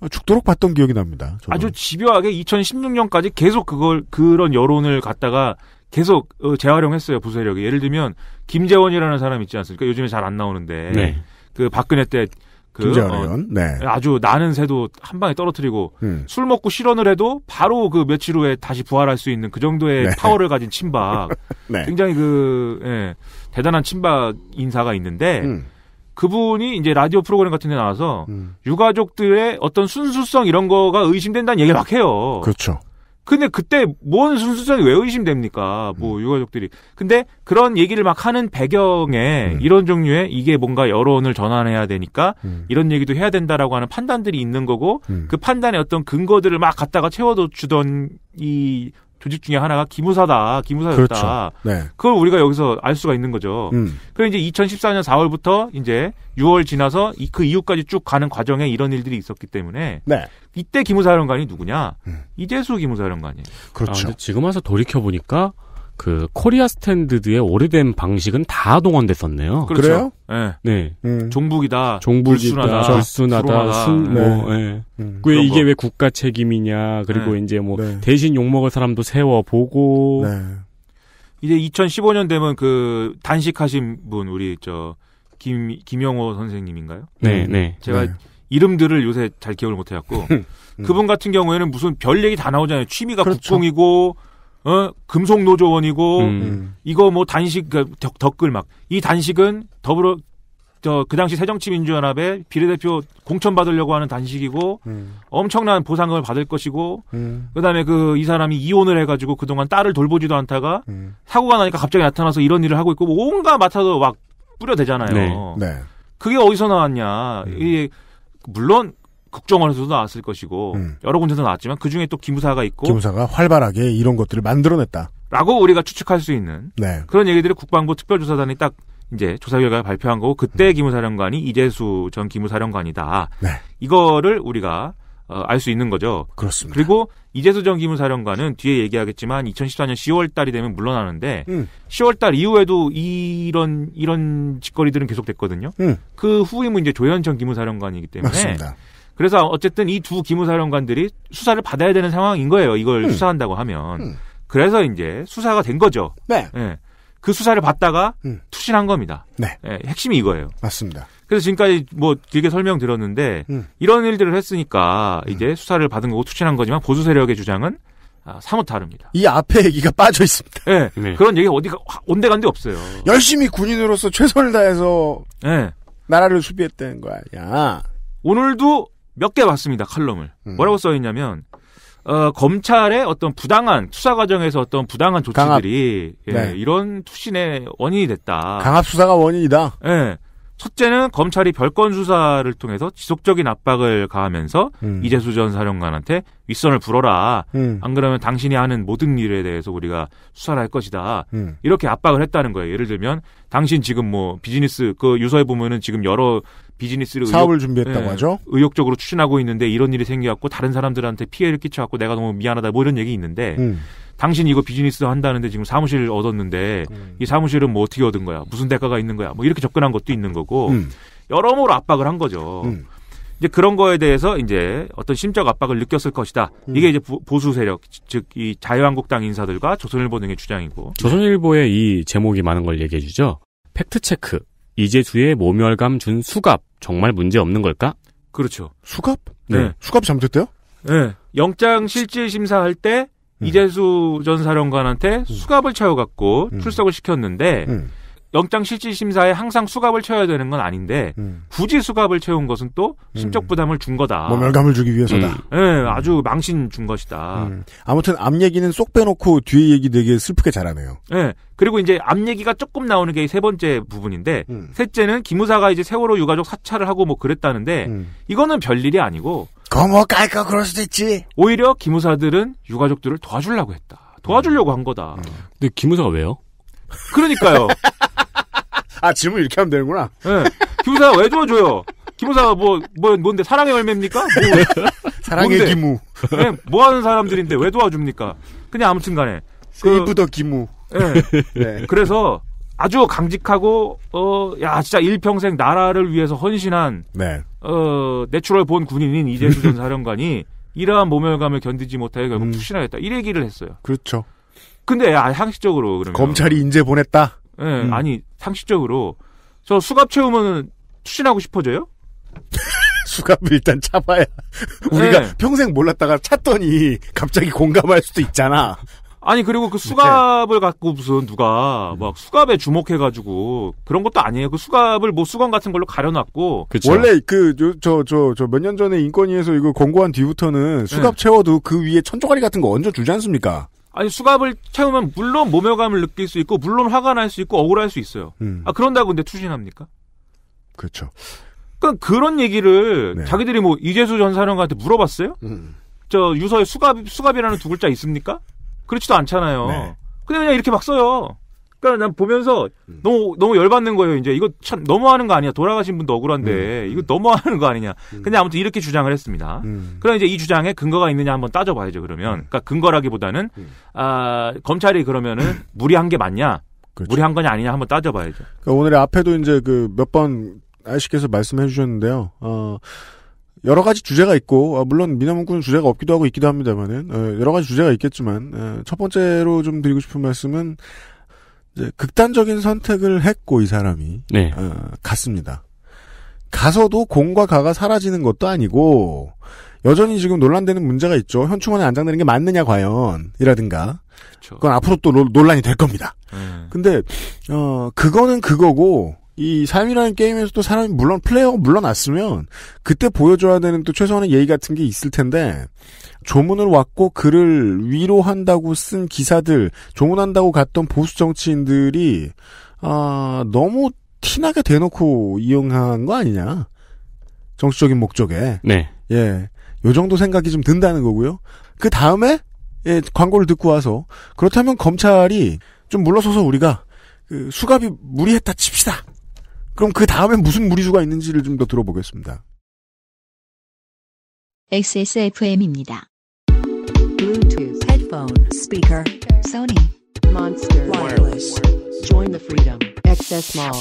어, 죽도록 봤던 기억이 납니다. 저는. 아주 집요하게 2016년까지 계속 그걸 그런 여론을 갖다가 계속 어, 재활용했어요 부세력이. 예를 들면 김재원이라는 사람 있지 않습니까? 요즘에 잘 안 나오는데 네. 그 박근혜 때 그, 김재원 어, 네. 아주 나는 새도 한 방에 떨어뜨리고 음. 술 먹고 실언을 해도 바로 그 며칠 후에 다시 부활할 수 있는 그 정도의 네. 파워를 가진 친박. 네. 굉장히 그 예, 대단한 친박 인사가 있는데 음. 그분이 이제 라디오 프로그램 같은 데 나와서 음. 유가족들의 어떤 순수성 이런 거가 의심된다는 얘기를 막 해요. 그렇죠. 근데 그때 뭔 순수성이 왜 의심됩니까? 뭐 음. 유가족들이. 근데 그런 얘기를 막 하는 배경에 음. 이런 종류의 이게 뭔가 여론을 전환해야 되니까 음. 이런 얘기도 해야 된다라고 하는 판단들이 있는 거고 음. 그 판단의 어떤 근거들을 막 갖다가 채워도 주던 이 조직 중에 하나가 기무사다, 기무사였다. 그렇죠. 네. 그걸 우리가 여기서 알 수가 있는 거죠. 음. 그리 이제 2014년 4월부터 이제 6월 지나서 이, 그 이후까지 쭉 가는 과정에 이런 일들이 있었기 때문에 네. 이때 기무사령관이 누구냐? 음. 이재수 기무사령관이에요. 그렇죠. 아, 지금 와서 돌이켜 보니까 그 코리아 스탠드드의 오래된 방식은 다 동원됐었네요. 그렇죠? 그래요 네. 네. 음. 종북이다. 종북이다. 불순하다. 순하다 네. 네. 음. 왜 그 이게 거. 왜 국가 책임이냐. 그리고 네. 이제 뭐 네. 대신 욕먹을 사람도 세워보고. 네. 이제 2015년 되면 그 단식하신 분 우리 저 김, 김영호 선생님인가요? 네, 음. 네. 제가 네. 이름들을 요새 잘 기억을 못해갖고 음. 그분 같은 경우에는 무슨 별 얘기 다 나오잖아요. 취미가 그렇죠. 국공이고 어 금속 노조원이고 음. 이거 뭐 단식 그 덕, 덕글 막 이 단식은 더불어 저 그 당시 새정치민주연합의 비례대표 공천 받으려고 하는 단식이고 음. 엄청난 보상금을 받을 것이고 음. 그다음에 그 이 사람이 이혼을 해가지고 그동안 딸을 돌보지도 않다가 음. 사고가 나니까 갑자기 나타나서 이런 일을 하고 있고 뭐 온갖 맡아도 막 뿌려대잖아요. 네. 네. 그게 어디서 나왔냐? 음. 이 물론 국정원에서도 나왔을 것이고 음. 여러 군데서 나왔지만 그 중에 또 기무사가 있고 기무사가 활발하게 이런 것들을 만들어냈다라고 우리가 추측할 수 있는 네. 그런 얘기들을 국방부 특별조사단이 딱 이제 조사 결과를 발표한 거고 그때 음. 기무사령관이 이재수 전 기무사령관이다. 네. 이거를 우리가 어, 알 수 있는 거죠. 그렇습니다. 그리고 이재수 전 기무사령관은 뒤에 얘기하겠지만 2014년 10월 달이 되면 물러나는데 음. 10월 달 이후에도 이런 이런 짓거리들은 계속됐거든요. 음. 그 후임은 이제 조현 전 기무사령관이기 때문에 맞습니다. 그래서 어쨌든 이 두 기무사령관들이 수사를 받아야 되는 상황인 거예요. 이걸 음. 수사한다고 하면. 음. 그래서 이제 수사가 된 거죠. 네. 예. 그 수사를 받다가 음. 투신한 겁니다. 네. 예, 핵심이 이거예요. 맞습니다. 그래서 지금까지 뭐 길게 설명 드렸는데 음. 이런 일들을 했으니까 음. 이제 수사를 받은 거고 투신한 거지만 보수 세력의 주장은 아, 사뭇 다릅니다. 이 앞에 얘기가 빠져 있습니다. 네. 네. 그런 얘기 가 어디가 온데간데 없어요. 열심히 군인으로서 최선을 다해서 네. 나라를 수비했다는 거야. 야. 오늘도 몇개 봤습니다 칼럼을 음. 뭐라고 써있냐면 어, 검찰의 어떤 부당한 수사 과정에서 어떤 부당한 조치들이 예, 네. 이런 투신의 원인이 됐다. 강압 수사가 원인이다. 예. 첫째는 검찰이 별건 수사를 통해서 지속적인 압박을 가하면서 음. 이재수 전 사령관한테 윗선을 불어라. 음. 안 그러면 당신이 하는 모든 일에 대해서 우리가 수사를 할 것이다. 음. 이렇게 압박을 했다는 거예요. 예를 들면 당신 지금 뭐 비즈니스 그 유서에 보면은 지금 여러 비즈니스를 사업을 의욕, 준비했다고 예, 하죠. 의욕적으로 추진하고 있는데 이런 일이 생겨갖고 다른 사람들한테 피해를 끼쳐갖고 내가 너무 미안하다 뭐 이런 얘기 있는데 음. 당신 이거 비즈니스 한다는데 지금 사무실 을 얻었는데 음. 이 사무실은 뭐 어떻게 얻은 거야 무슨 대가가 있는 거야 뭐 이렇게 접근한 것도 있는 거고 음. 여러모로 압박을 한 거죠. 음. 이제 그런 거에 대해서 이제 어떤 심적 압박을 느꼈을 것이다. 음. 이게 이제 보수 세력, 즉 이 자유한국당 인사들과 조선일보 등의 주장이고. 조선일보의 이 제목이 많은 걸 얘기해 주죠. 팩트 체크. 이재주의 모멸감 준 수갑 정말 문제 없는 걸까? 그렇죠. 수갑? 네. 네. 수갑이 잘못됐대요? 네. 영장 실질 심사할 때 음. 이재수 전 사령관한테 음. 수갑을 채워갖고 음. 출석을 시켰는데 음. 영장 실질 심사에 항상 수갑을 채워야 되는 건 아닌데 음. 굳이 수갑을 채운 것은 또 심적 음. 부담을 준 거다. 뭐 멸감을 주기 위해서다. 음. 네, 아주 망신 준 것이다. 음. 아무튼 앞 얘기는 쏙 빼놓고 뒤에 얘기 되게 슬프게 잘하네요. 네, 그리고 이제 앞 얘기가 조금 나오는 게 세 번째 부분인데 음. 셋째는 기무사가 이제 세월호 유가족 사찰을 하고 뭐 그랬다는데 음. 이거는 별 일이 아니고. 거뭐 깔까 그럴 수도 있지. 오히려 기무사들은 유가족들을 도와주려고 했다. 도와주려고 한 거다. 근데 기무사가 왜요? 그러니까요. 아 질문 이렇게 하면 되는구나. 네. 기무사 왜 도와줘요? 기무사가 뭐, 뭐 뭔데 사랑의 열매입니까? 뭐, 사랑의 뭔데? 기무. 네, 뭐 하는 사람들인데 왜 도와줍니까? 그냥 아무튼간에 그 세이브더 그, 기 네. 네. 그래서 아주 강직하고 어야 진짜 일평생 나라를 위해서 헌신한 네. 어 내추럴 본 군인인 이재수 전 사령관이 이러한 모멸감을 견디지 못하여 결국 음. 투신하겠다이 얘기를 했어요. 그렇죠. 근데 야, 아, 상식적으로 그러면 검찰이 인제 보냈다. 예, 음. 아니 상식적으로 저 수갑 채우면 추진하고 싶어져요? 수갑을 일단 잡아야 우리가 네. 평생 몰랐다가 찾더니 갑자기 공감할 수도 있잖아. 아니 그리고 그 수갑을 갖고 무슨 누가 음. 막 수갑에 주목해가지고 그런 것도 아니에요. 그 수갑을 뭐 수건 같은 걸로 가려놨고 그쵸. 원래 그 저 저 저 몇 년 전에 인권위에서 이거 권고한 뒤부터는 수갑 네. 채워도 그 위에 천조가리 같은 거 얹어 주지 않습니까? 아니 수갑을 채우면 물론 모멸감을 느낄 수 있고 물론 화가 날 수 있고 억울할 수 있어요. 음. 아 그런다고 근데 추진합니까? 그렇죠. 그러니까 그런 얘기를 네. 자기들이 뭐 이재수 전 사령관한테 물어봤어요? 음. 저 유서에 수갑 수갑이라는 두 글자 있습니까? 그렇지도 않잖아요. 네. 근데 그냥 이렇게 막 써요. 그러니까 난 보면서 음. 너무 너무 열받는 거예요. 이제 이거 참 너무하는 거아니냐 돌아가신 분도 억울한데 음. 음. 이거 너무하는 거 아니냐. 음. 근데 아무튼 이렇게 주장을 했습니다. 음. 그럼 이제 이 주장에 근거가 있느냐 한번 따져봐야죠. 그러면 음. 그러니까 근거라기보다는 아 검찰이 그러면은 무리한 게 맞냐, 그렇죠. 무리한 거냐 아니냐 한번 따져봐야죠. 그러니까 오늘의 앞에도 이제 그 몇 번 아저씨께서 말씀해 주셨는데요. 어. 여러 가지 주제가 있고 아, 물론 민남문구는 주제가 없기도 하고 있기도 합니다만은 어, 여러 가지 주제가 있겠지만 어, 첫 번째로 좀 드리고 싶은 말씀은 이제 극단적인 선택을 했고 이 사람이 네. 어, 갔습니다. 가서도 공과 가가 사라지는 것도 아니고 여전히 지금 논란되는 문제가 있죠. 현충원에 안장되는게 맞느냐 과연 이라든가 그쵸. 그렇죠. 그건 앞으로 또 노, 논란이 될 겁니다. 음. 근데 어 그거는 그거고 이 삶이라는 게임에서 도 사람이 물론 플레이어가 물러났으면 그때 보여줘야 되는 또 최소한의 예의 같은 게 있을 텐데 조문을 왔고 그를 위로한다고 쓴 기사들, 조문한다고 갔던 보수 정치인들이 아, 너무 티나게 대놓고 이용한 거 아니냐. 정치적인 목적에. 네. 예. 요 정도 생각이 좀 든다는 거고요. 그 다음에, 예, 광고를 듣고 와서, 그렇다면 검찰이 좀 물러서서 우리가, 그 수갑이 무리했다 칩시다. 그럼 그 다음에 무슨 무리수가 있는지를 좀 더 들어보겠습니다. XSFM입니다. speaker, Sony, Monster Wireless, Join the Freedom, XS Mall,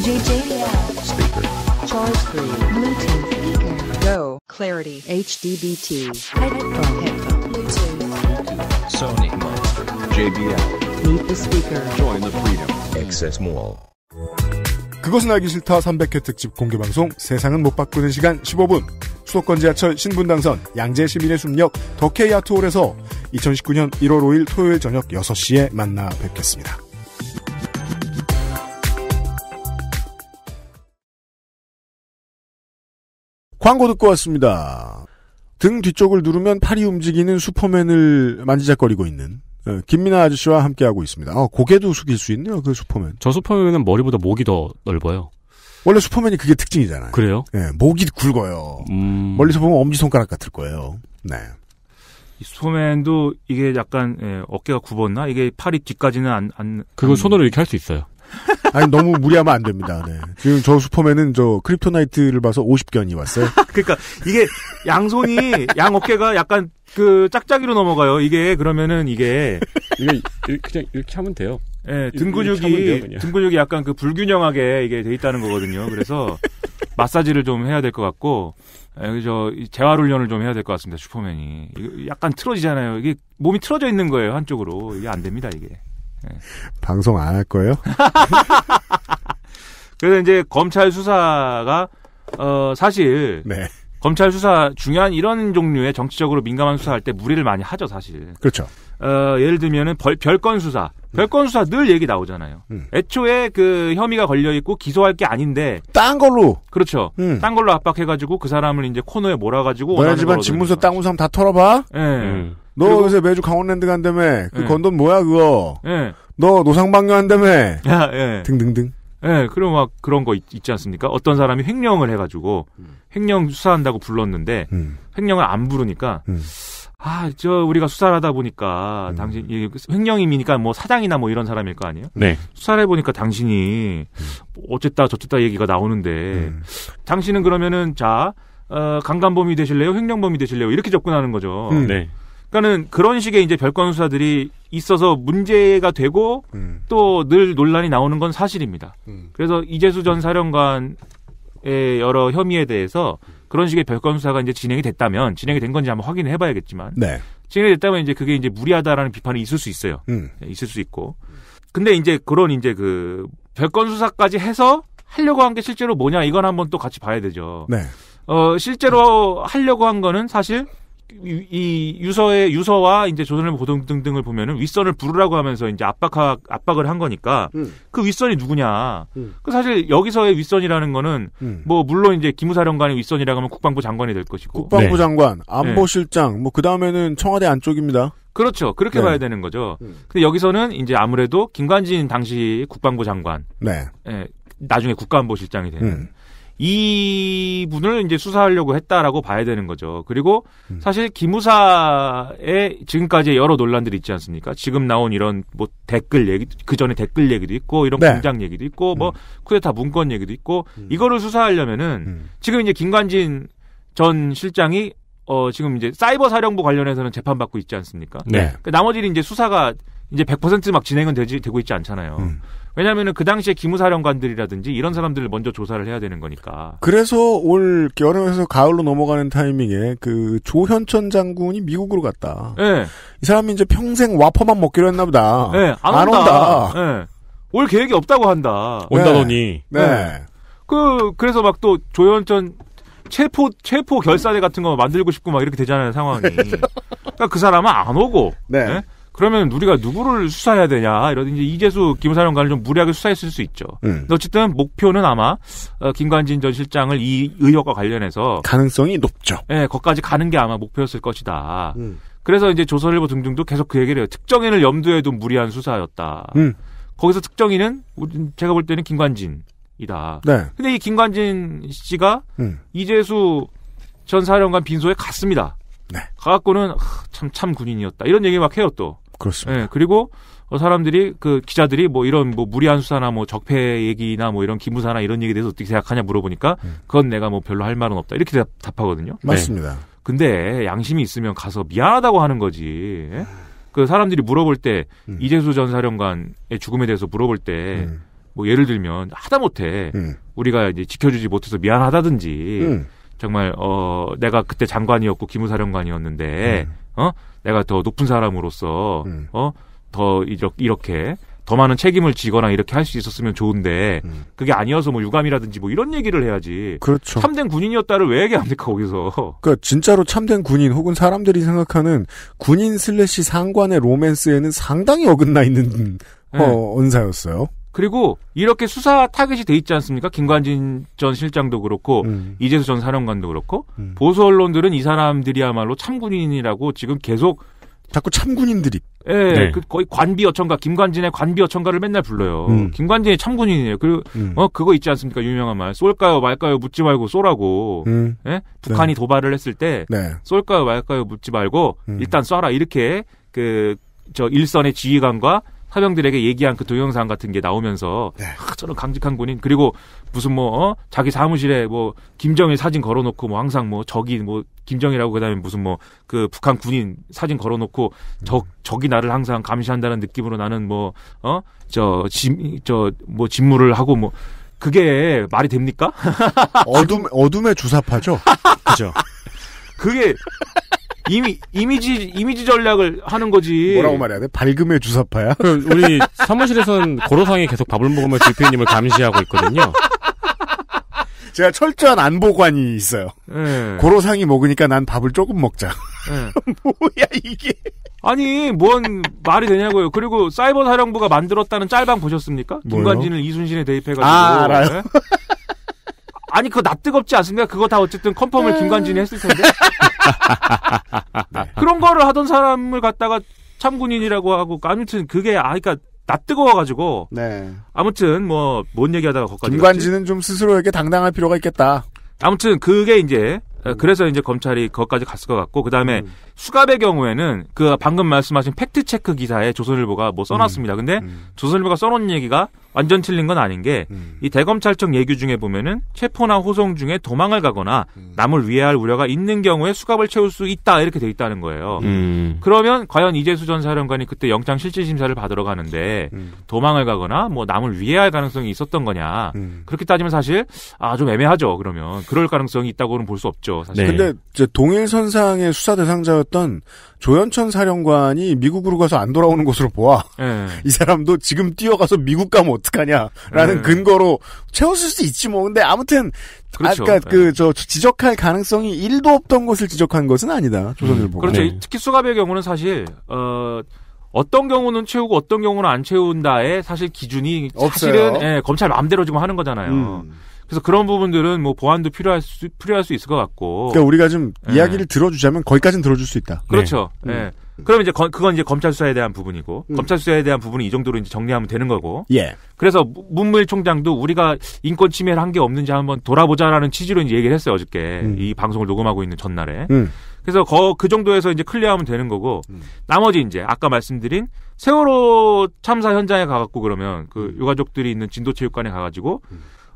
JJDL, Speaker, Charge 3, Bluetooth Speaker, Go, Clarity, HDBT, Headphone, Headphone, Bluetooth, Sony Monster, JBL, Meet the Speaker, Join the Freedom, XS Mall. 그것은 알기 싫다 300회 특집 공개방송 세상은 못 바꾸는 시간 15분 수도권 지하철 신분당선 양재시민의 숲역 덕혜야트홀에서 2019년 1월 5일 토요일 저녁 6시에 만나 뵙겠습니다. 광고 듣고 왔습니다. 등 뒤쪽을 누르면 팔이 움직이는 슈퍼맨을 만지작거리고 있는 예, 김민아 아저씨와 함께하고 있습니다. 아, 고개도 숙일 수 있네요, 그 슈퍼맨. 저 슈퍼맨은 머리보다 목이 더 넓어요. 원래 슈퍼맨이 그게 특징이잖아요. 그래요? 네, 목이 굵어요. 음... 멀리서 보면 엄지손가락 같을 거예요. 네. 슈퍼맨도 이게 약간 예, 어깨가 굽었나? 이게 팔이 뒤까지는 안, 안 그건 안... 손으로 이렇게 할 수 있어요. 아니 너무 무리하면 안 됩니다. 네. 지금 저 슈퍼맨은 저 크립토나이트를 봐서 50견이 왔어요. 그러니까 이게 양손이 양 어깨가 약간 그 짝짝이로 넘어가요. 이게 그러면은 이게 이게 그냥 이렇게 하면 돼요. 예, 네, 등 근육이 등 근육이 약간 그 불균형하게 이게 돼 있다는 거거든요. 그래서 마사지를 좀 해야 될 것 같고 예, 저 재활 훈련을 좀 해야 될 것 같습니다. 슈퍼맨이 약간 틀어지잖아요. 이게 몸이 틀어져 있는 거예요 한쪽으로 이게 안 됩니다 이게. 방송 안 할 거예요? 그래서 이제 검찰 수사가 어 사실 네. 검찰 수사 중요한 이런 종류의 정치적으로 민감한 수사할 때 무리를 많이 하죠 사실. 그렇죠. 어 예를 들면은 벌, 별건 수사, 음. 별건 수사 늘 얘기 나오잖아요. 음. 애초에 그 혐의가 걸려 있고 기소할 게 아닌데 딴 걸로 그렇죠. 음. 딴 걸로 압박해가지고 그 사람을 이제 코너에 몰아가지고 너네 집안 집문서 땅 사람 다 털어봐. 예. 네. 음. 너 요새 매주 강원랜드 간다며. 그 예. 건돈 뭐야 그거. 예. 너 노상방뇨 한다며. 야, 예. 등등등. 예, 그리고 막 그런 거 있, 지 않습니까? 어떤 사람이 횡령을 해가지고 횡령 수사한다고 불렀는데 음. 횡령을 안 부르니까 음. 아, 저 우리가 수사를 하다 보니까 음. 당신 이 횡령임이니까 뭐 사장이나 뭐 이런 사람일 거 아니에요? 네. 수사를 해 보니까 당신이 어쨌다 저쨌다 얘기가 나오는데 음. 당신은 그러면은 자 어, 강간범이 되실래요? 횡령범이 되실래요? 이렇게 접근하는 거죠. 음. 네. 그러니까는 그런 식의 이제 별건 수사들이 있어서 문제가 되고 음. 또늘 논란이 나오는 건 사실입니다. 음. 그래서 이재수 전 사령관의 여러 혐의에 대해서 그런 식의 별건 수사가 이제 진행이 됐다면 진행이 된 건지 한번 확인해 을 봐야겠지만 네. 진행이 됐다면 이제 그게 이제 무리하다라는 비판이 있을 수 있어요. 음. 네, 있을 수 있고. 근데 이제 그런 이제 그 별건 수사까지 해서 하려고 한 게 실제로 뭐냐 이건 한번 또 같이 봐야 되죠. 네. 어, 실제로 하려고 한 거는 사실 이 유서의 유서와 이제 조선일보 고등 등등을 보면은 윗선을 부르라고 하면서 이제 압박 압박을 한 거니까 음. 그 윗선이 누구냐? 음. 그 사실 여기서의 윗선이라는 거는 음. 뭐 물론 이제 기무사령관의 윗선이라고 하면 국방부 장관이 될 것이고 국방부 네. 장관, 네. 안보실장 네. 뭐 뭐그 다음에는 청와대 안쪽입니다. 그렇죠. 그렇게 네. 봐야 되는 거죠. 음. 근데 여기서는 이제 아무래도 김관진 당시 국방부 장관, 네, 예, 나중에 국가안보실장이 되는. 음. 이 분을 이제 수사하려고 했다라고 봐야 되는 거죠. 그리고 음. 사실 기무사의 지금까지 여러 논란들이 있지 않습니까? 지금 나온 이런 뭐 댓글 얘기, 그 전에 댓글 얘기도 있고 이런 네. 공장 얘기도 있고 뭐 음. 쿠데타 문건 얘기도 있고 음. 이거를 수사하려면은 음. 지금 이제 김관진 전 실장이 어 지금 이제 사이버 사령부 관련해서는 재판 받고 있지 않습니까? 네. 그 나머지는 이제 수사가 이제 100%막 진행은 되지 되고 있지 않잖아요. 음. 왜냐면은그 당시에 기무사령관들이라든지 이런 사람들을 먼저 조사를 해야 되는 거니까. 그래서 올 여름에서 가을로 넘어가는 타이밍에 그 조현천 장군이 미국으로 갔다. 네. 이 사람이 이제 평생 와퍼만 먹기로 했나 보다. 네, 안, 안 온다. 온 네. 예. 올 계획이 없다고 한다. 온다더니. 네. 네. 그 그래서 막 또 조현천 체포 체포 결사대 같은 거 만들고 싶고 막 이렇게 되잖아요 상황이. 그러니까 그 사람은 안 오고. 네. 네? 그러면 우리가 누구를 수사해야 되냐 이러든지 이재수 기무사령관을 좀 무리하게 수사했을 수 있죠. 음. 어쨌든 목표는 아마 어, 김관진 전 실장을 이 의혹과 관련해서 가능성이 높죠. 예, 네, 거까지 가는 게 아마 목표였을 것이다. 음. 그래서 이제 조선일보 등등도 계속 그 얘기를 해요. 특정인을 염두에 둔 무리한 수사였다. 음. 거기서 특정인은 제가 볼 때는 김관진이다. 네. 근데 이 김관진 씨가 음. 이재수 전 사령관 빈소에 갔습니다. 네. 가갖고는 참참 참 군인이었다 이런 얘기 막 해요 또. 그렇습니다. 네, 그리고 어, 사람들이 그 기자들이 뭐 이런 뭐 무리한 수사나 뭐 적폐 얘기나 뭐 이런 기무사나 이런 얘기에 대해서 어떻게 생각하냐 물어보니까 음. 그건 내가 뭐 별로 할 말은 없다 이렇게 답 답하거든요. 네. 맞습니다. 네. 근데 양심이 있으면 가서 미안하다고 하는 거지. 예? 그 사람들이 물어볼 때 음. 이재수 전 사령관의 죽음에 대해서 물어볼 때. 음. 뭐 예를 들면 하다못해 음. 우리가 이제 지켜주지 못해서 미안하다든지 음. 정말 어 내가 그때 장관이었고 기무사령관이었는데 음. 어 내가 더 높은 사람으로서 음. 어더 이렇게, 이렇게 더 많은 책임을 지거나 이렇게 할 수 있었으면 좋은데 음. 그게 아니어서 뭐 유감이라든지 뭐 이런 얘기를 해야지. 그렇죠. 참된 군인이었다를 왜 얘기합니까 거기서? 그러니까 진짜로 참된 군인 혹은 사람들이 생각하는 군인 슬래시 상관의 로맨스에는 상당히 어긋나 있는 네. 어, 언사였어요. 그리고 이렇게 수사 타겟이 돼 있지 않습니까? 김관진 전 실장도 그렇고 음. 이재수 전 사령관도 그렇고 음. 보수 언론들은 이 사람들이야말로 참군인이라고 지금 계속 자꾸 참군인들이 예, 네. 그 거의 관비 어청가 김관진의 관비 어청가를 맨날 불러요. 음. 김관진이 참군인이에요. 그리고 음. 어 그거 있지 않습니까? 유명한 말 쏠까요 말까요 묻지 말고 쏘라고. 음. 예? 북한이 네. 도발을 했을 때 네. 쏠까요 말까요 묻지 말고 음. 일단 쏴라 이렇게 그 저 일선의 지휘관과 사병들에게 얘기한 그 동영상 같은 게 나오면서 네. 아, 저런 강직한 군인 그리고 무슨 뭐 어? 자기 사무실에 뭐 김정일 사진 걸어놓고 뭐 항상 뭐 적이 뭐 김정일하고 그다음에 무슨 뭐 그 북한 군인 사진 걸어놓고 적 적이 음. 나를 항상 감시한다는 느낌으로 나는 뭐 어저짐저뭐 직무를 어? 뭐 하고 뭐 그게 말이 됩니까? 어둠 어둠의 주사파죠. 그죠? 그게 이미 이미지 이미지 전략을 하는 거지. 뭐라고 말해야 돼? 밝음의 주사파야? 우리 사무실에서는 고로상이 계속 밥을 먹으면서 대표님을 감시하고 있거든요. 제가 철저한 안보관이 있어요. 네. 고로상이 먹으니까 난 밥을 조금 먹자. 네. 뭐야 이게? 아니 뭔 말이 되냐고요. 그리고 사이버 사령부가 만들었다는 짤방 보셨습니까? 김관진을 이순신에 대입해가지고. 아, 알아요. 예? 아니 그거 나 뜨겁지 않습니까? 그거 다 어쨌든 컨펌을 아. 김관진이 했을 텐데. 네. 그런 거를 하던 사람을 갖다가 참군인이라고 하고 아무튼 그게 아 그러니까 낯뜨거워가지고 네. 아무튼 뭐 뭔 얘기하다가 거기까지 김관진은 갔지? 좀 스스로에게 당당할 필요가 있겠다. 아무튼 그게 이제 어, 그래서 이제 검찰이 거기까지 갔을 것 같고 그다음에 음. 수갑의 경우에는 그 방금 말씀하신 팩트 체크 기사에 조선일보가 뭐 써놨습니다. 음. 근데 음. 조선일보가 써놓은 얘기가 완전 틀린 건 아닌 게이 음. 대검찰청 예규 중에 보면은 체포나 호송 중에 도망을 가거나 음. 남을 위해할 우려가 있는 경우에 수갑을 채울 수 있다 이렇게 돼 있다는 거예요. 음. 그러면 과연 이재수 전 사령관이 그때 영장 실질 심사를 받으러 가는데 도망을 가거나 뭐 남을 위해할 가능성이 있었던 거냐 그렇게 따지면 사실 아 좀 애매하죠. 그러면 그럴 가능성이 있다고는 볼 수 없죠. 어죠 사실. 네. 근데 이제 동일 선상의 수사 대상자였던 조현천 사령관이 미국으로 가서 안 돌아오는 것으로 보아. 네. 이 사람도 지금 뛰어가서 미국 가면 어떡하냐라는 네. 근거로 채웠을 수 있지 뭐. 근데 아무튼 그렇죠. 아까 그저 네. 지적할 가능성이 1도 없던 것을 지적한 것은 아니다. 조선일보. 음. 그렇죠. 네. 특히 수갑의 경우는 사실 어 어떤 경우는 채우고 어떤 경우는 안 채운다에 사실 기준이 사실은 없 예, 검찰 마음대로 지금 하는 거잖아요. 음. 그래서 그런 부분들은 뭐 보완도 필요할 수 필요할 수 있을 것 같고. 그러니까 우리가 좀 네. 이야기를 들어주자면 거기까지는 들어줄 수 있다. 그렇죠. 네. 네. 음. 예. 그럼 이제 거, 그건 이제 검찰 수사에 대한 부분이고 음. 검찰 수사에 대한 부분은 이 정도로 이제 정리하면 되는 거고. 예. 그래서 문무일 총장도 우리가 인권 침해를 한 게 없는지 한번 돌아보자라는 취지로 이제 얘기를 했어요 어저께 음. 이 방송을 녹음하고 있는 전날에. 음. 그래서 거, 그 정도에서 이제 클리어하면 되는 거고 음. 나머지 이제 아까 말씀드린 세월호 참사 현장에 가갖고 그러면 그 음. 유가족들이 있는 진도체육관에 가가지고.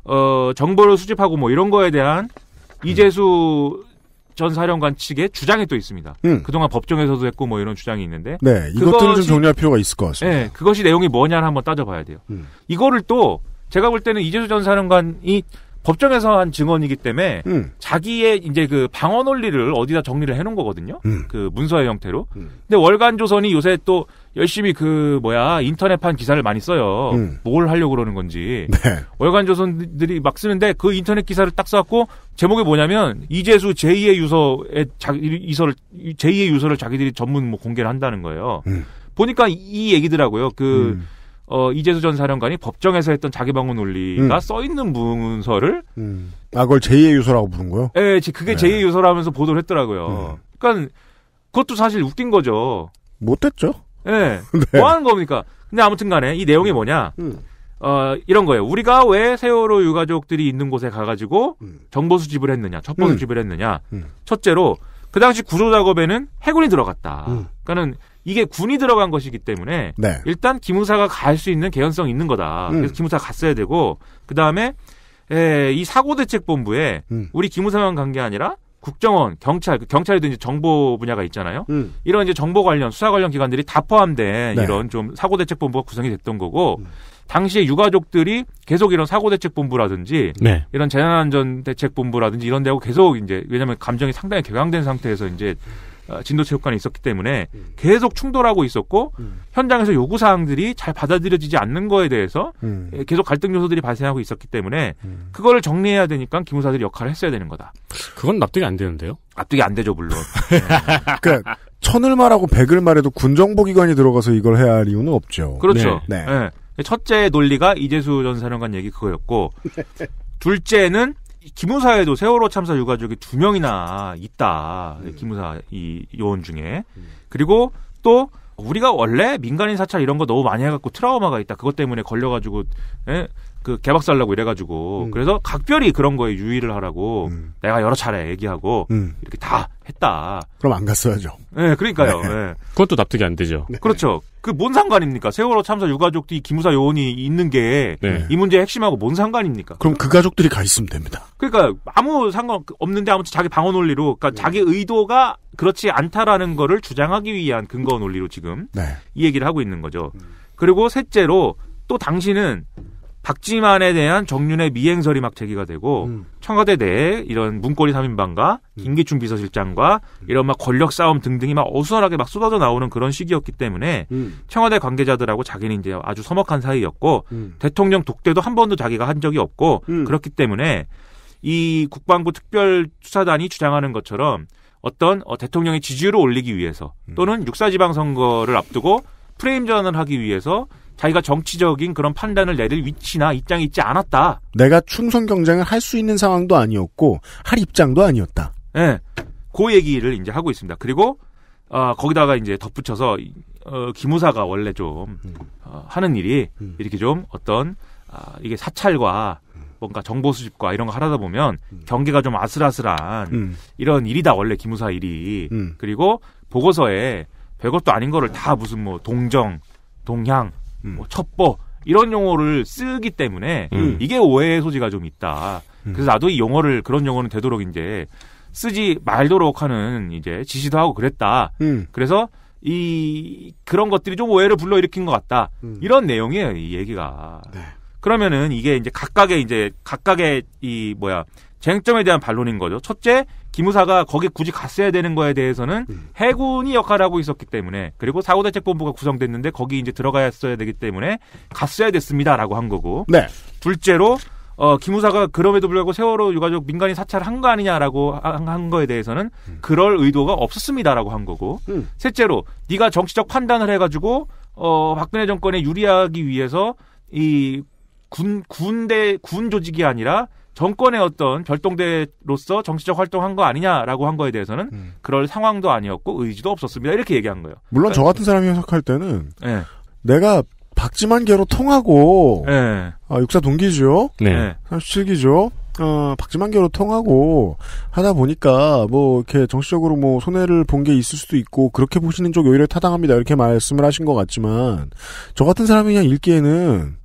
어, 정보를 수집하고 뭐 이런 거에 대한 음. 이재수 음. 전 사령관 측의 주장이 또 있습니다. 음. 그동안 법정에서도 했고 뭐 이런 주장이 있는데 네, 이것들은 좀 정리할 필요가 있을 것 같습니다. 네, 그것이 내용이 뭐냐를 한번 따져봐야 돼요. 음. 이거를 또 제가 볼 때는 이재수 전 사령관이 법정에서 한 증언이기 때문에 음. 자기의 이제 그 방어 논리를 어디다 정리를 해놓은 거거든요. 음. 그 문서의 형태로. 음. 근데 월간 조선이 요새 또 열심히 그 뭐야 인터넷판 기사를 많이 써요. 음. 뭘 하려고 그러는 건지. 네. 월간 조선들이 막 쓰는데 그 인터넷 기사를 딱 써갖고 제목이 뭐냐면 이재수 제2의 유서에 자기 이서를 제2의 유서를 자기들이 전문 뭐 공개를 한다는 거예요. 음. 보니까 이 얘기더라고요. 그 음. 어, 이재수 전 사령관이 법정에서 했던 자기방어 논리가 음. 써 있는 문서를 음. 아 그걸 제2의 유서라고 부른 거요? 예, 그게 네. 제2의 유서라면서 보도를 했더라고요. 음. 그러니까 그것도 사실 웃긴 거죠. 못했죠. 예, 네. 뭐 하는 겁니까? 근데 아무튼간에 이 내용이 음. 뭐냐? 음. 어, 이런 거예요. 우리가 왜 세월호 유가족들이 있는 곳에 가가지고 음. 정보 수집을 했느냐, 첩보 수집을 했느냐. 첫째로 그 당시 구조 작업에는 해군이 들어갔다. 음. 그러니까는 이게 군이 들어간 것이기 때문에 네. 일단 기무사가 갈 수 있는 개연성 있는 거다. 음. 그래서 기무사 갔어야 되고 그 다음에 이 사고 대책 본부에 음. 우리 기무사만 간 게 아니라 국정원, 경찰, 그 경찰에도 이제 정보 분야가 있잖아요. 음. 이런 이제 정보 관련 수사 관련 기관들이 다 포함된 네. 이런 좀 사고 대책 본부가 구성이 됐던 거고 음. 당시에 유가족들이 계속 이런 사고대책본부라든지 네. 이런 재난안전대책본부라든지 이런 데하고 계속 이제 왜냐하면 감정이 상당히 격강된 상태에서 이제 어, 진도체육관이 있었기 때문에 음. 계속 충돌하고 있었고 음. 현장에서 요구 사항들이 잘 받아들여지지 않는 거에 대해서 음. 예, 계속 갈등 요소들이 발생하고 있었기 때문에 음. 그거를 정리해야 되니까 기무사들이 역할을 했어야 되는 거다. 그건 납득이 안 되는데요? 납득이 안 되죠 물론. 그 그러니까 천을 말하고 백을 말해도 군정보기관이 들어가서 이걸 해야 할 이유는 없죠. 그렇죠. 네. 네. 네. 첫째 논리가 이재수 전 사령관 얘기 그거였고 둘째는 기무사에도 세월호 참사 유가족이 두 명이나 있다. 음. 기무사 이 요원 중에. 음. 그리고 또 우리가 원래 민간인 사찰 이런 거 너무 많이 해갖고 트라우마가 있다. 그것 때문에 걸려가지고 에? 예? 그개박살라고 이래가지고 음. 그래서 각별히 그런 거에 유의를 하라고 음. 내가 여러 차례 얘기하고 음. 이렇게 다 했다. 그럼 안 갔어야죠. 네, 그러니까요. 네. 네. 그것도 납득이 안 되죠. 네. 그렇죠. 그 뭔 상관입니까? 세월호 참사 유가족들이 기무사 요원이 있는 게이 네. 문제의 핵심하고 뭔 상관입니까? 그럼 그 가족들이 가 있으면 됩니다. 그러니까 아무 상관 없는데 아무튼 자기 방어 논리로 그러니까 네. 자기 의도가 그렇지 않다라는 거를 주장하기 위한 근거 논리로 지금 네. 이 얘기를 하고 있는 거죠. 음. 그리고 셋째로 또 당신은 박지만에 대한 정윤의 미행설이 막 제기가 되고 음. 청와대 내에 이런 문고리 3인방과 음. 김기춘 비서실장과 음. 이런 막 권력 싸움 등등이 막 어수선하게 막 쏟아져 나오는 그런 시기였기 때문에 음. 청와대 관계자들하고 자기는 이제 아주 서먹한 사이였고 음. 대통령 독대도 한 번도 자기가 한 적이 없고 그렇기 때문에 이 국방부 특별수사단이 주장하는 것처럼 어떤 어, 대통령의 지지율을 올리기 위해서 또는 육사지방선거를 앞두고 프레임전을 환 하기 위해서 자기가 정치적인 그런 판단을 내릴 위치나 입장이 있지 않았다. 내가 충성 경쟁을 할 수 있는 상황도 아니었고 할 입장도 아니었다. 예. 네. 그 얘기를 이제 하고 있습니다. 그리고 어, 거기다가 이제 덧붙여서 어, 기무사가 원래 좀 어, 하는 일이 음. 이렇게 좀 어떤 아, 이게 사찰과 뭔가 정보 수집과 이런 거 하다 보면 경계가 좀 아슬아슬한 음. 이런 일이다 원래 기무사 일이 음. 그리고 보고서에 별것도 아닌 거를 다 무슨 뭐 동정 동향 음. 뭐 첩보 이런 용어를 쓰기 때문에 음. 이게 오해의 소지가 좀 있다. 음. 그래서 나도 이 용어를 그런 용어는 되도록 이제 쓰지 말도록 하는 이제 지시도 하고 그랬다. 음. 그래서 이 그런 것들이 좀 오해를 불러일으킨 것 같다. 음. 이런 내용이에요 이 얘기가. 네. 그러면은 이게 이제 각각의 이제 각각의 이 뭐야 쟁점에 대한 반론인 거죠. 첫째, 기무사가 거기 굳이 갔어야 되는 거에 대해서는 음. 해군이 역할을 하고 있었기 때문에 그리고 사고대책본부가 구성됐는데 거기 이제 들어가야 되기 때문에 갔어야 됐습니다라고 한 거고. 네. 둘째로 어, 기무사가 그럼에도 불구하고 세월호 유가족 민간인 사찰을 한 거 아니냐라고 한, 거에 대해서는 음. 그럴 의도가 없었습니다라고 한 거고 음. 셋째로 네가 정치적 판단을 해가지고 어, 박근혜 정권에 유리하기 위해서 이 군, 군대 군 조직이 아니라 정권의 어떤 별동대로서 정치적 활동한 거 아니냐라고 한 거에 대해서는 음. 그럴 상황도 아니었고 의지도 없었습니다. 이렇게 얘기한 거예요. 물론 그러니까, 저 같은 사람이 해석할 때는 네. 내가 박지만계로 통하고 네. 아, 육사 동기죠. 네. 37기죠. 예. 어, 박지만계로 통하고 하다 보니까 뭐 이렇게 정치적으로 뭐 손해를 본 게 있을 수도 있고 그렇게 보시는 쪽이 오히려 타당합니다. 이렇게 말씀을 하신 것 같지만 저 같은 사람이 그냥 읽기에는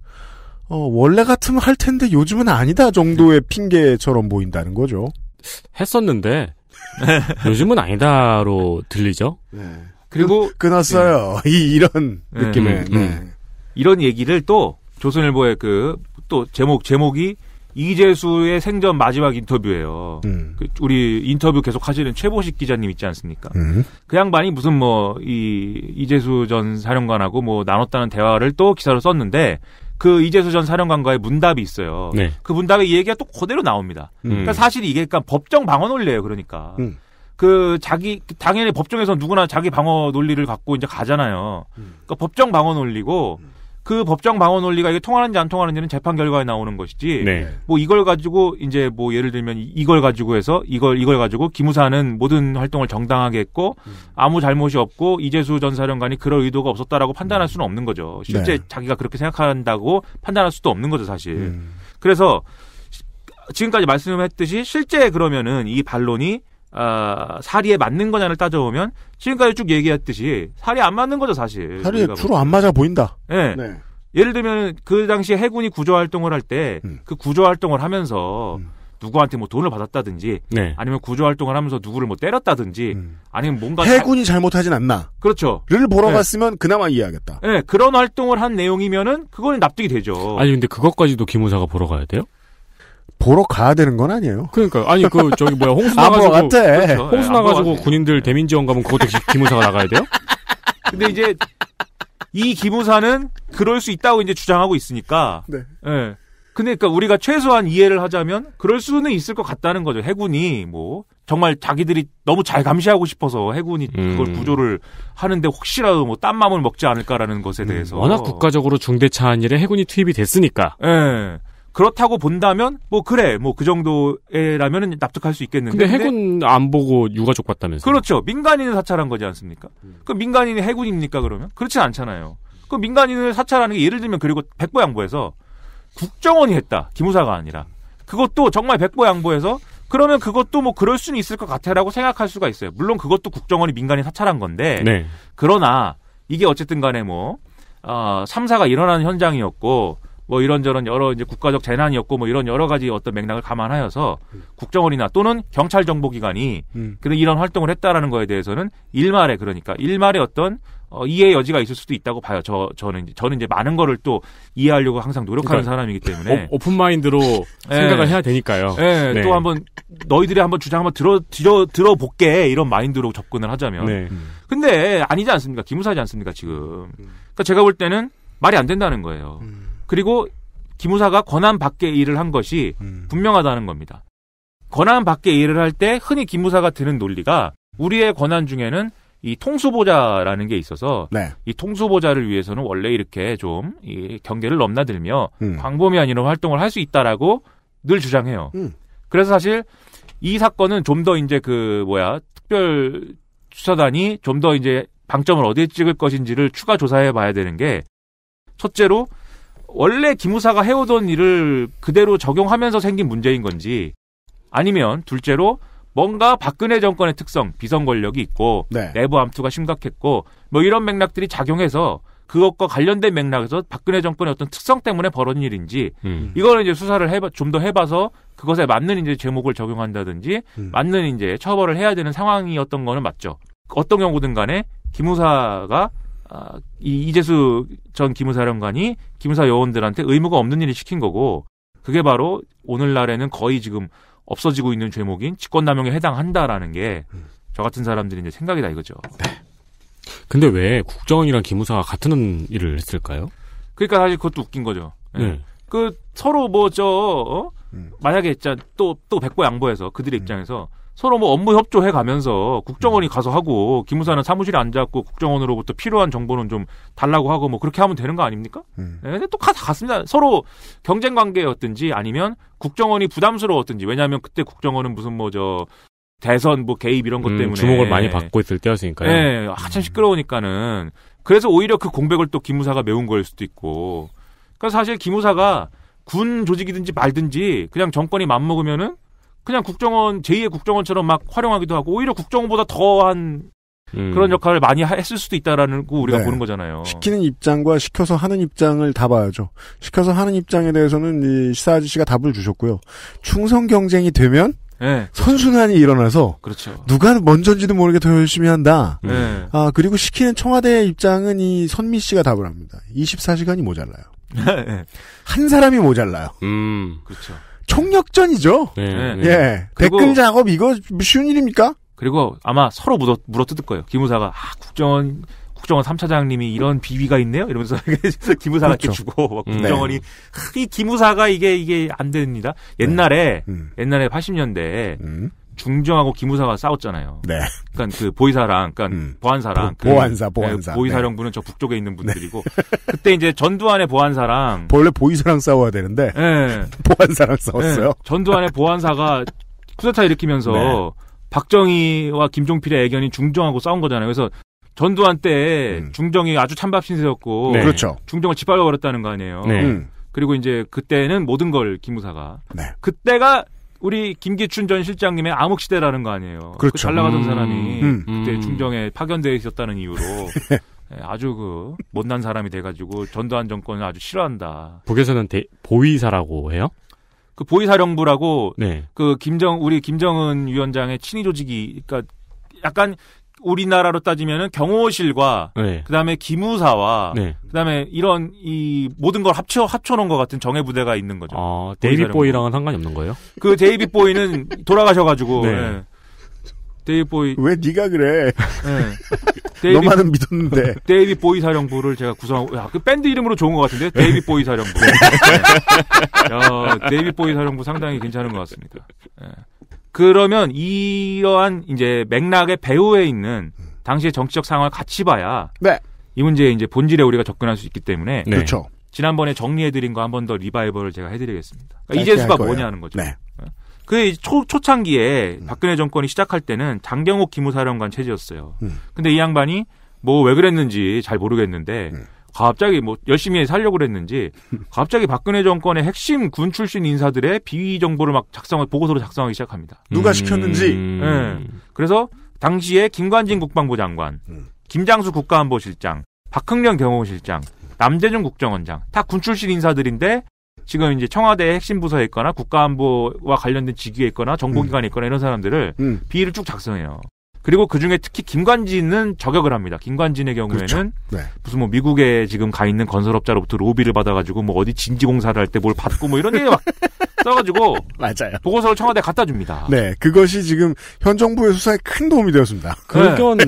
어, 원래 같으면 할 텐데 요즘은 아니다 정도의 핑계처럼 보인다는 거죠. 했었는데 요즘은 아니다로 들리죠. 네. 그리고 끊, 그, 끊었어요. 네. 이 이런 네. 느낌의 음, 음. 음. 네. 이런 얘기를 또 조선일보의 그 또 제목 제목이 이재수의 생전 마지막 인터뷰예요. 음. 그 우리 인터뷰 계속 하시는 최보식 기자님 있지 않습니까? 음. 그 양반이 무슨 뭐 이 이재수 전 사령관하고 뭐 나눴다는 대화를 또 기사로 썼는데 그 이재수 전 사령관과의 문답이 있어요. 네. 그 문답에 이 얘기가 또 그대로 나옵니다. 음. 그러니까 사실 이게 그러니까 법정 방어 논리예요. 그러니까 음. 그 자기 당연히 법정에서 누구나 자기 방어 논리를 갖고 이제 가잖아요. 음. 그러니까 법정 방어 논리고. 음. 그 법정 방어 논리가 이게 통하는지 안 통하는지는 재판 결과에 나오는 것이지. 네. 뭐 이걸 가지고 이제 뭐 예를 들면 이걸 가지고 해서 이걸 이걸 가지고 기무사는 모든 활동을 정당하게 했고 음. 아무 잘못이 없고 이재수 전 사령관이 그럴 의도가 없었다라고 판단할 수는 없는 거죠. 실제 네. 자기가 그렇게 생각한다고 판단할 수도 없는 거죠, 사실. 음. 그래서 지금까지 말씀했듯이 실제 그러면은 이 반론이 아, 사리에 맞는 거냐를 따져보면 지금까지 쭉 얘기했듯이 사리에 안 맞는 거죠 사실. 사리에 주로 안 맞아 보인다. 예. 네. 네. 예를 들면 그 당시에 해군이 구조 활동을 할 때그 음. 그 구조 활동을 하면서 음. 누구한테 뭐 돈을 받았다든지 네. 아니면 구조 활동을 하면서 누구를 뭐 때렸다든지 음. 아니면 뭔가 해군이 잘... 못하진 않나 그렇죠를 보러 네. 갔으면 그나마 이해하겠다. 네 그런 활동을 한 내용이면은 그거는 납득이 되죠. 아니 근데 그것까지도 기무사가 보러 가야 돼요? 보러 가야 되는 건 아니에요. 그러니까 아니 그 저기 뭐야 홍수 나가지고 아, 그렇죠. 예, 홍수 네, 나가지고 군인들 대민 지원 가면 그것도 기무사가 나가야 돼요? 근데 이제 이 기무사는 그럴 수 있다고 이제 주장하고 있으니까. 네. 네. 근데 그러니까 우리가 최소한 이해를 하자면 그럴 수는 있을 것 같다는 거죠. 해군이 뭐 정말 자기들이 너무 잘 감시하고 싶어서 해군이 음. 그걸 구조를 하는데 혹시라도 뭐 딴 마음을 먹지 않을까라는 것에 음, 대해서 음, 워낙 국가적으로 중대차한 일에 해군이 투입이 됐으니까. 예. 네. 그렇다고 본다면 뭐 그래 뭐 그 정도라면은 에 납득할 수 있겠는데 근데 해군 안 보고 유가족 봤다면서 그렇죠 민간인을 사찰한 거지 않습니까? 음. 그 민간인이 해군입니까 그러면 그렇지 않잖아요. 그 민간인을 사찰하는 게 예를 들면 그리고 백보양보에서 국정원이 했다 기무사가 아니라 그것도 정말 백보양보에서 그러면 그것도 뭐 그럴 수는 있을 것 같아라고 생각할 수가 있어요. 물론 그것도 국정원이 민간인 사찰한 건데 네. 그러나 이게 어쨌든 간에 뭐 어, 참사가 일어나는 현장이었고 뭐 이런저런 여러 이제 국가적 재난이었고 뭐 이런 여러 가지 어떤 맥락을 감안하여서 음. 국정원이나 또는 경찰 정보기관이 음. 그런 이런 활동을 했다라는 거에 대해서는 일말의 그러니까 일말의 어떤 어, 이해 여지가 있을 수도 있다고 봐요. 저 저는 이제, 저는 이제 많은 거를 또 이해하려고 항상 노력하는 그러니까 사람이기 때문에 오, 오픈 마인드로 예. 생각을 해야 되니까요. 예, 네. 또 한번 너희들이 한번 주장 한번 들어 들어 들어볼게 이런 마인드로 접근을 하자면. 네. 음. 근데 아니지 않습니까? 기무사지 않습니까 지금? 음. 그니까 제가 볼 때는 말이 안 된다는 거예요. 음. 그리고 기무사가 권한 밖의 일을 한 것이 음. 분명하다는 겁니다. 권한 밖의 일을 할 때 흔히 기무사가 드는 논리가 우리의 권한 중에는 이통수보좌라는게 있어서 네. 이통수보좌를 위해서는 원래 이렇게 좀이 경계를 넘나들며 음. 광범위 한 이런 활동을 할 수 있다라고 늘 주장해요. 음. 그래서 사실 이 사건은 좀 더 이제 그 뭐야 특별 수사단이 좀 더 이제 방점을 어디에 찍을 것인지를 추가 조사해 봐야 되는 게 첫째로 원래 기무사가 해오던 일을 그대로 적용하면서 생긴 문제인 건지 아니면 둘째로 뭔가 박근혜 정권의 특성, 비선 권력이 있고 네. 내부 암투가 심각했고 뭐 이런 맥락들이 작용해서 그것과 관련된 맥락에서 박근혜 정권의 어떤 특성 때문에 벌어진 일인지 음. 이거는 이제 수사를 해봐 좀 더 해봐서 그것에 맞는 이제 제목을 적용한다든지 음. 맞는 이제 처벌을 해야 되는 상황이었던 거는 맞죠. 어떤 경우든 간에 김우사가 아, 이 이재수 전 기무사령관이 기무사 요원들한테 의무가 없는 일을 시킨 거고 그게 바로 오늘날에는 거의 지금 없어지고 있는 죄목인 직권남용에 해당한다라는 게저 음. 같은 사람들이 이제 생각이다 이거죠. 네. 근데 왜 국정원이랑 기무사가 같은 일을 했을까요? 그러니까 사실 그것도 웃긴 거죠. 네. 네. 그 서로 뭐저 어? 음. 만약에 진짜 또또 백보 양보해서 그들의 음. 입장에서 서로 뭐 업무 협조해 가면서 국정원이 가서 하고 기무사는 사무실에 앉았고 국정원으로부터 필요한 정보는 좀 달라고 하고 뭐 그렇게 하면 되는 거 아닙니까? 음. 네, 또갔습니다 서로 경쟁 관계였든지 아니면 국정원이 부담스러웠든지 왜냐하면 그때 국정원은 무슨 뭐 저 대선 뭐 개입 이런 것 음, 때문에 주목을 많이 받고 있을 때였으니까요. 네, 한참 음. 시끄러우니까는 그래서 오히려 그 공백을 또 기무사가 메운 거일 수도 있고. 그러니 사실 기무사가 군 조직이든지 말든지 그냥 정권이 맘먹으면은 그냥 국정원 제2의 국정원처럼 막 활용하기도 하고 오히려 국정원보다 더한 음. 그런 역할을 많이 했을 수도 있다라는 거 우리가 네. 보는 거잖아요. 시키는 입장과 시켜서 하는 입장을 다 봐야죠. 시켜서 하는 입장에 대해서는 이 시사 아저씨가 답을 주셨고요. 충성 경쟁이 되면 네. 선순환이 일어나서 그렇죠. 누가 먼저인지도 모르게 더 열심히 한다. 네. 아 그리고 시키는 청와대의 입장은 이 선미 씨가 답을 합니다. 24시간이 모자라요. 네. 한 사람이 모자라요. 음, 그렇죠. 총력전이죠. 네, 네. 네. 예. 댓글 작업 이거 쉬운 일입니까? 그리고 아마 서로 물어, 물어뜯을 거예요. 기무사가 아, 국정원 국정원 3차장님이 이런 비위가 있네요. 이러면서 기무사가 그렇죠. 이렇게 주고 음. 국정원이 네. 이 기무사가 이게 이게 안 됩니다. 옛날에 네. 음. 옛날에 80년대 음. 중정하고 기무사가 싸웠잖아요. 네. 그러니까 그 보이사랑, 그러니까 음. 보안사랑, 보, 보안사, 그 보안사, 네, 보이사령부는 네. 저 북쪽에 있는 네. 분들이고 그때 이제 전두환의 보안사랑 원래 보이사랑 싸워야 되는데 네. 보안사랑 싸웠어요. 네. 전두환의 보안사가 쿠데타 일으키면서 네. 박정희와 김종필의 애견이 중정하고 싸운 거잖아요. 그래서 전두환 때 음. 중정이 아주 찬밥 신세였고 그렇죠. 중정을 짓밟아 버렸다는 거 아니에요. 음. 그리고 이제 그때는 모든 걸 김무사가 그때가 우리 김기춘 전 실장님의 암흑 시대라는 거 아니에요. 그 그렇죠. 그잘 나가던 음, 사람이 음, 그때 음. 중정에 파견되어 있었다는 이유로 예, 아주 그 못난 사람이 돼가지고 전두환 정권을 아주 싫어한다. 북에서는 대, 보이사라고 해요? 그 보이사령부라고 네. 그 김정 우리 김정은 위원장의 친위 조직이 그러니까 약간 우리나라로 따지면은 경호실과 네. 그다음에 기무사와 네. 그다음에 이런 이 모든 걸 합쳐 합쳐 놓은 것 같은 정예 부대가 있는 거죠. 아, 데이비 보이랑은 상관이 없는 거예요? 그 데이비 보이는 돌아가셔 가지고 네. 네. 데이비 보이 왜 네가 그래? 네. 너만은 믿었는데 데이비 보이 사령부를 제가 구성하고 야, 그 밴드 이름으로 좋은 것 같은데 데이비 보이 사령부. 네. 야, 데이비 보이 사령부 상당히 괜찮은 것 같습니다. 네. 그러면 이러한 이제 맥락의 배후에 있는 당시의 정치적 상황을 같이 봐야 네. 이 문제의 이제 본질에 우리가 접근할 수 있기 때문에 네. 그렇죠. 지난번에 정리해드린 거 한 번 더 리바이벌을 제가 해드리겠습니다. 그러니까 이재수가 뭐냐는 거죠. 네. 그 초, 초창기에 음. 박근혜 정권이 시작할 때는 장경옥 기무사령관 체제였어요. 음. 근데 이 양반이 뭐 왜 그랬는지 잘 모르겠는데 음. 갑자기 뭐 열심히 살려고 그랬는지 갑자기 박근혜 정권의 핵심 군 출신 인사들의 비위 정보를 막 작성을 보고서로 작성하기 시작합니다. 누가 시켰는지. 음. 네. 그래서 당시에 김관진 국방부 장관, 음. 김장수 국가안보실장, 박흥령 경호실장, 남재준 국정원장 다 군 출신 인사들인데 지금 이제 청와대 핵심 부서에 있거나 국가안보와 관련된 직위에 있거나 정보기관에 음. 있거나 이런 사람들을 음. 비위를 쭉 작성해요. 그리고 그 중에 특히 김관진은 저격을 합니다. 김관진의 경우에는 그렇죠. 네. 무슨 뭐 미국에 지금 가 있는 건설업자로부터 로비를 받아가지고 뭐 어디 진지공사를 할 때 뭘 받고 뭐 이런 얘기 막 써가지고 맞아요. 보고서를 청와대 에 갖다 줍니다. 네, 그것이 지금 현 정부의 수사에 큰 도움이 되었습니다. 그건 네.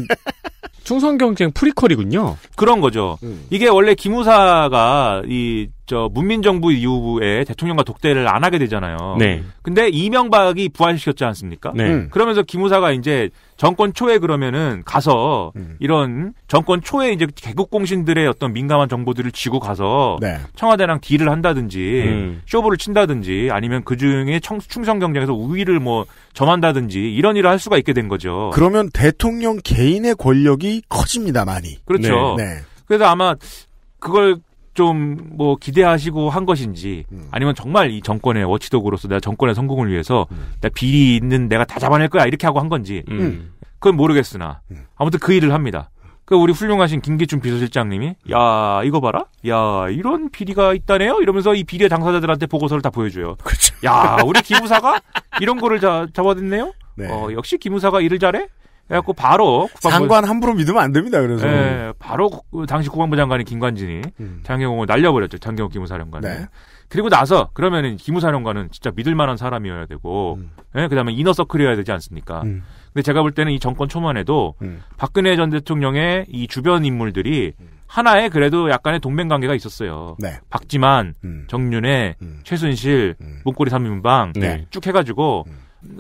충성 경쟁 프리퀄이군요. 그런 거죠. 음. 이게 원래 기무사가 이저 문민정부 이후에 대통령과 독대를 안 하게 되잖아요. 네. 근데 이명박이 부활시켰지 않습니까? 네. 음. 그러면서 기무사가 이제 정권 초에 그러면은 가서 음. 이런 정권 초에 이제 개국 공신들의 어떤 민감한 정보들을 쥐고 가서 네. 청와대랑 딜을 한다든지 음. 쇼부를 친다든지 아니면 그 중에 청, 충성 경쟁에서 우위를 뭐 점한다든지 이런 일을 할 수가 있게 된 거죠. 그러면 대통령 개인의 권력이 커집니다 많이. 그렇죠. 네. 네. 그래서 아마 그걸 좀뭐 기대하시고 한 것인지 음. 아니면 정말 이 정권의 워치독으로서 내가 정권의 성공을 위해서 음. 내가 비리 있는 내가 다 잡아낼 거야 이렇게 하고 한 건지 음. 음. 그건 모르겠으나 음. 아무튼 그 일을 합니다. 그 우리 훌륭하신 김기춘 비서실장님이 야 이거 봐라 야 이런 비리가 있다네요 이러면서 이비리 당사자들한테 보고서를 다 보여줘요. 그렇죠. 야 우리 기무사가 이런 거를 잡아냈네요. 네. 어, 역시 기무사가 일을 잘해? 그래갖고 바로 국방부... 장관 함부로 믿으면 안 됩니다. 그래서 네, 바로 당시 국방부 장관인 김관진이 음. 장경옥을 날려버렸죠. 장경옥 기무사령관을. 네. 그리고 나서 그러면은 기무사령관은 진짜 믿을 만한 사람이어야 되고, 음. 네? 그다음에 이너서클이어야 되지 않습니까? 음. 근데 제가 볼 때는 이 정권 초반에도 음. 박근혜 전 대통령의 이 주변 인물들이 음. 하나의 그래도 약간의 동맹 관계가 있었어요. 네. 박지만, 음. 정윤회, 음. 최순실, 문고리 삼인방 네. 쭉 해가지고.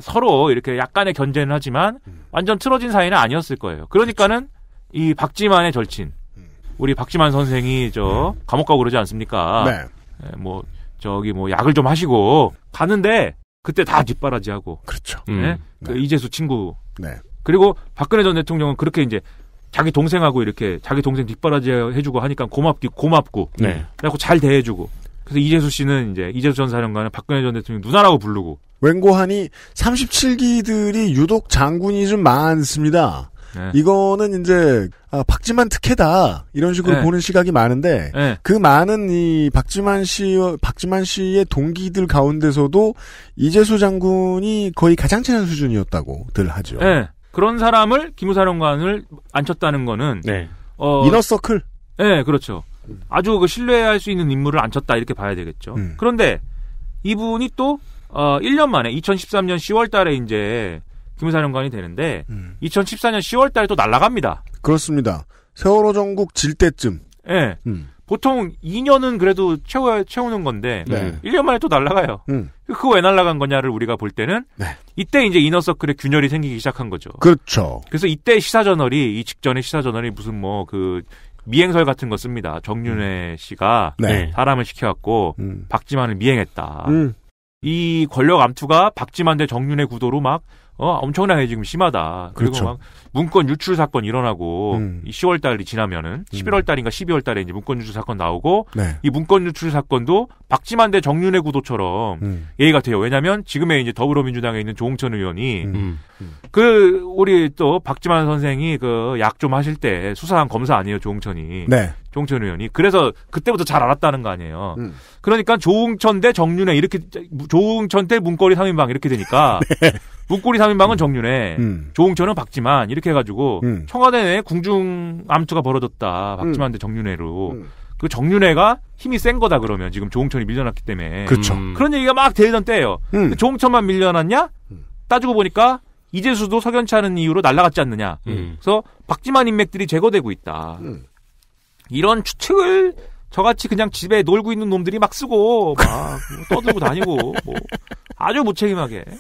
서로 이렇게 약간의 견제는 하지만 음. 완전 틀어진 사이는 아니었을 거예요. 그러니까는 이 박지만의 절친, 음. 우리 박지만 선생이 저 음. 감옥 가고 그러지 않습니까? 네. 예, 뭐 저기 뭐 약을 좀 하시고 가는데 그때 다 뒷바라지하고 그렇죠. 예? 음. 네? 그 네. 이재수 친구. 네. 그리고 박근혜 전 대통령은 그렇게 이제 자기 동생하고 이렇게 자기 동생 뒷바라지 해주고 하니까 고맙기 고맙고, 네. 그래갖고 잘 대해주고 그래서 이재수 씨는 이제 이재수 전 사령관은 박근혜 전 대통령 누나라고 부르고 웬고하니 37기들이 유독 장군이 좀 많습니다. 네. 이거는 이제 아, 박지만 특혜다 이런 식으로 네. 보는 시각이 많은데 네. 그 많은 이 박지만 씨 박지만 씨의 동기들 가운데서도 이재수 장군이 거의 가장 친한 수준이었다고들 하죠. 네. 그런 사람을 기무사령관을 앉혔다는 거는 네. 어... 이너서클. 네, 그렇죠. 아주 그 신뢰할 수 있는 인물을 안쳤다 이렇게 봐야 되겠죠. 음. 그런데 이분이 또 어, 1년 만에 2013년 10월 달에 이제 김사령관이 되는데 음. 2014년 10월 달에 또 날아갑니다. 그렇습니다. 세월호 전국 질 때쯤. 예. 네. 음. 보통 2년은 그래도 채워, 채우는 건데 네. 1년 만에 또 날아가요. 음. 그거 왜 날아간 거냐를 우리가 볼 때는 네. 이때 이제 이너서클의 균열이 생기기 시작한 거죠. 그렇죠. 그래서 이때 시사저널이 이 직전에 시사저널이 무슨 뭐그 미행설 같은 거 씁니다. 정윤회 음. 씨가 네. 사람을 시켜갖고 음. 박지만을 미행했다. 음. 이 권력 암투가 박지만 대 정윤회 구도로 막어 엄청나게 지금 심하다. 그리고 그렇죠. 막 문건 유출 사건 일어나고 음. 10월 달이 지나면은 11월 음. 달인가 12월 달에 이제 문건 유출 사건 나오고 네. 이 문건 유출 사건도 박지만 대 정윤회 구도처럼 음. 예의 같아요. 왜냐하면 지금의 이제 더불어민주당에 있는 조홍천 의원이 음. 음. 그 우리 또 박지만 선생이 그 약 좀 하실 때 수사한 검사 아니에요 조홍천이. 네. 조홍천 의원이 그래서 그때부터 잘 알았다는 거 아니에요. 음. 그러니까 조홍천 대 정윤회 이렇게 조홍천 대 문거리 삼인방 이렇게 되니까. 네. 문고리 3인방은 정윤회, 음. 조홍천은 박지만 이렇게 해가지고 음. 청와대 내 궁중 암투가 벌어졌다. 박지만 대 음. 정윤회로. 음. 그 정윤회가 힘이 센 거다 그러면 지금 조홍천이 밀려났기 때문에. 그렇죠. 그런 얘기가 막 되던 때예요. 조홍천만 밀려났냐? 따지고 보니까 이재수도 석연치 않은 이유로 날라갔지 않느냐. 그래서 박지만 인맥들이 제거되고 있다. 이런 추측을 저같이 그냥 집에 놀고 있는 놈들이 막 쓰고 막 떠들고 다니고 뭐 아주 무책임하게. 네.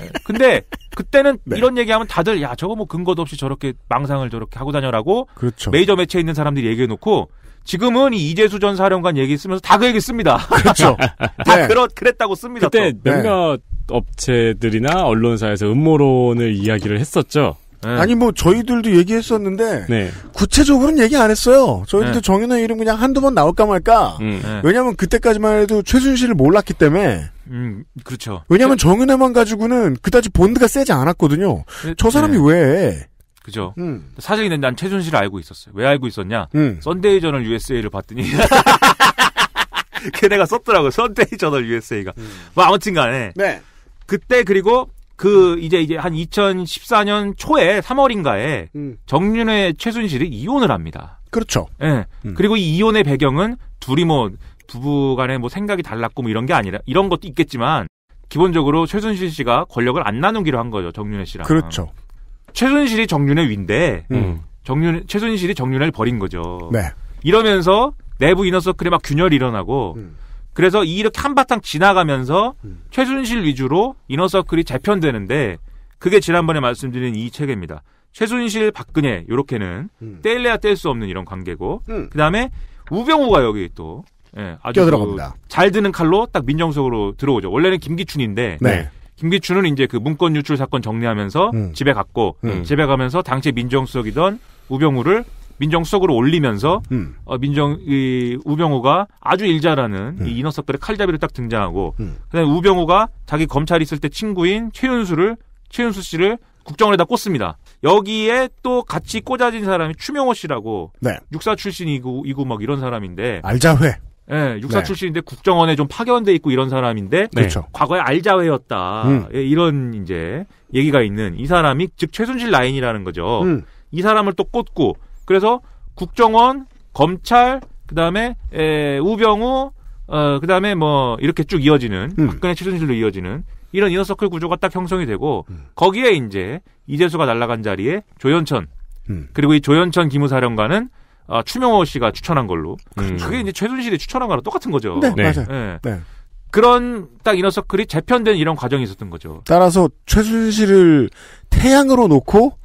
네. 근데 그때는 네. 이런 얘기하면 다들 야 저거 뭐 근거도 없이 저렇게 망상을 저렇게 하고 다녀라고 그렇죠. 메이저 매체에 있는 사람들이 얘기해놓고 지금은 이재수전 사령관 얘기 쓰면서 다 그 얘기 씁니다. 그렇죠. 다 네. 그렇 그랬다고 씁니다. 그때 또. 몇몇 네. 업체들이나 언론사에서 음모론을 이야기를 했었죠. 네. 아니 뭐 저희들도 얘기했었는데 네. 구체적으로는 얘기 안 했어요. 저희들도 네. 정윤호 이름 그냥 한두 번 나올까 말까. 음, 네. 왜냐면 그때까지만 해도 최순실을 몰랐기 때문에. 음 그렇죠. 왜냐하면 정윤호만 가지고는 그다지 본드가 세지 않았거든요. 그, 저 사람이 네. 왜? 그죠. 음. 사실 난 최순실을 알고 있었어요. 왜 알고 있었냐? 음. 썬데이 저널 USA를 봤더니 걔네가 썼더라고요. 썬데이 저널 USA가. 음. 뭐 아무튼간에. 네. 그때 그리고 그 이제 이제 한 2014년 초에 3월인가에 음. 정윤의 최순실이 이혼을 합니다. 그렇죠. 예. 네. 음. 그리고 이 이혼의 배경은 둘이 뭐 부부 간에 뭐 생각이 달랐고 뭐 이런 게 아니라 이런 것도 있겠지만 기본적으로 최순실 씨가 권력을 안 나누기로 한 거죠. 정윤회 씨랑. 그렇죠. 최순실이 정윤회 위인데 음. 정윤 최순실이 정윤회를 버린 거죠. 네. 이러면서 내부 이너서클에 막 균열이 일어나고 음. 그래서 이렇게 한바탕 지나가면서 음. 최순실 위주로 이너서클이 재편되는데 그게 지난번에 말씀드린 이 책입니다. 최순실, 박근혜 요렇게는 음. 뗄래야 뗄 수 없는 이런 관계고 음. 그다음에 우병우가 여기 또 예, 아주 그잘 드는 칼로 딱 민정석으로 들어오죠. 원래는 김기춘인데 네. 김기춘은 이제 그 문건 유출 사건 정리하면서 음. 집에 갔고 음. 집에 가면서 당시 민정수석이던 우병우를 민정수석으로 올리면서 음. 어, 민정 이 우병우가 아주 일자라는 음. 이 인허석들의 칼잡이를딱 등장하고 음. 그다음에 우병우가 자기 검찰이 있을 때 친구인 최윤수를 최윤수 씨를 국정원에다 꽂습니다. 여기에 또 같이 꽂아진 사람이 추명호 씨라고 네. 육사 출신이고 이고 막 이런 사람인데 알자회 예, 네, 육사 네. 출신인데 국정원에 좀 파견돼 있고 이런 사람인데 네. 그렇죠. 과거에 알자회였다 음. 예, 이런 이제 얘기가 있는 이 사람이 즉 최순실 라인이라는 거죠. 음. 이 사람을 또 꽂고 그래서 국정원, 검찰, 그 다음에 우병우, 어, 그 다음에 뭐 이렇게 쭉 이어지는 음. 박근혜 최순실로 이어지는 이런 이너서클 구조가 딱 형성이 되고 음. 거기에 이제 이재수가 날라간 자리에 조현천 음. 그리고 이 조현천 기무사령관은 아, 추명호 씨가 추천한 걸로 음. 그게 이제 최순실이 추천한 거랑 똑같은 거죠. 네, 네. 맞아요. 네. 네. 그런 딱 이너서클이 재편된 이런 과정이 있었던 거죠. 따라서 최순실을 태양으로 놓고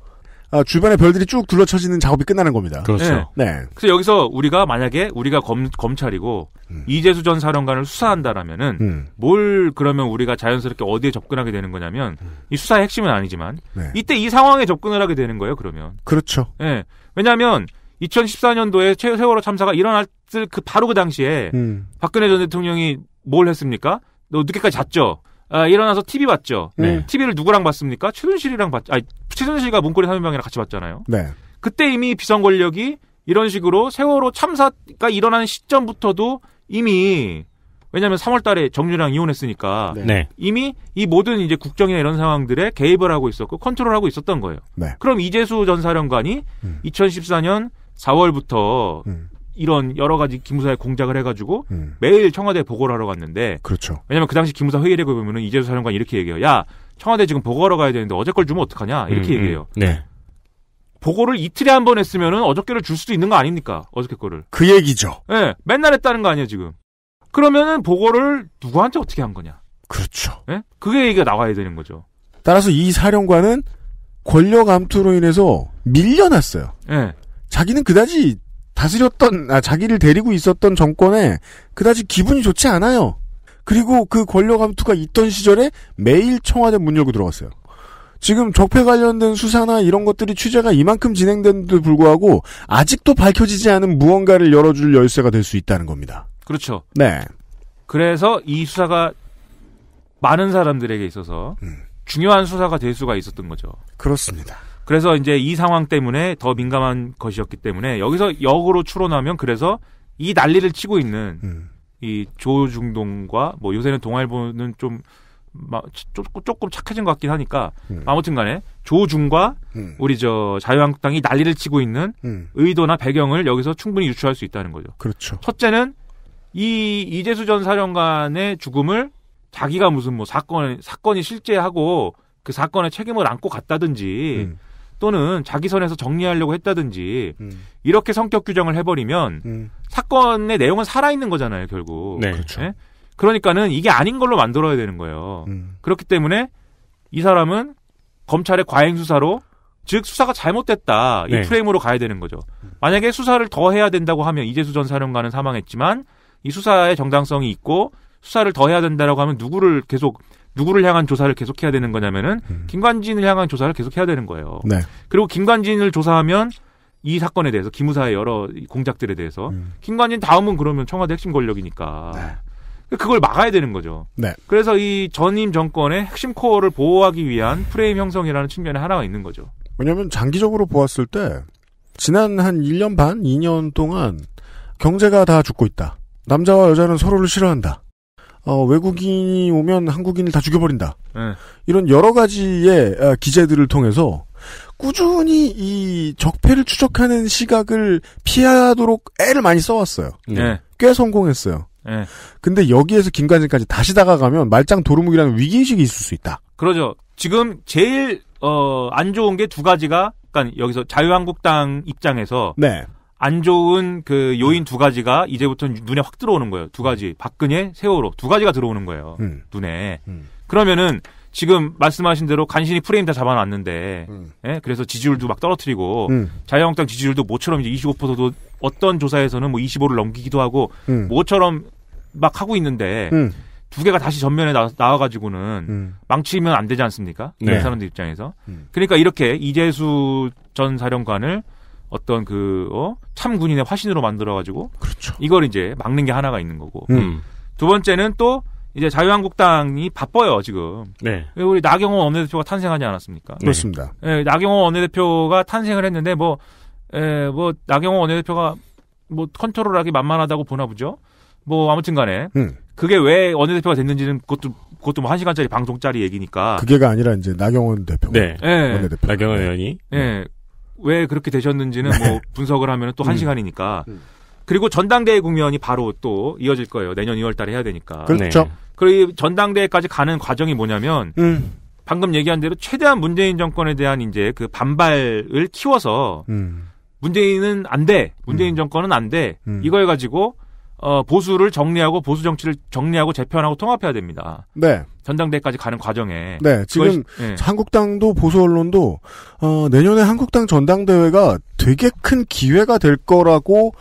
아, 주변의 별들이 쭉 둘러쳐지는 작업이 끝나는 겁니다. 그렇죠. 네. 네. 그래서 여기서 우리가 만약에 우리가 검, 검찰이고 음. 이재수 전 사령관을 수사한다라면은 음. 뭘 그러면 우리가 자연스럽게 어디에 접근하게 되는 거냐면 음. 이 수사의 핵심은 아니지만 네. 이때 이 상황에 접근을 하게 되는 거예요. 그러면 그렇죠. 예. 네. 왜냐하면 2014년도에 세월호 참사가 일어났을그 바로 그 당시에 음. 박근혜 전 대통령이 뭘 했습니까? 너 늦게까지 잤죠. 아, 일어나서 TV 봤죠. 네. TV를 네. 누구랑 봤습니까? 최순실이랑 봤. 아, 최순실과 문고리 사명병이랑 같이 봤잖아요. 네. 그때 이미 비선 권력이 이런 식으로 세월호 참사가 일어난 시점부터도 이미 왜냐하면 3월달에 정유랑 이혼했으니까 네. 네. 이미 이 모든 이제 국정이나 이런 상황들에 개입을 하고 있었고 컨트롤하고 있었던 거예요. 네. 그럼 이재수 전 사령관이 음. 2014년 4월부터 음. 이런 여러 가지 기무사에 공작을 해가지고 음. 매일 청와대 보고를 하러 갔는데 그렇죠. 왜냐하면 그 당시 기무사 회의를 해 보면은 이재수 사령관 이렇게 얘기해요. 야 청와대 지금 보고하러 가야 되는데 어제 걸 주면 어떡하냐 이렇게 음, 음. 얘기해요. 네. 보고를 이틀에 한 번 했으면은 어저께를 줄 수도 있는 거 아닙니까? 어저께 거를. 그 얘기죠. 예. 네, 맨날 했다는 거 아니에요, 지금. 그러면은 보고를 누구한테 어떻게 한 거냐. 그렇죠. 예? 네? 그게 얘기가 나와야 되는 거죠. 따라서 이 사령관은 권력 암투로 인해서 밀려났어요. 예. 네. 자기는 그다지 다스렸던 아, 자기를 데리고 있었던 정권에 그다지 기분이 좋지 않아요. 그리고 그 권력 암투가 있던 시절에 매일 청와대 문 열고 들어갔어요. 지금 적폐 관련된 수사나 이런 것들이 취재가 이만큼 진행된데도 불구하고 아직도 밝혀지지 않은 무언가를 열어줄 열쇠가 될 수 있다는 겁니다. 그렇죠. 네. 그래서 이 수사가 많은 사람들에게 있어서 음. 중요한 수사가 될 수가 있었던 거죠. 그렇습니다. 그래서 이제 이 상황 때문에 더 민감한 것이었기 때문에 여기서 역으로 추론하면 그래서 이 난리를 치고 있는 음. 이 조중동과 뭐 요새는 동아일보는 좀 마, 조금, 조금 착해진 것 같긴 하니까 음. 아무튼간에 조중과 음. 우리 저 자유한국당이 난리를 치고 있는 음. 의도나 배경을 여기서 충분히 유추할 수 있다는 거죠. 그렇죠. 첫째는 이 이재수 전 사령관의 죽음을 자기가 무슨 뭐 사건 사건이 실제하고 그 사건의 책임을 안고 갔다든지 음. 또는 자기 선에서 정리하려고 했다든지 음. 이렇게 성격 규정을 해버리면 음. 사건의 내용은 살아있는 거잖아요 결국 네. 그렇죠. 네? 그러니까는 이게 아닌 걸로 만들어야 되는 거예요 음. 그렇기 때문에 이 사람은 검찰의 과잉 수사로 즉 수사가 잘못됐다 이 네. 프레임으로 가야 되는 거죠 만약에 수사를 더 해야 된다고 하면 이재수 전 사령관은 사망했지만 이 수사의 정당성이 있고 수사를 더 해야 된다라고 하면 누구를 계속 누구를 향한 조사를 계속해야 되는 거냐면은 음. 김관진을 향한 조사를 계속해야 되는 거예요. 네. 그리고 김관진을 조사하면 이 사건에 대해서 기무사의 여러 공작들에 대해서 음. 김관진 다음은 그러면 청와대 핵심 권력이니까 네. 그 그걸 막아야 되는 거죠. 네. 그래서 이 전임 정권의 핵심 코어를 보호하기 위한 프레임 형성이라는 측면에 하나가 있는 거죠. 왜냐하면 장기적으로 보았을 때 지난 한 1년 반, 2년 동안 경제가 다 죽고 있다. 남자와 여자는 서로를 싫어한다. 어, 외국인이 오면 한국인을 다 죽여버린다. 네. 이런 여러 가지의 아, 기재들을 통해서 꾸준히 이 적폐를 추적하는 시각을 피하도록 애를 많이 써왔어요. 네. 꽤 성공했어요. 네. 근데 여기에서 김관진까지 다시 다가가면 말짱 도루묵이라는 위기의식이 있을 수 있다. 그러죠. 지금 제일 어, 안 좋은 게 두 가지가 그러니까 여기서 자유한국당 입장에서 네. 안 좋은 그 요인 음. 두 가지가 이제부터는 눈에 확 들어오는 거예요. 두 가지. 박근혜, 세월호. 두 가지가 들어오는 거예요. 음. 눈에. 음. 그러면은 지금 말씀하신 대로 간신히 프레임 다 잡아놨는데, 음. 예? 그래서 지지율도 막 떨어뜨리고, 음. 자유한국당 지지율도 모처럼 이제 25%도 어떤 조사에서는 뭐 25를 넘기기도 하고, 음. 모처럼 막 하고 있는데, 두 개가 다시 전면에 나, 와가지고는 음. 망치면 안 되지 않습니까? 이런 네. 사람들 입장에서. 음. 그러니까 이렇게 이재수 전 사령관을 어떤 그, 어? 참군인의 화신으로 만들어가지고. 그렇죠. 이걸 이제 막는 게 하나가 있는 거고. 음. 두 번째는 또, 이제 자유한국당이 바빠요, 지금. 네. 우리 나경원 원내대표가 탄생하지 않았습니까? 네. 그렇습니다. 네. 예, 나경원 원내대표가 탄생을 했는데, 뭐, 에, 예, 뭐, 나경원 원내대표가 뭐 컨트롤하기 만만하다고 보나 보죠? 뭐, 아무튼 간에. 음. 그게 왜 원내대표가 됐는지는 그것도 그것도 뭐 1시간짜리 방송짜리 얘기니까. 그게가 아니라 이제 나경원 대표. 네. 예. 원내대표. 나경원 의원이. 예. 네. 왜 그렇게 되셨는지는 뭐 네. 분석을 하면 또한 음. 시간이니까. 음. 그리고 전당대회 공연이 바로 또 이어질 거예요. 내년 2월 달에 해야 되니까. 그렇죠. 네. 그리고 전당대회까지 가는 과정이 뭐냐면 음. 방금 얘기한 대로 최대한 문재인 정권에 대한 이제 그 반발을 키워서 음. 문재인은 안 돼. 문재인 음. 정권은 안 돼. 음. 이걸 가지고 어, 보수를 정리하고 보수 정치를 정리하고 재편하고 통합해야 됩니다. 네. 전당대까지 가는 과정에. 네. 지금 그것이, 예. 네. 한국당도 보수 언론도 어, 내년에 한국당 전당대회가 되게 큰 기회가 될 거라고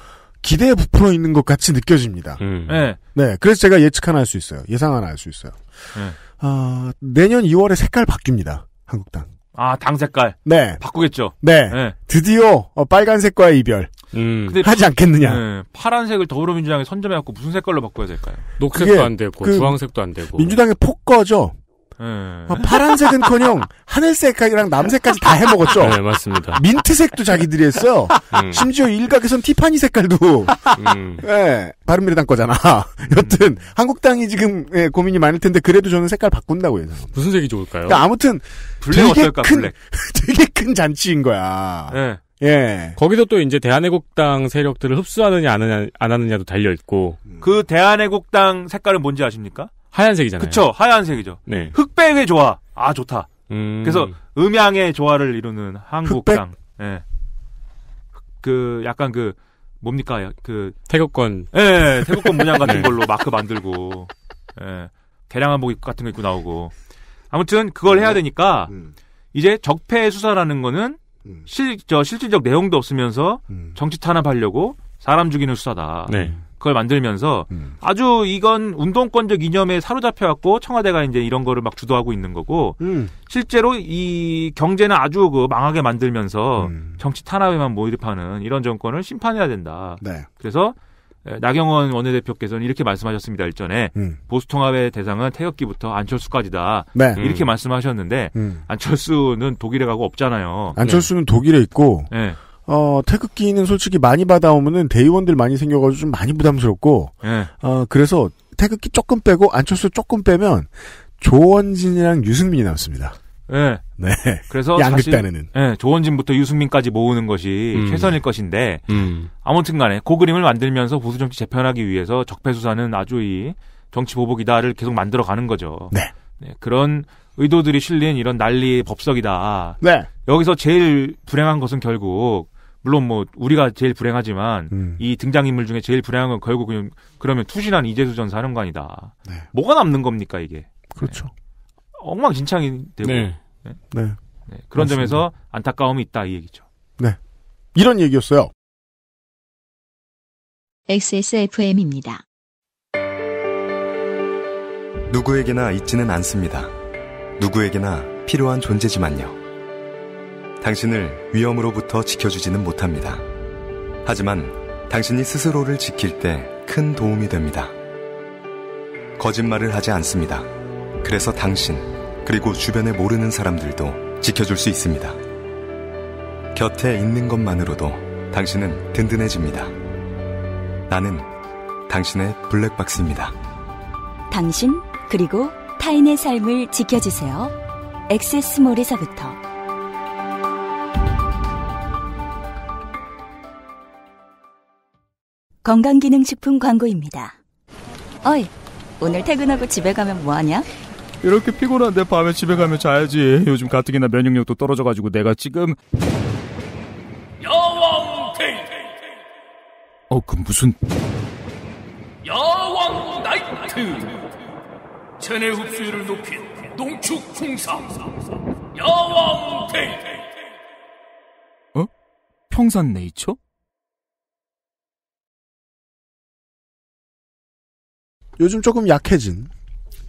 기대에 부풀어 있는 것 같이 느껴집니다. 음. 네. 네. 그래서 제가 예측 하나 할 수 있어요. 예상 하나 할 수 있어요. 네. 어, 내년 2월에 색깔 바뀝니다. 한국당. 아, 당 색깔. 네. 바꾸겠죠. 네. 네. 드디어 어, 빨간색과의 이별. 음. 근데 하지 않겠느냐. 네, 파란색을 더불어민주당에 선점해갖고 무슨 색깔로 바꿔야 될까요? 녹색도 안 되고 그 주황색도 안 되고 민주당의 폭거죠. 네. 아, 파란색은커녕 하늘색이랑 남색까지 다 해먹었죠. 네 맞습니다. 민트색도 자기들이 했어요. 음. 심지어 일각에선 티파니 색깔도 음. 네, 바른미래당 거잖아. 음. 여튼 음. 한국당이 지금 예, 고민이 많을 텐데 그래도 저는 색깔 바꾼다고 해서 무슨 색이 좋을까요? 그러니까 아무튼 블랙 되게 어떨까, 큰 블랙. 되게 큰 잔치인 거야. 네. 예. 거기서 또 이제 대한애국당 세력들을 흡수하느냐 안, 하느냐, 안 하느냐도 달려 있고. 음. 그 대한애국당 색깔은 뭔지 아십니까? 하얀색이잖아요. 그쵸 하얀색이죠. 네. 흑백의 조화. 아 좋다. 음... 그래서 음양의 조화를 이루는 한국당. 흑백? 예. 그 약간 그 뭡니까 그 태극권. 예, 예, 예. 태극권 문양 같은 네. 걸로 마크 만들고. 예. 개량 한복 같은 거 입고 나오고. 아무튼 그걸 해야 음. 되니까 음. 이제 적폐 수사라는 거는 음. 실, 저 실질적 내용도 없으면서 음. 정치 탄압하려고 사람 죽이는 수사다. 네. 그걸 만들면서 음. 아주 이건 운동권적 이념에 사로잡혀갖고 청와대가 이제 이런 거를 막 주도하고 있는 거고 음. 실제로 이 경제는 아주 그 망하게 만들면서 음. 정치 탄압에만 몰입하는 이런 정권을 심판해야 된다. 네. 그래서 나경원 원내대표께서는 이렇게 말씀하셨습니다. 일전에 음. 보수통합의 대상은 태극기부터 안철수까지다. 네. 이렇게 음. 말씀하셨는데 음. 안철수는 독일에 가고 없잖아요. 안철수는 네. 독일에 있고 네. 어, 태극기는 솔직히 많이 받아오면은 대의원들 많이 생겨가지고 좀 많이 부담스럽고 네. 어, 그래서 태극기 조금 빼고 안철수 조금 빼면 조원진이랑 유승민이 남습니다. 네. 네. 그래서 양극단에는 네, 조원진부터 유승민까지 모으는 것이 음. 최선일 것인데 음. 아무튼간에 그 그림을 만들면서 보수 정치 재편하기 위해서 적폐수사는 아주 이 정치 보복이다를 계속 만들어 가는 거죠. 네. 네. 그런 의도들이 실린 이런 난리 법석이다. 네. 여기서 제일 불행한 것은 결국 물론 뭐 우리가 제일 불행하지만 음. 이 등장 인물 중에 제일 불행한 건 결국 그냥 그러면 투신한 이재수 전 사령관이다. 네. 뭐가 남는 겁니까 이게? 그렇죠. 네. 엉망진창이 되고 네. 네. 네. 네. 그런 점에서 안타까움이 있다 이 얘기죠. 네. 이런 얘기였어요. XSFM입니다. 누구에게나 있지는 않습니다. 누구에게나 필요한 존재지만요. 당신을 위험으로부터 지켜주지는 못합니다. 하지만 당신이 스스로를 지킬 때 큰 도움이 됩니다. 거짓말을 하지 않습니다. 그래서 당신 그리고 주변에 모르는 사람들도 지켜줄 수 있습니다. 곁에 있는 것만으로도 당신은 든든해집니다. 나는 당신의 블랙박스입니다. 당신 그리고 타인의 삶을 지켜주세요. 엑세스몰에서부터 건강기능식품 광고입니다. 어이, 오늘 퇴근하고 집에 가면 뭐하냐? 이렇게 피곤한데 밤에 집에 가면 자야지. 요즘 가뜩이나 면역력도 떨어져가지고 내가 지금 야왕 데이. 어, 그 무슨 야왕 나이트. 체내 흡수율을 높인 농축 풍상. 야왕 데이. 어? 평산 네이처? 요즘 조금 약해진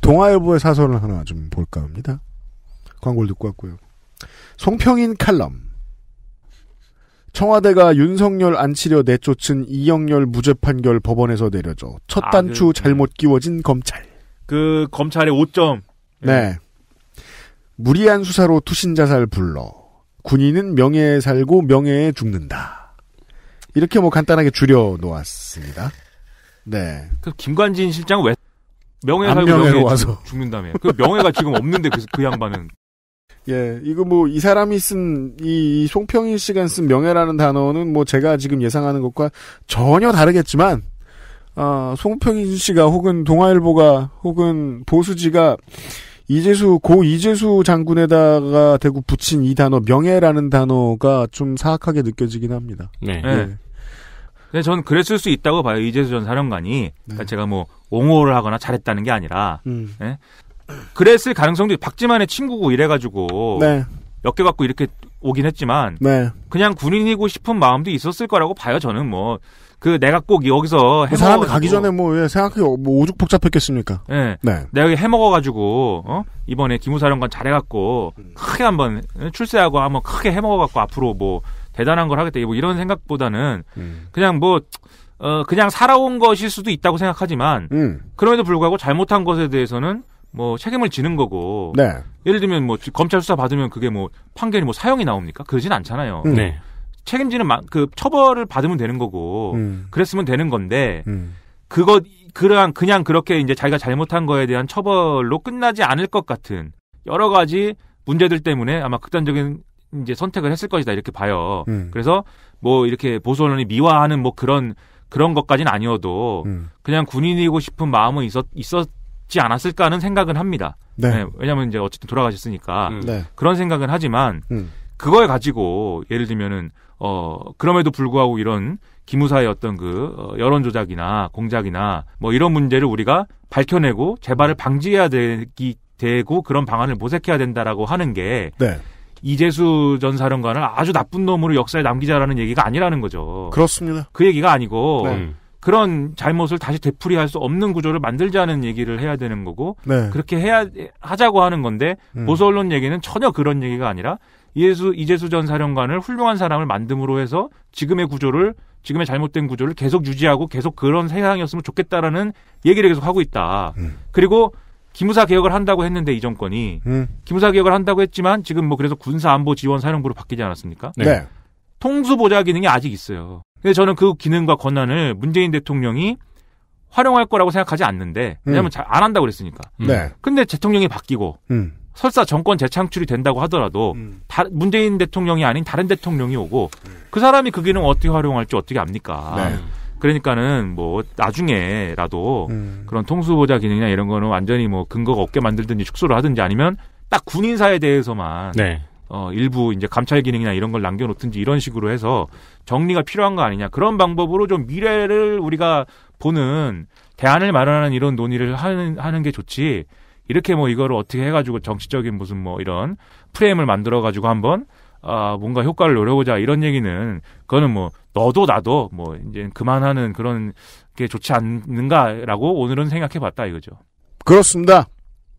동아일보의 사설을 하나 좀 볼까 합니다. 광고를 듣고 왔고요. 송평인 칼럼. 청와대가 윤석열 안 치려 내쫓은 이영열 무죄 판결 법원에서 내려져 첫 아, 그 단추 그, 잘못 끼워진 검찰. 그 검찰의 오점 네. 무리한 수사로 투신 자살 불러. 군인은 명예에 살고 명예에 죽는다. 이렇게 뭐 간단하게 줄여 놓았습니다. 네. 그 김관진 실장 왜 명예 살명예 와서 죽는다며. 그 명예가 지금 없는데 그, 그 양반은. 예, 이거 뭐 이 사람이 쓴 이 송평일 씨가 쓴 명예라는 단어는 뭐 제가 지금 예상하는 것과 전혀 다르겠지만 아, 송평일 씨가 혹은 동아일보가 혹은 보수지가 이재수 고 이재수 장군에다가 대고 붙인 이 단어 명예라는 단어가 좀 사악하게 느껴지긴 합니다. 네. 네. 근데 전 그랬을 수 있다고 봐요. 이재수 전 사령관이. 그러니까 네. 제가 뭐 옹호를 하거나 잘했다는 게 아니라. 음. 예? 그랬을 가능성도 박지만의 친구고 이래가지고. 네. 엮여갖고 이렇게 오긴 했지만. 네. 그냥 군인이고 싶은 마음도 있었을 거라고 봐요. 저는 뭐. 그 내가 꼭 여기서 그 해먹어 사람 가기 전에 뭐 생각이 뭐 오죽 복잡했겠습니까? 네. 네. 내가 해먹어 가지고 어? 이번에 기무사령관 잘해 갖고 음. 크게 한번 예? 출세하고 한번 크게 해먹어 갖고 앞으로 뭐 대단한 걸 하겠다. 뭐 이런 생각보다는 음. 그냥 뭐 어, 그냥 살아온 것일 수도 있다고 생각하지만 음. 그럼에도 불구하고 잘못한 것에 대해서는 뭐 책임을 지는 거고 네. 예를 들면 뭐 검찰 수사 받으면 그게 뭐 판결이 뭐 사형이 나옵니까? 그러진 않잖아요. 음. 네. 책임지는 마, 그 처벌을 받으면 되는 거고 음. 그랬으면 되는 건데 음. 그것 그러한 그냥 그렇게 이제 자기가 잘못한 거에 대한 처벌로 끝나지 않을 것 같은 여러 가지 문제들 때문에 아마 극단적인 이제 선택을 했을 것이다 이렇게 봐요. 음. 그래서 뭐 이렇게 보수 언론이 미화하는 뭐 그런 그런 것까지는 아니어도 음. 그냥 군인이고 싶은 마음은 있었 있었지 않았을까 하는 생각은 합니다. 네. 네, 왜냐하면 이제 어쨌든 돌아가셨으니까 음. 네. 그런 생각은 하지만 음. 그걸 가지고 예를 들면은 어 그럼에도 불구하고 이런 기무사의 어떤 그 어, 여론 조작이나 공작이나 뭐 이런 문제를 우리가 밝혀내고 재발을 방지해야 되기 되고 그런 방안을 모색해야 된다라고 하는 게 네. 이재수 전 사령관을 아주 나쁜 놈으로 역사에 남기자라는 얘기가 아니라는 거죠. 그렇습니다. 그 얘기가 아니고 네. 그런 잘못을 다시 되풀이할 수 없는 구조를 만들자는 얘기를 해야 되는 거고 네. 그렇게 해야 하자고 하는 건데 음. 보수 언론 얘기는 전혀 그런 얘기가 아니라 이재수 이재수 전 사령관을 훌륭한 사람을 만듦으로 해서 지금의 구조를 지금의 잘못된 구조를 계속 유지하고 계속 그런 세상이었으면 좋겠다라는 얘기를 계속 하고 있다. 음. 그리고 기무사 개혁을 한다고 했는데 이 정권이 음. 기무사 개혁을 한다고 했지만 지금 뭐 그래서 군사 안보 지원 사령부로 바뀌지 않았습니까? 네. 네. 통수 보좌 기능이 아직 있어요. 근데 저는 그 기능과 권한을 문재인 대통령이 활용할 거라고 생각하지 않는데 왜냐하면 음. 잘안 한다고 그랬으니까. 음. 네. 근데 대통령이 바뀌고 음. 설사 정권 재창출이 된다고 하더라도 음. 다, 문재인 대통령이 아닌 다른 대통령이 오고 그 사람이 그 기능 어떻게 활용할지 어떻게 압니까? 네. 그러니까는 뭐 나중에라도 음. 그런 통수보좌 기능이나 이런 거는 완전히 뭐 근거가 없게 만들든지 축소를 하든지 아니면 딱 군인사에 대해서만 네. 어 일부 이제 감찰 기능이나 이런 걸 남겨놓든지 이런 식으로 해서 정리가 필요한 거 아니냐 그런 방법으로 좀 미래를 우리가 보는 대안을 마련하는 이런 논의를 하는 하는 게 좋지 이렇게 뭐 이거를 어떻게 해가지고 정치적인 무슨 뭐 이런 프레임을 만들어가지고 한번 아, 뭔가 효과를 노려보자 이런 얘기는 그거는 뭐 너도 나도 뭐 이제 그만하는 그런 게 좋지 않는가라고 오늘은 생각해 봤다 이거죠. 그렇습니다.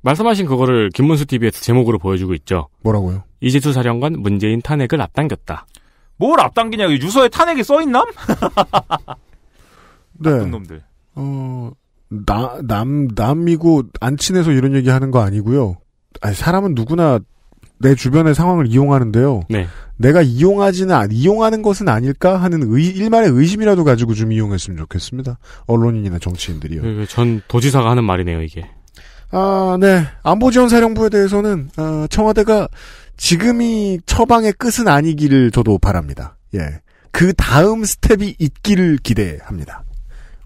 말씀하신 그거를 김문수 TV에서 제목으로 보여주고 있죠. 뭐라고요? 이재수 사령관 문재인 탄핵을 앞당겼다. 뭘 앞당기냐? 유서에 탄핵이 써있남? 네. 나쁜 놈들. 어, 나, 남, 남이고 안 친해서 이런 얘기 하는 거 아니고요. 아니, 사람은 누구나 내 주변의 상황을 이용하는데요. 네. 내가 이용하지는 않, 이용하는 것은 아닐까 하는 의, 일말의 의심이라도 가지고 좀 이용했으면 좋겠습니다. 언론인이나 정치인들이요. 그, 그 전 도지사가 하는 말이네요, 이게. 아, 네. 안보지원사령부에 대해서는 아, 청와대가 지금이 처방의 끝은 아니기를 저도 바랍니다. 예. 그 다음 스텝이 있기를 기대합니다.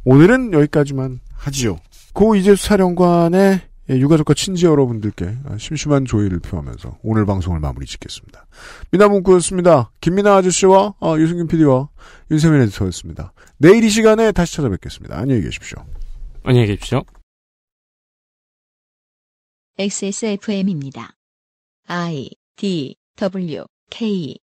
오늘은 여기까지만 하지요. 고 이재수 사령관의 예, 유가족과 친지 여러분들께 아, 심심한 조의를 표하면서 오늘 방송을 마무리 짓겠습니다. 미나문구였습니다. 김미나 아저씨와 어, 유승균 PD와 윤세민 에디터였습니다. 내일 이 시간에 다시 찾아뵙겠습니다. 안녕히 계십시오. 안녕히 계십시오. XSFM입니다. I D W K